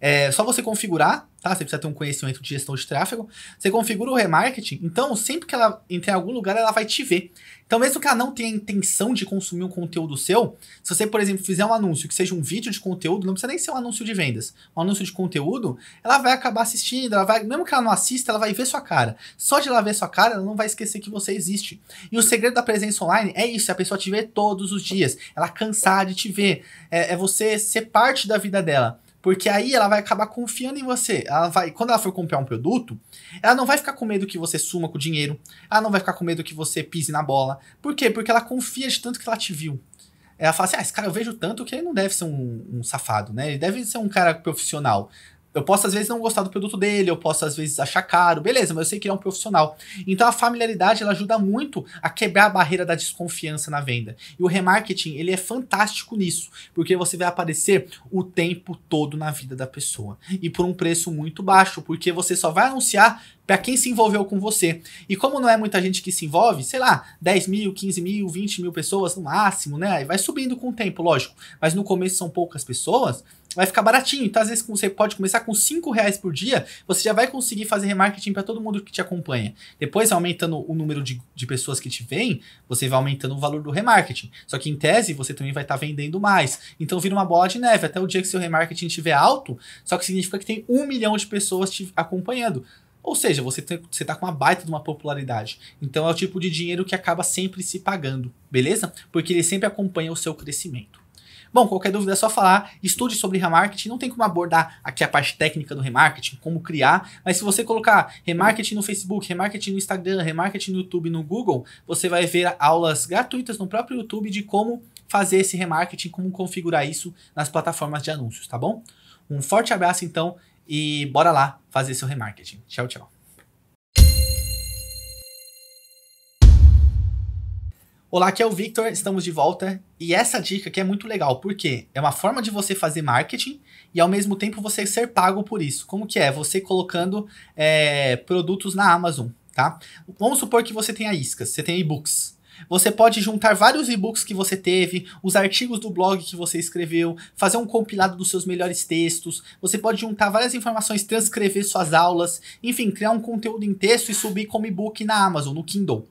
É só você configurar, tá? Você precisa ter um conhecimento de gestão de tráfego. Você configura o remarketing, então sempre que ela entrar em algum lugar, ela vai te ver. Então, mesmo que ela não tenha intenção de consumir um conteúdo seu, se você, por exemplo, fizer um anúncio que seja um vídeo de conteúdo, não precisa nem ser um anúncio de vendas, um anúncio de conteúdo, ela vai acabar assistindo, ela vai, mesmo que ela não assista, ela vai ver sua cara. Só de ela ver sua cara, ela não vai esquecer que você existe. E o segredo da presença online é isso, é a pessoa te ver todos os dias, ela cansar de te ver, é, é você ser parte da vida dela. Porque aí ela vai acabar confiando em você. Ela vai, quando ela for comprar um produto, ela não vai ficar com medo que você suma com o dinheiro. Ela não vai ficar com medo que você pise na bola. Por quê? Porque ela confia de tanto que ela te viu. Ela fala assim: ah, esse cara eu vejo tanto que ele não deve ser um, um safado, né? Ele deve ser um cara profissional. Eu posso, às vezes, não gostar do produto dele, eu posso, às vezes, achar caro, beleza, mas eu sei que ele é um profissional. Então, a familiaridade, ela ajuda muito a quebrar a barreira da desconfiança na venda. E o remarketing, ele é fantástico nisso, porque você vai aparecer o tempo todo na vida da pessoa. E por um preço muito baixo, porque você só vai anunciar para quem se envolveu com você. E como não é muita gente que se envolve, sei lá, 10 mil, 15 mil, 20 mil pessoas no máximo, né? E vai subindo com o tempo, lógico. Mas no começo são poucas pessoas, vai ficar baratinho. Então, às vezes, você pode começar com 5 reais por dia, você já vai conseguir fazer remarketing para todo mundo que te acompanha. Depois, aumentando o número de, de pessoas que te veem, você vai aumentando o valor do remarketing. Só que, em tese, você também vai estar tá vendendo mais. Então, vira uma bola de neve. Até o dia que seu remarketing estiver alto, só que significa que tem um milhão de pessoas te acompanhando. Ou seja, você, está você tá com uma baita de uma popularidade. Então é o tipo de dinheiro que acaba sempre se pagando, beleza? Porque ele sempre acompanha o seu crescimento. Bom, qualquer dúvida é só falar, estude sobre remarketing, não tem como abordar aqui a parte técnica do remarketing, como criar, mas se você colocar remarketing no Facebook, remarketing no Instagram, remarketing no YouTube, no Google, você vai ver aulas gratuitas no próprio YouTube de como fazer esse remarketing, como configurar isso nas plataformas de anúncios, tá bom? Um forte abraço então e bora lá fazer seu remarketing. Tchau, tchau. Olá, aqui é o Victor, estamos de volta e essa dica aqui é muito legal, porque é uma forma de você fazer marketing e ao mesmo tempo você ser pago por isso. Como que é? Você colocando é, produtos na Amazon, tá? Vamos supor que você tenha iscas, você tem e-books, você pode juntar vários e-books que você teve, os artigos do blog que você escreveu, fazer um compilado dos seus melhores textos, você pode juntar várias informações, transcrever suas aulas, enfim, criar um conteúdo em texto e subir como e-book na Amazon, no Kindle.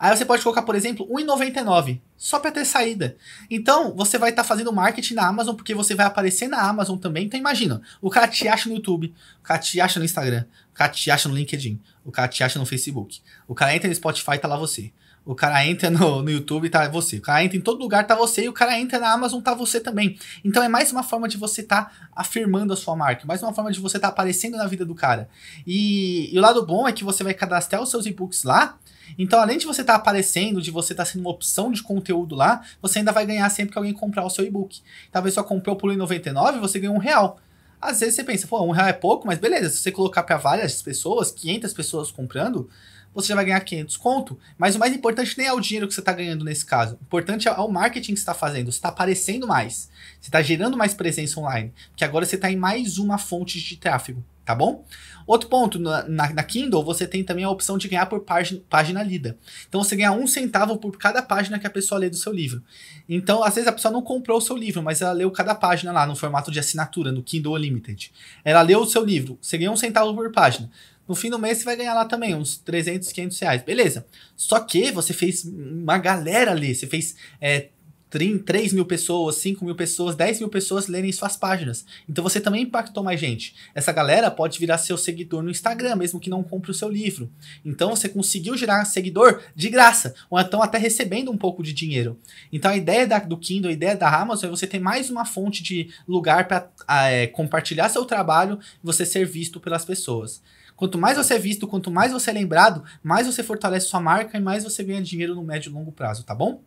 Aí você pode colocar, por exemplo, R$1,99, só para ter saída. Então, você vai estar tá fazendo marketing na Amazon porque você vai aparecer na Amazon também. Então, imagina, o cara te acha no YouTube, o cara te acha no Instagram, o cara te acha no LinkedIn, o cara te acha no Facebook. O cara entra no Spotify e tá lá você. O cara entra no, no YouTube, tá você. O cara entra em todo lugar, tá você. E o cara entra na Amazon, tá você também. Então é mais uma forma de você estar tá afirmando a sua marca. Mais uma forma de você estar tá aparecendo na vida do cara. E, e o lado bom é que você vai cadastrar os seus e-books lá então, além de você estar tá aparecendo, de você estar tá sendo uma opção de conteúdo lá, você ainda vai ganhar sempre que alguém comprar o seu e-book. Talvez só comprou por 99 você ganhou um real. Às vezes você pensa, pô, um real é pouco, mas beleza, se você colocar para várias pessoas, 500 pessoas comprando, você já vai ganhar 500 conto. Mas o mais importante nem é o dinheiro que você está ganhando nesse caso. O importante é o marketing que você está fazendo. Você está aparecendo mais. Você está gerando mais presença online. Porque agora você está em mais uma fonte de tráfego, tá bom? Outro ponto, na, na, Kindle você tem também a opção de ganhar por página, página lida. Então você ganha um centavo por cada página que a pessoa lê do seu livro. Então, às vezes a pessoa não comprou o seu livro, mas ela leu cada página lá no formato de assinatura, no Kindle Unlimited. Ela leu o seu livro, você ganha um centavo por página. No fim do mês você vai ganhar lá também uns 300, 500 reais. Beleza. Só que você fez uma galera ler. Você fez é, 3 mil pessoas, 5 mil pessoas, 10 mil pessoas lerem suas páginas. Então você também impactou mais gente. Essa galera pode virar seu seguidor no Instagram, mesmo que não compre o seu livro. Então você conseguiu gerar seguidor de graça, ou então até recebendo um pouco de dinheiro. Então a ideia da, do Kindle, a ideia da Amazon é você ter mais uma fonte de lugar para é, compartilhar seu trabalho e você ser visto pelas pessoas. Quanto mais você é visto, quanto mais você é lembrado, mais você fortalece sua marca e mais você ganha dinheiro no médio e longo prazo, tá bom?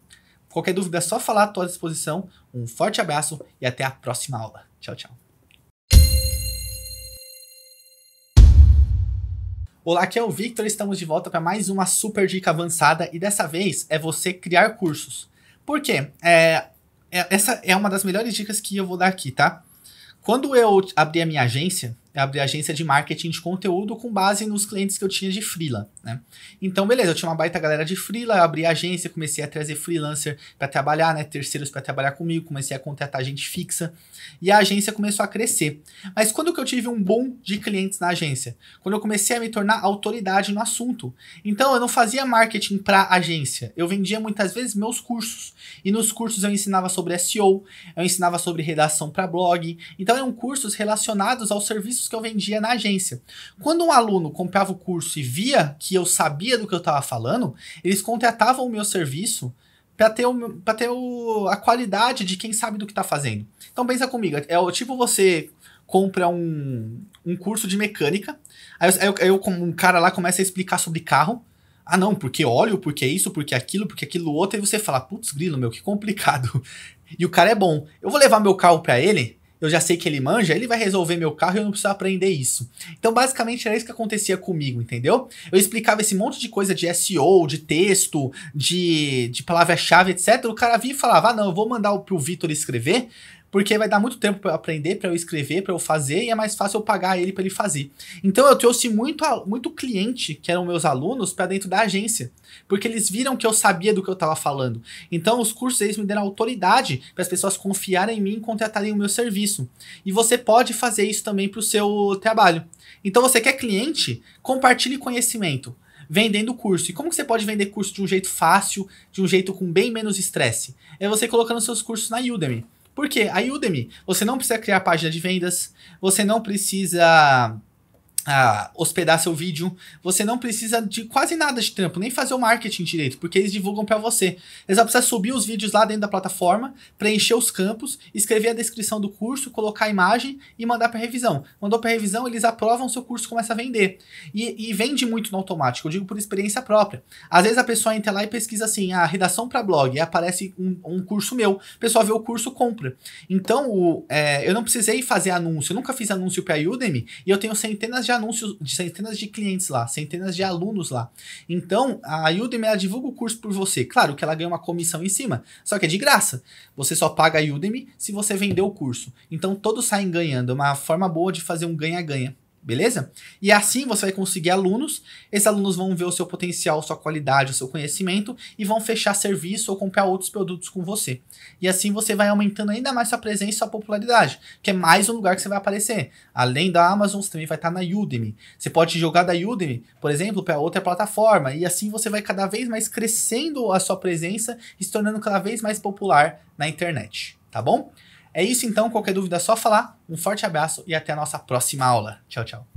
Qualquer dúvida é só falar, estou à disposição. Um forte abraço e até a próxima aula. Tchau, tchau. Olá, aqui é o Victor, estamos de volta para mais uma super dica avançada e dessa vez é você criar cursos. Por quê? É, é, essa é uma das melhores dicas que eu vou dar aqui, tá? Quando eu abri a minha agência, eu abri agência de marketing de conteúdo com base nos clientes que eu tinha de freela, né? Então, beleza, eu tinha uma baita galera de freela, eu abri agência, comecei a trazer freelancer para trabalhar, né, terceiros para trabalhar comigo, comecei a contratar gente fixa e a agência começou a crescer. Mas quando que eu tive um boom de clientes na agência? Quando eu comecei a me tornar autoridade no assunto. Então, eu não fazia marketing para agência, eu vendia muitas vezes meus cursos. E nos cursos eu ensinava sobre SEO, eu ensinava sobre redação para blog. Então, eram cursos relacionados ao serviço cursos que eu vendia na agência. Quando um aluno comprava o curso e via que eu sabia do que eu estava falando, eles contratavam o meu serviço para ter, o, pra ter o, a qualidade de quem sabe do que está fazendo. Então pensa comigo, é o tipo você compra um, um curso de mecânica, aí eu, um cara lá começa a explicar sobre carro, ah não, porque óleo, porque isso, porque aquilo, porque aquilo outro, e você fala, putz grilo meu, que complicado. E o cara é bom, eu vou levar meu carro para ele, eu já sei que ele manja, ele vai resolver meu carro e eu não preciso aprender isso. Então, basicamente, era isso que acontecia comigo, entendeu? Eu explicava esse monte de coisa de SEO, de texto, de, de palavra-chave, etc. O cara via e falava, ah, não, eu vou mandar pro Vitor escrever, porque vai dar muito tempo para eu aprender, para eu escrever, para eu fazer, e é mais fácil eu pagar ele para ele fazer. Então eu trouxe muito, muito cliente, que eram meus alunos, para dentro da agência, porque eles viram que eu sabia do que eu estava falando. Então os cursos eles me deram autoridade para as pessoas confiarem em mim e contratarem o meu serviço. E você pode fazer isso também para o seu trabalho. Então você quer é cliente? Compartilhe conhecimento vendendo curso. E como que você pode vender curso de um jeito fácil, de um jeito com bem menos estresse? É você colocando seus cursos na Udemy. Por quê? A Udemy, você não precisa criar página de vendas, você não precisa a hospedar seu vídeo, você não precisa de quase nada de trampo, nem fazer o marketing direito, porque eles divulgam para você. Eles só precisa subir os vídeos lá dentro da plataforma, preencher os campos, escrever a descrição do curso, colocar a imagem e mandar para revisão. Mandou para revisão, eles aprovam seu curso, começa a vender. E, e, vende muito no automático, eu digo por experiência própria. Às vezes a pessoa entra lá e pesquisa assim, a ah, redação para blog, e aparece um, um, curso meu, o pessoal vê o curso, compra. Então, o, é, eu não precisei fazer anúncio, eu nunca fiz anúncio para Udemy, e eu tenho centenas de de anúncios, de centenas de clientes lá, centenas de alunos lá. Então, a Udemy ela divulga o curso por você. Claro que ela ganha uma comissão em cima, só que é de graça. Você só paga a Udemy se você vender o curso. Então, todos saem ganhando. É uma forma boa de fazer um ganha-ganha. Beleza? E assim você vai conseguir alunos, esses alunos vão ver o seu potencial, sua qualidade, o seu conhecimento e vão fechar serviço ou comprar outros produtos com você. E assim você vai aumentando ainda mais sua presença e sua popularidade, que é mais um lugar que você vai aparecer. Além da Amazon, você também vai estar na Udemy. Você pode jogar da Udemy, por exemplo, para outra plataforma, e assim você vai cada vez mais crescendo a sua presença e se tornando cada vez mais popular na internet, tá bom? É isso então, qualquer dúvida é só falar. Um forte abraço e até a nossa próxima aula. Tchau, tchau.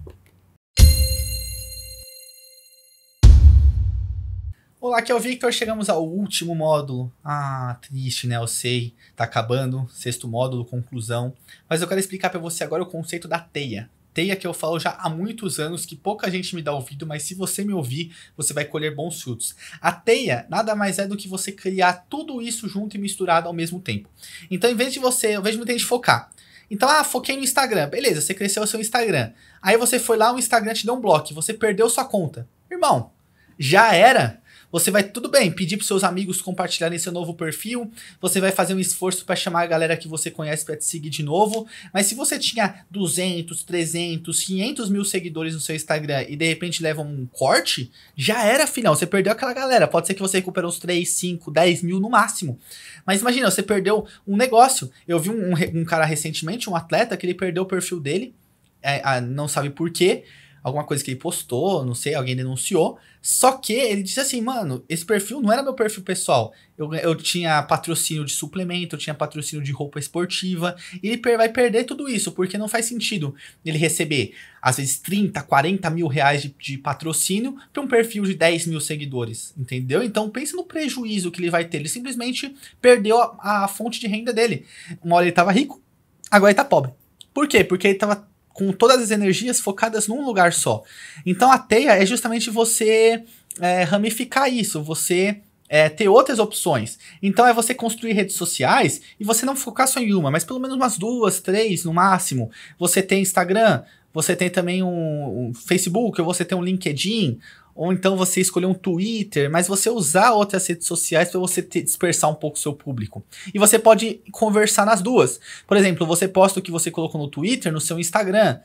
Olá, aqui é o Victor. Chegamos ao último módulo. Ah, triste, né? Eu sei, tá acabando. Sexto módulo, conclusão. Mas eu quero explicar para você agora o conceito da teia teia que eu falo já há muitos anos, que pouca gente me dá ouvido, mas se você me ouvir, você vai colher bons frutos. A teia nada mais é do que você criar tudo isso junto e misturado ao mesmo tempo. Então, em vez de você, eu vejo muita gente focar. Então, ah, foquei no Instagram. Beleza, você cresceu o seu Instagram. Aí você foi lá, o Instagram te deu um bloco, você perdeu sua conta. Irmão, já era. Você vai, tudo bem, pedir para seus amigos compartilharem seu novo perfil, você vai fazer um esforço para chamar a galera que você conhece para te seguir de novo, mas se você tinha 200, 300, 500 mil seguidores no seu Instagram e de repente leva um corte, já era final, você perdeu aquela galera. Pode ser que você recuperou uns 3, 5, 10 mil no máximo. Mas imagina, você perdeu um negócio. Eu vi um, um cara recentemente, um atleta, que ele perdeu o perfil dele, é, a, ah, não sabe por quê alguma coisa que ele postou, não sei, alguém denunciou. Só que ele disse assim, mano, esse perfil não era meu perfil pessoal. Eu, eu tinha patrocínio de suplemento, eu tinha patrocínio de roupa esportiva. ele per vai perder tudo isso, porque não faz sentido ele receber, às vezes, 30, 40 mil reais de, de patrocínio para um perfil de 10 mil seguidores, entendeu? Então, pensa no prejuízo que ele vai ter. Ele simplesmente perdeu a, a fonte de renda dele. Uma hora ele estava rico, agora ele está pobre. Por quê? Porque ele estava com todas as energias focadas num lugar só. Então a teia é justamente você é, ramificar isso, você é, ter outras opções. Então é você construir redes sociais e você não focar só em uma, mas pelo menos umas duas, três no máximo. Você tem Instagram, você tem também um, um Facebook, ou você tem um LinkedIn, ou então você escolher um Twitter, mas você usar outras redes sociais para você ter, dispersar um pouco o seu público. E você pode conversar nas duas. Por exemplo, você posta o que você colocou no Twitter no seu Instagram.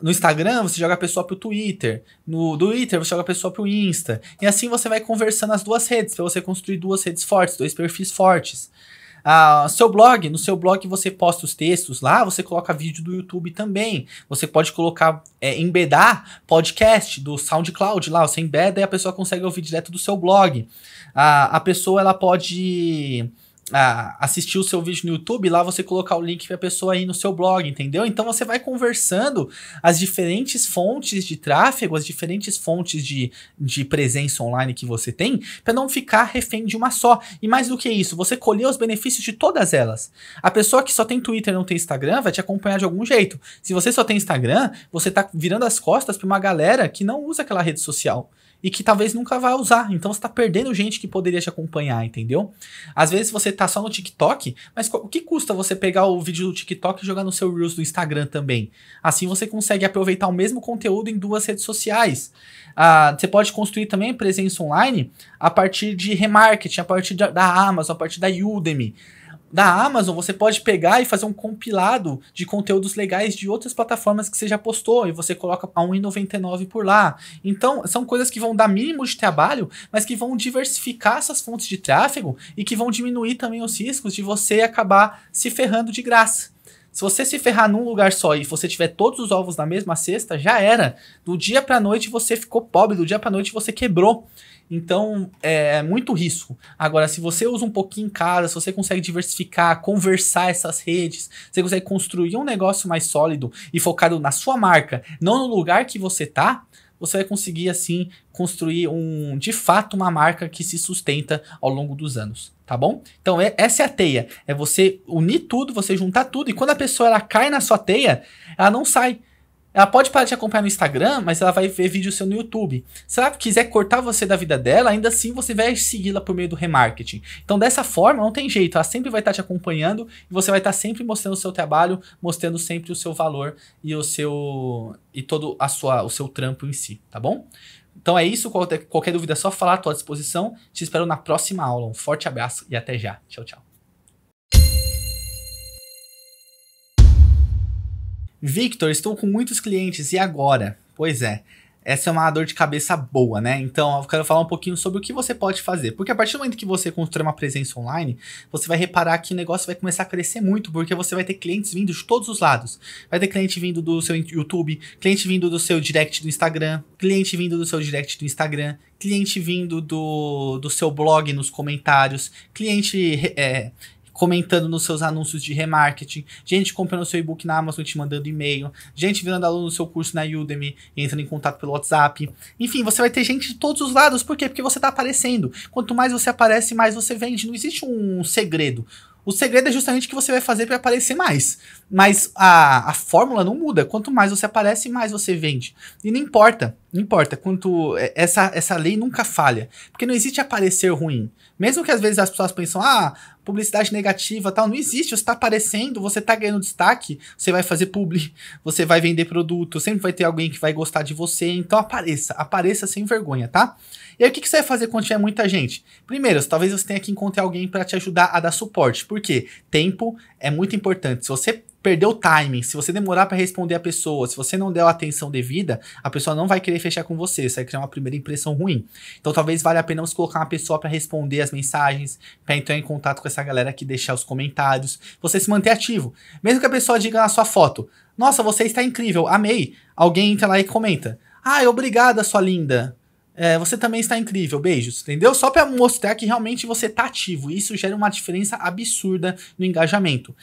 No Instagram você joga a pessoa pro Twitter, no Twitter você joga a pessoa pro Insta. E assim você vai conversando as duas redes, para você construir duas redes fortes, dois perfis fortes. Ah, seu blog, no seu blog você posta os textos lá, você coloca vídeo do YouTube também. Você pode colocar, é, embedar podcast do SoundCloud lá, você embeda e a pessoa consegue ouvir direto do seu blog. Ah, a pessoa ela pode ah, assistir o seu vídeo no YouTube, lá você colocar o link para a pessoa ir no seu blog, entendeu? Então você vai conversando as diferentes fontes de tráfego, as diferentes fontes de, de presença online que você tem, para não ficar refém de uma só. E mais do que isso, você colher os benefícios de todas elas. A pessoa que só tem Twitter e não tem Instagram vai te acompanhar de algum jeito. Se você só tem Instagram, você está virando as costas para uma galera que não usa aquela rede social e que talvez nunca vai usar. Então você está perdendo gente que poderia te acompanhar, entendeu? Às vezes você tá só no TikTok, mas o que custa você pegar o vídeo do TikTok e jogar no seu Reels do Instagram também? Assim você consegue aproveitar o mesmo conteúdo em duas redes sociais. Ah, você pode construir também presença online a partir de remarketing, a partir da Amazon, a partir da Udemy da Amazon, você pode pegar e fazer um compilado de conteúdos legais de outras plataformas que você já postou e você coloca a 1,99 por lá. Então, são coisas que vão dar mínimo de trabalho, mas que vão diversificar essas fontes de tráfego e que vão diminuir também os riscos de você acabar se ferrando de graça. Se você se ferrar num lugar só e você tiver todos os ovos na mesma cesta, já era. Do dia para noite você ficou pobre, do dia para noite você quebrou. Então, é, é muito risco. Agora, se você usa um pouquinho em casa, se você consegue diversificar, conversar essas redes, você consegue construir um negócio mais sólido e focado na sua marca, não no lugar que você tá, você vai conseguir assim construir um, de fato, uma marca que se sustenta ao longo dos anos, tá bom? Então, é, essa é a teia, é você unir tudo, você juntar tudo e quando a pessoa ela cai na sua teia, ela não sai ela pode parar de acompanhar no Instagram, mas ela vai ver vídeo seu no YouTube. Se ela quiser cortar você da vida dela, ainda assim você vai segui-la por meio do remarketing. Então, dessa forma, não tem jeito. Ela sempre vai estar te acompanhando e você vai estar sempre mostrando o seu trabalho, mostrando sempre o seu valor e o seu e todo a sua, o seu trampo em si, tá bom? Então é isso. Qualquer, qualquer dúvida é só falar, à tua disposição. Te espero na próxima aula. Um forte abraço e até já. Tchau, tchau. Victor, estou com muitos clientes e agora? Pois é, essa é uma dor de cabeça boa, né? Então eu quero falar um pouquinho sobre o que você pode fazer. Porque a partir do momento que você constrói uma presença online, você vai reparar que o negócio vai começar a crescer muito, porque você vai ter clientes vindo de todos os lados. Vai ter cliente vindo do seu YouTube, cliente vindo do seu direct do Instagram, cliente vindo do seu direct do Instagram, cliente vindo do, do seu blog nos comentários, cliente é, comentando nos seus anúncios de remarketing, gente comprando seu e-book na Amazon te mandando e-mail, gente virando aluno no seu curso na Udemy e entrando em contato pelo WhatsApp. Enfim, você vai ter gente de todos os lados. Por quê? Porque você está aparecendo. Quanto mais você aparece, mais você vende. Não existe um segredo. O segredo é justamente o que você vai fazer para aparecer mais. Mas a, a fórmula não muda. Quanto mais você aparece, mais você vende. E não importa, não importa. Quanto é, essa, essa lei nunca falha. Porque não existe aparecer ruim. Mesmo que às vezes as pessoas pensam, ah, publicidade negativa tal. Não existe. Você está aparecendo, você está ganhando destaque, você vai fazer publi, você vai vender produto, sempre vai ter alguém que vai gostar de você. Então apareça, apareça sem vergonha, tá? E aí, o que, que você vai fazer quando tiver muita gente? Primeiro, talvez você tenha que encontrar alguém para te ajudar a dar suporte, porque tempo é muito importante. Se você perder o timing, se você demorar para responder a pessoa, se você não der a atenção devida, a pessoa não vai querer fechar com você, isso vai criar uma primeira impressão ruim. Então talvez valha a pena você colocar uma pessoa para responder as mensagens, para entrar em contato com essa galera que deixar os comentários, você se manter ativo. Mesmo que a pessoa diga na sua foto: "Nossa, você está incrível, amei". Alguém entra lá e comenta: "Ah, obrigada, sua linda". É, você também está incrível, beijos, entendeu? Só para mostrar que realmente você está ativo. Isso gera uma diferença absurda no engajamento.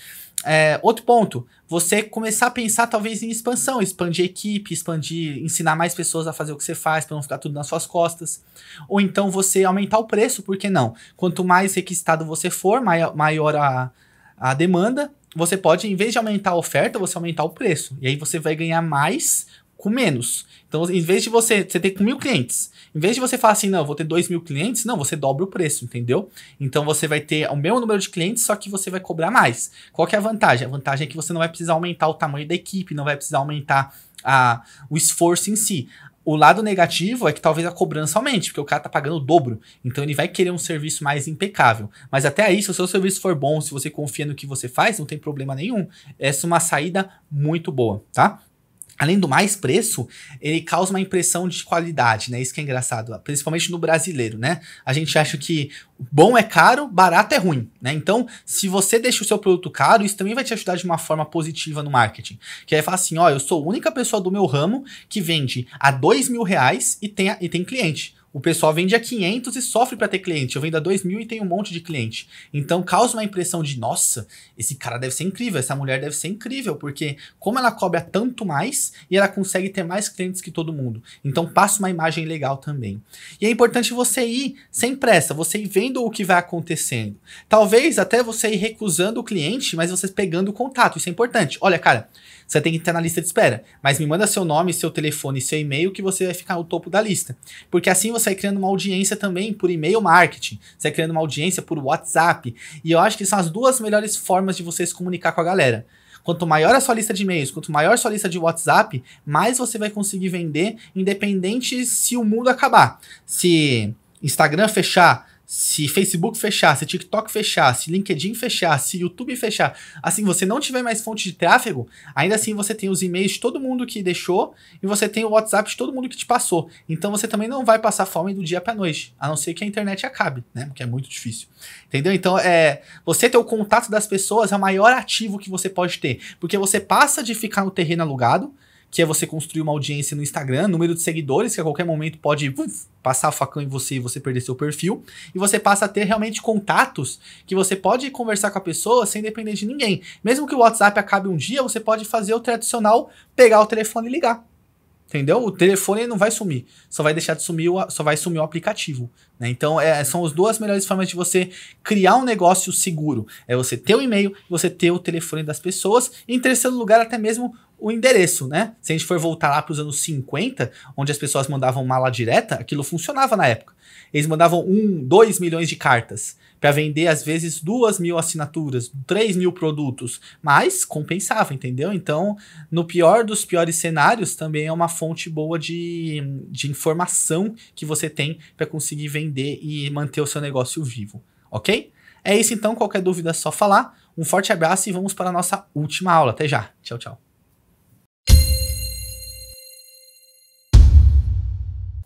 É, outro ponto, você começar a pensar talvez em expansão, expandir equipe, expandir, ensinar mais pessoas a fazer o que você faz para não ficar tudo nas suas costas. Ou então você aumentar o preço, por que não? Quanto mais requisitado você for, maior, maior a, a demanda, você pode, em vez de aumentar a oferta, você aumentar o preço. E aí você vai ganhar mais com menos. Então, em vez de você, você ter mil clientes, em vez de você falar assim, não, vou ter dois mil clientes, não, você dobra o preço, entendeu? Então você vai ter o mesmo número de clientes, só que você vai cobrar mais. Qual que é a vantagem? A vantagem é que você não vai precisar aumentar o tamanho da equipe, não vai precisar aumentar a, o esforço em si. O lado negativo é que talvez a cobrança aumente, porque o cara tá pagando o dobro. Então ele vai querer um serviço mais impecável. Mas até aí, se o seu serviço for bom, se você confia no que você faz, não tem problema nenhum. Essa é uma saída muito boa, tá? Além do mais preço, ele causa uma impressão de qualidade, né? Isso que é engraçado, principalmente no brasileiro, né? A gente acha que bom é caro, barato é ruim, né? Então, se você deixa o seu produto caro, isso também vai te ajudar de uma forma positiva no marketing. Que é falar assim, ó, eu sou a única pessoa do meu ramo que vende a dois mil reais e tem, e tem cliente. O pessoal vende a 500 e sofre para ter cliente. Eu vendo a 2 mil e tenho um monte de cliente. Então causa uma impressão de, nossa, esse cara deve ser incrível, essa mulher deve ser incrível, porque como ela cobra tanto mais e ela consegue ter mais clientes que todo mundo. Então passa uma imagem legal também. E é importante você ir sem pressa, você ir vendo o que vai acontecendo. Talvez até você ir recusando o cliente, mas você pegando o contato. Isso é importante. Olha, cara, você tem que estar na lista de espera. Mas me manda seu nome, seu telefone, seu e-mail que você vai ficar no topo da lista. Porque assim você vai criando uma audiência também por e-mail marketing. Você vai criando uma audiência por WhatsApp. E eu acho que são as duas melhores formas de você se comunicar com a galera. Quanto maior a sua lista de e-mails, quanto maior a sua lista de WhatsApp, mais você vai conseguir vender, independente se o mundo acabar. Se Instagram fechar, se Facebook fechar, se TikTok fechar, se LinkedIn fechar, se YouTube fechar, assim você não tiver mais fonte de tráfego, ainda assim você tem os e-mails de todo mundo que deixou e você tem o WhatsApp de todo mundo que te passou. Então você também não vai passar fome do dia para noite, a não ser que a internet acabe, né? Porque é muito difícil. Entendeu? Então é você ter o contato das pessoas é o maior ativo que você pode ter, porque você passa de ficar no terreno alugado que é você construir uma audiência no Instagram, número de seguidores, que a qualquer momento pode uf, passar o facão em você e você perder seu perfil, e você passa a ter realmente contatos que você pode conversar com a pessoa sem depender de ninguém. Mesmo que o WhatsApp acabe um dia, você pode fazer o tradicional pegar o telefone e ligar. Entendeu? O telefone não vai sumir. Só vai deixar de sumir, o, só vai sumir o aplicativo. Né? Então, é, são as duas melhores formas de você criar um negócio seguro. É você ter o e-mail, você ter o telefone das pessoas. E em terceiro lugar, até mesmo o endereço, né? Se a gente for voltar lá para os anos 50, onde as pessoas mandavam mala direta, aquilo funcionava na época. Eles mandavam um, dois milhões de cartas para vender às vezes duas mil assinaturas, três mil produtos, mas compensava, entendeu? Então, no pior dos piores cenários, também é uma fonte boa de, de informação que você tem para conseguir vender e manter o seu negócio vivo, ok? É isso então, qualquer dúvida é só falar. Um forte abraço e vamos para a nossa última aula. Até já. Tchau, tchau.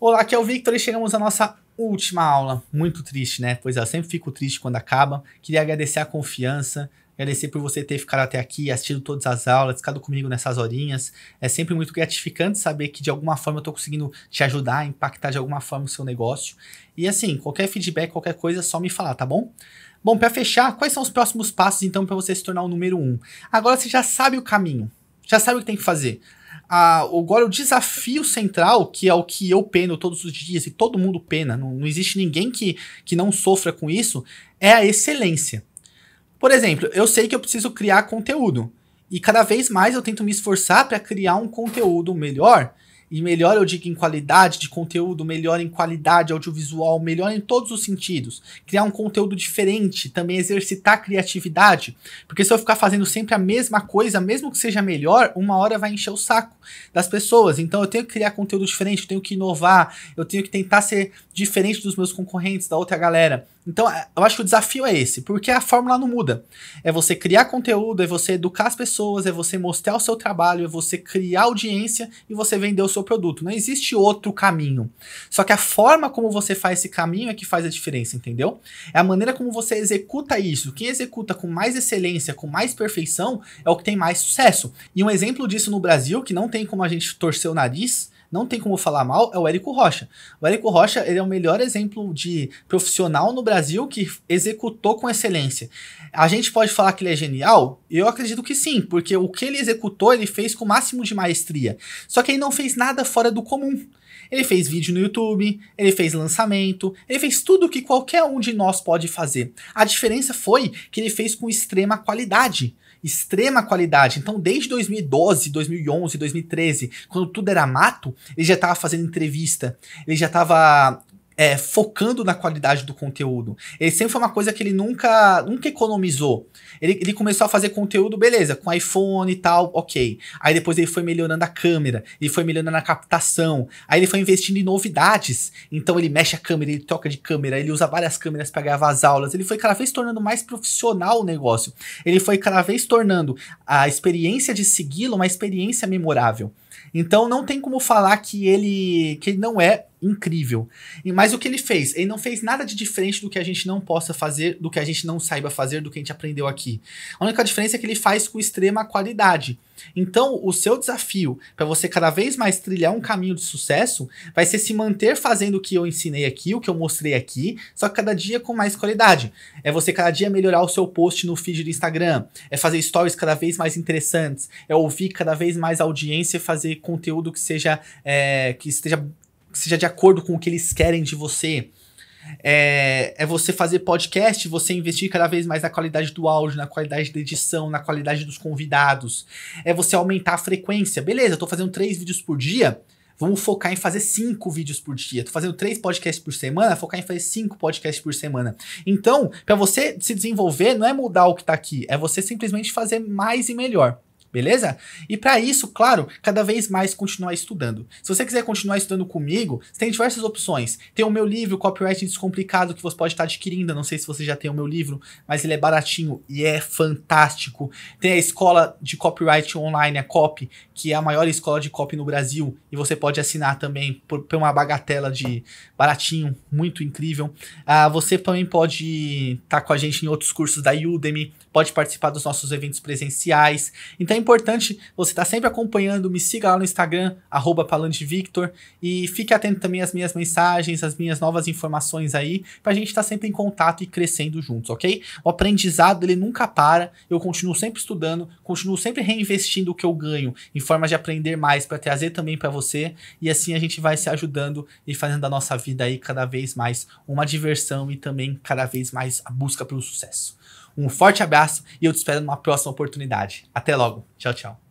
Olá, aqui é o Victor e chegamos à nossa última aula, muito triste, né? Pois é, eu sempre fico triste quando acaba. Queria agradecer a confiança, agradecer por você ter ficado até aqui, assistido todas as aulas, ficado comigo nessas horinhas. É sempre muito gratificante saber que de alguma forma eu estou conseguindo te ajudar, impactar de alguma forma o seu negócio. E assim, qualquer feedback, qualquer coisa, é só me falar, tá bom? Bom, para fechar, quais são os próximos passos então para você se tornar o número um? Agora você já sabe o caminho já sabe o que tem que fazer a, agora o desafio central, que é o que eu peno todos os dias e todo mundo pena, não, não existe ninguém que, que não sofra com isso, é a excelência. Por exemplo, eu sei que eu preciso criar conteúdo. E cada vez mais eu tento me esforçar para criar um conteúdo melhor e melhor eu é digo em qualidade de conteúdo, melhor em qualidade audiovisual, melhor em todos os sentidos. Criar um conteúdo diferente, também exercitar a criatividade. Porque se eu ficar fazendo sempre a mesma coisa, mesmo que seja melhor, uma hora vai encher o saco das pessoas. Então eu tenho que criar conteúdo diferente, eu tenho que inovar, eu tenho que tentar ser diferente dos meus concorrentes, da outra galera. Então, é, eu acho que o desafio é esse, porque a fórmula não muda. É você criar conteúdo, é você educar as pessoas, é você mostrar o seu trabalho, é você criar audiência e você vender o seu produto. Não existe outro caminho. Só que a forma como você faz esse caminho é que faz a diferença, entendeu? É a maneira como você executa isso. Quem executa com mais excelência, com mais perfeição, é o que tem mais sucesso. E um exemplo disso no Brasil, que não tem como a gente torcer o nariz, não tem como falar mal, é o Érico Rocha. O Érico Rocha ele é o melhor exemplo de profissional no Brasil que executou com excelência. A gente pode falar que ele é genial? Eu acredito que sim, porque o que ele executou ele fez com o máximo de maestria. Só que ele não fez nada fora do comum. Ele fez vídeo no YouTube, ele fez lançamento, ele fez tudo que qualquer um de nós pode fazer. A diferença foi que ele fez com extrema qualidade extrema qualidade. Então, desde 2012, 2011, 2013, quando tudo era mato, ele já estava fazendo entrevista, ele já estava é, focando na qualidade do conteúdo. Ele sempre foi uma coisa que ele nunca, nunca economizou. Ele, ele começou a fazer conteúdo, beleza, com iPhone e tal, ok. Aí depois ele foi melhorando a câmera, ele foi melhorando a captação, aí ele foi investindo em novidades. Então ele mexe a câmera, ele troca de câmera, ele usa várias câmeras para gravar as aulas. Ele foi cada vez tornando mais profissional o negócio. Ele foi cada vez tornando a experiência de segui-lo uma experiência memorável. Então não tem como falar que ele, que ele não é incrível. Mas o que ele fez? Ele não fez nada de diferente do que a gente não possa fazer, do que a gente não saiba fazer, do que a gente aprendeu aqui. A única diferença é que ele faz com extrema qualidade. Então, o seu desafio para você cada vez mais trilhar um caminho de sucesso vai ser se manter fazendo o que eu ensinei aqui, o que eu mostrei aqui, só que cada dia com mais qualidade. É você cada dia melhorar o seu post no feed do Instagram, é fazer stories cada vez mais interessantes, é ouvir cada vez mais audiência e fazer conteúdo que seja é, que esteja seja de acordo com o que eles querem de você. É, é, você fazer podcast, você investir cada vez mais na qualidade do áudio, na qualidade da edição, na qualidade dos convidados. É você aumentar a frequência. Beleza, eu tô fazendo três vídeos por dia. Vamos focar em fazer cinco vídeos por dia. Tô fazendo três podcasts por semana, focar em fazer cinco podcasts por semana. Então, para você se desenvolver, não é mudar o que tá aqui, é você simplesmente fazer mais e melhor beleza? E para isso, claro, cada vez mais continuar estudando. Se você quiser continuar estudando comigo, tem diversas opções. Tem o meu livro Copyright Descomplicado que você pode estar adquirindo, não sei se você já tem o meu livro, mas ele é baratinho e é fantástico. Tem a escola de copyright online, a COP, que é a maior escola de cop no Brasil, e você pode assinar também por, por uma bagatela de baratinho, muito incrível. Ah, você também pode estar tá com a gente em outros cursos da Udemy, pode participar dos nossos eventos presenciais. Então é importante você estar tá sempre acompanhando, me siga lá no Instagram, arroba e fique atento também às minhas mensagens, às minhas novas informações aí, para a gente estar tá sempre em contato e crescendo juntos, ok? O aprendizado, ele nunca para, eu continuo sempre estudando, continuo sempre reinvestindo o que eu ganho em forma de aprender mais, para trazer também para você, e assim a gente vai se ajudando e fazendo da nossa vida aí cada vez mais uma diversão e também cada vez mais a busca pelo sucesso. Um forte abraço e eu te espero numa próxima oportunidade. Até logo. Tchau, tchau.